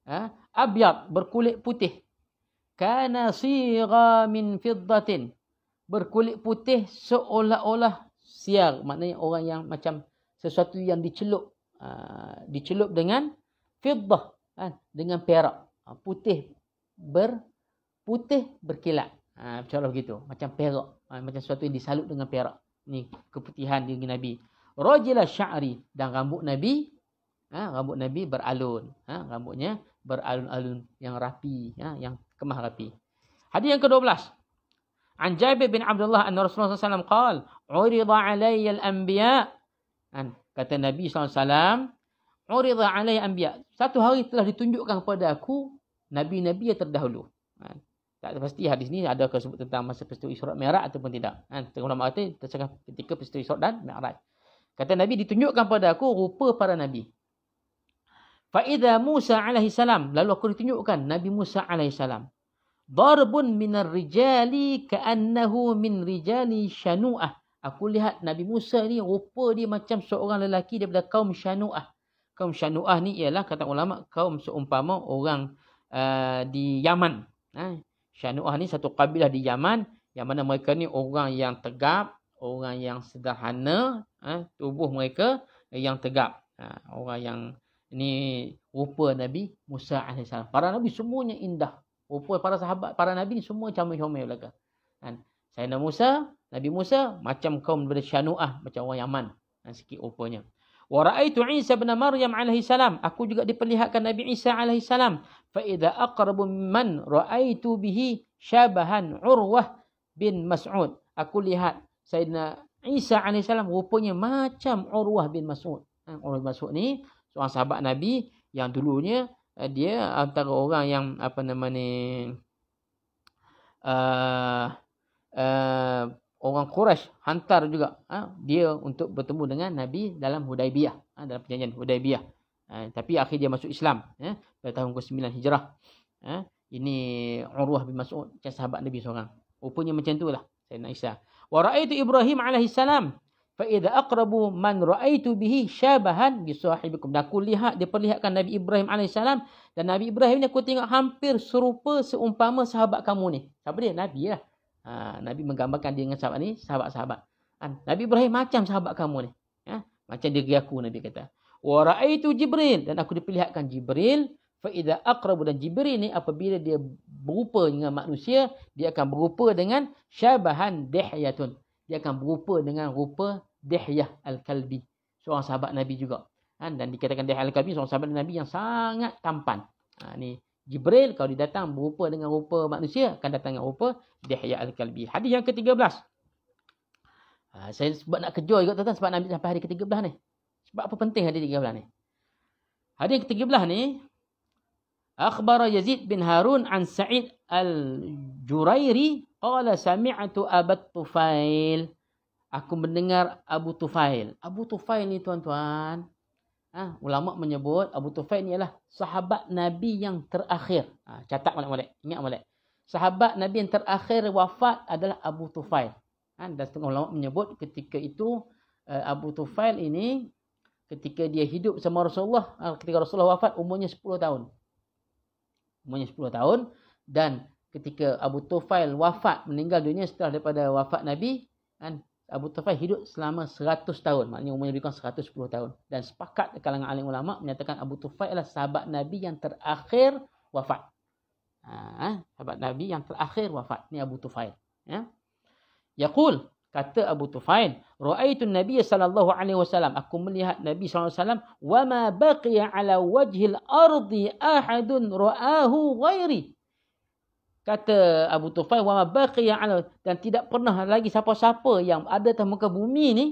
uh, abyad berkulit putih kana sigha min fiddatin berkulit putih seolah-olah siar maknanya orang yang macam sesuatu yang dicelup uh, dicelup dengan fiddah kan dengan perak uh, putih ber putih berkilat ah uh, macam begitu macam perak Ha, macam sesuatu yang disalut dengan perak. Ni keputihan dengan Nabi. Rajila sya'ri. Dan rambut Nabi. Ha, rambut Nabi beralun. Ha, rambutnya beralun-alun. Yang rapi. Ha, yang kemah rapi. Hadis yang ke-12. An bin Abdullah an Rasulullah SAW kal. Uridha alaiya al-anbiya. Ha, kan, kata Nabi SAW. Uridha alaiya al-anbiya. Satu hari telah ditunjukkan kepada aku. Nabi-Nabi yang terdahulu. Ha, tak pasti hadis ni ada ke sebut tentang masa peristiwa Isra Mi'raj ataupun tidak. Kan? Ha, Ulama kata tercakap ketika peristiwa Isra dan Mi'raj. Kata Nabi ditunjukkan pada aku rupa para nabi. Fa idza Musa alaihi salam lalu aku ditunjukkan Nabi Musa alaihi salam. Darbun minar rijali ka'annahu min rijali Shanu'ah. Aku lihat Nabi Musa ni rupa dia macam seorang lelaki daripada kaum Shanu'ah. Kaum Shanu'ah ni ialah kata ulama kaum seumpama orang uh, di Yaman. Ha? Syanu'ah ni satu kabilah di Yaman yang mana mereka ni orang yang tegap, orang yang sederhana, eh, tubuh mereka yang tegap. Eh, ha, orang yang ni rupa Nabi Musa AS. Para Nabi semuanya indah. Rupa para sahabat, para Nabi ni semua comel-comel belaka. Kan? Sayyidina Musa, Nabi Musa macam kaum daripada Syanu'ah, macam orang Yaman. Dan sikit rupanya. Wa ra'aitu Isa bin Maryam alaihi salam. Aku juga diperlihatkan Nabi Isa alaihi salam. Fa idza aqrabu man ra'aitu bihi syabahan Urwah bin Mas'ud. Aku lihat Sayyidina Isa alaihi salam rupanya macam Urwah bin Mas'ud. Ha, Urwah bin Mas'ud ni seorang sahabat Nabi yang dulunya eh, dia antara orang yang apa nama ni uh, uh, orang Quraisy hantar juga ha, dia untuk bertemu dengan Nabi dalam Hudaybiyah. Ha, dalam perjanjian Hudaybiyah. Ha, tapi akhir dia masuk Islam. Ya, pada tahun ke-9 Hijrah. Ha, ini Urwah bin Mas'ud. Macam sahabat Nabi seorang. Rupanya macam tu lah. Sayyidina Isa. Wa ra'aitu Ibrahim alaihi salam. Fa idza aqrabu man ra'aitu bihi syabahan bi sahibikum. Dan aku lihat dia perlihatkan Nabi Ibrahim alaihi salam dan Nabi Ibrahim ni aku tengok hampir serupa seumpama sahabat kamu ni. Siapa dia? Nabi lah. Ha, Nabi menggambarkan dia dengan sahabat ni, sahabat-sahabat. Ha, Nabi Ibrahim macam sahabat kamu ni. Ha, macam diri aku Nabi kata. Wa ra'aitu Jibril dan aku diperlihatkan Jibril fa idza aqrabu dan Jibril ni apabila dia berupa dengan manusia, dia akan berupa dengan syabahan dihyatun. Dia akan berupa dengan rupa Dihyah al-Kalbi, seorang sahabat Nabi juga. Ha, dan dikatakan Dihyah al-Kalbi seorang sahabat Nabi yang sangat tampan. Ha, ni Jibril kalau dia datang berupa dengan rupa manusia akan datang dengan rupa Dihya al-Kalbi. Hadis yang ke-13. Ha, saya sebab nak kejar juga tuan-tuan sebab nak ambil sampai hari ke-13 ni. Sebab apa penting hari ke-13 ni? Hari yang ke-13 ni Akhbara Yazid bin Harun an Sa'id al-Jurairi qala sami'tu abu Tufail. Aku mendengar Abu Tufail. Abu Tufail ni tuan-tuan, Ha, ulama menyebut Abu Tufail ni ialah sahabat Nabi yang terakhir. Ha, catat molek-molek. Ingat molek. Sahabat Nabi yang terakhir wafat adalah Abu Tufail. Ha, dan setengah ulama menyebut ketika itu eh, Abu Tufail ini ketika dia hidup sama Rasulullah. Ha, ketika Rasulullah wafat umurnya 10 tahun. Umurnya 10 tahun. Dan ketika Abu Tufail wafat meninggal dunia setelah daripada wafat Nabi. Ha, Abu Tufail hidup selama 100 tahun. Maknanya umurnya lebih kurang 110 tahun. Dan sepakat di kalangan alim ulama' menyatakan Abu Tufail adalah sahabat Nabi yang terakhir wafat. Ha, ha? sahabat Nabi yang terakhir wafat. Ini Abu Tufail. Ya. Yaqul, kata Abu Tufail, Ru'aitu Nabi SAW, aku melihat Nabi SAW, wa ma baqiya ala wajhil ardi ahadun ru'ahu ghairi kata Abu Tufail wa mabaqi yang ala dan tidak pernah lagi siapa-siapa yang ada di muka bumi ni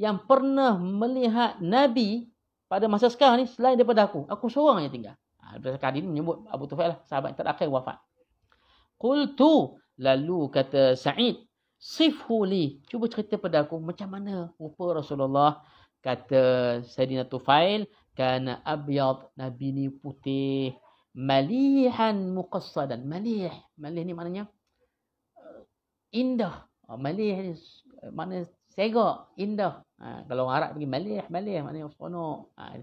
yang pernah melihat nabi pada masa sekarang ni selain daripada aku aku seorang yang tinggal ha ini menyebut Abu Tufail lah sahabat yang terakhir wafat qultu lalu kata Said sifhu li cuba cerita pada aku macam mana rupa Rasulullah kata Saidina Tufail kana abyad nabi ni putih malihan muqassadan malih malih ni maknanya eh, indah oh, malih ni eh, makna segak indah ha, kalau orang Arab pergi malih malih maknanya seronok ha,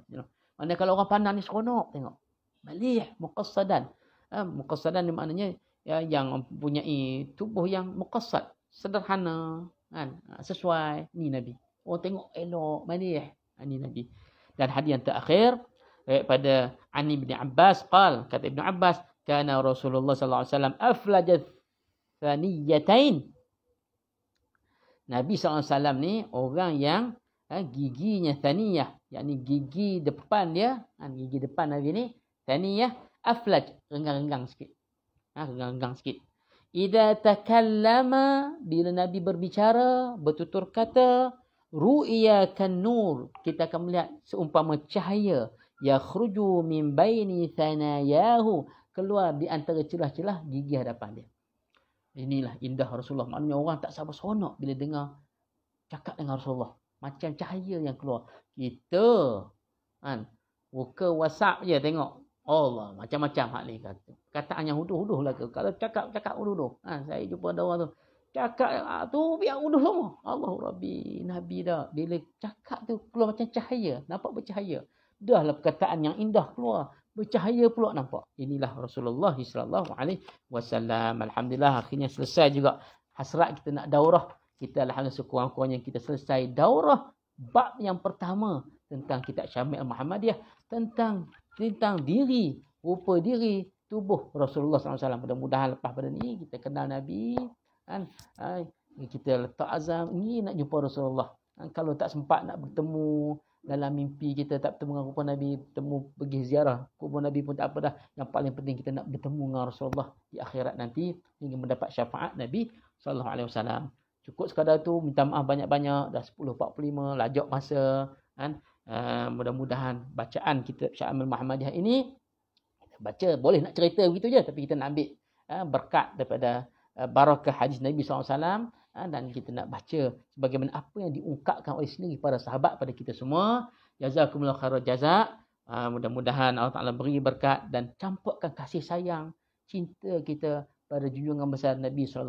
maknanya kalau orang pandang ni seronok tengok malih muqassadan ha, muqassadan ni maknanya ya, yang mempunyai tubuh yang muqassad sederhana kan ha, sesuai ni nabi orang tengok elok malih ha, ni nabi dan hadiah terakhir eh, pada Ani bin Abbas qal kata Ibn Abbas kana Rasulullah sallallahu alaihi wasallam aflajat thaniyatain Nabi Sallallahu Alaihi Wasallam ni orang yang ha, giginya thaniyah. Yang gigi depan dia. Ha, gigi depan Nabi ni. Thaniyah. Aflaj. Renggang-renggang sikit. Ha, renggang-renggang sikit. Ida takallama. Bila Nabi berbicara. Bertutur kata. kan nur. Kita akan melihat seumpama cahaya yakhruju min baini thanayahu keluar di antara celah-celah gigi hadapan dia inilah indah Rasulullah maknanya orang tak sabar seronok bila dengar cakap dengan Rasulullah macam cahaya yang keluar Itu kan buka wasap je tengok Allah macam-macam hak ni kata. Kataan yang huduh-huduh lah ke. Kalau cakap cakap huduh-huduh. Ha, saya jumpa ada orang tu. Cakap ah, tu biar huduh semua. Allah Rabbi Nabi dah. Bila cakap tu keluar macam cahaya. Nampak bercahaya dahlah perkataan yang indah keluar bercahaya pula nampak inilah Rasulullah SAW. alhamdulillah akhirnya selesai juga hasrat kita nak daurah kita alhamdulillah sekurang-kurangnya kita selesai daurah bab yang pertama tentang kitab Syamil Muhammadiyah tentang tentang diri rupa diri tubuh Rasulullah SAW. Mudah-mudahan lepas pada ni kita kenal Nabi. Kan? Kita letak azam ni nak jumpa Rasulullah. Kan, kalau tak sempat nak bertemu, dalam mimpi kita tak bertemu dengan kubur Nabi, bertemu pergi ziarah kubur Nabi pun tak apa dah. Yang paling penting kita nak bertemu dengan Rasulullah di akhirat nanti ingin mendapat syafaat Nabi sallallahu alaihi wasallam. Cukup sekadar tu minta maaf banyak-banyak dah 10.45 lajak masa kan. Uh, mudah-mudahan bacaan kita Syamil Muhammadiyah ini baca boleh nak cerita begitu je tapi kita nak ambil uh, berkat daripada uh, ah, barakah hadis Nabi sallallahu alaihi wasallam ha, dan kita nak baca bagaimana apa yang diungkapkan oleh sendiri para sahabat pada kita semua jazakumullah khairan jazak ha, mudah-mudahan Allah Taala beri berkat dan campurkan kasih sayang cinta kita pada junjungan besar Nabi saw.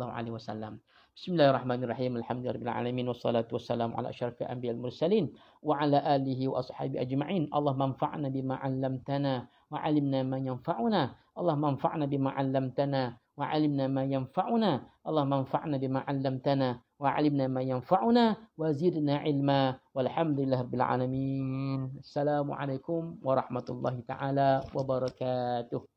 Bismillahirrahmanirrahim. Alhamdulillahirrahmanirrahim. Wassalatu wassalamu ala syarfi anbiya al-mursalin. Wa ala alihi wa ashabi ajma'in. Allah manfa'na bima'allamtana. Wa alimna man yanfa'una. Allah manfa'na bima'allamtana. وعلمنا ما ينفعنا اللهم انفعنا بما علمتنا وعلمنا ما ينفعنا وزدنا علما والحمد لله رب العالمين السلام عليكم ورحمة الله تعالى وبركاته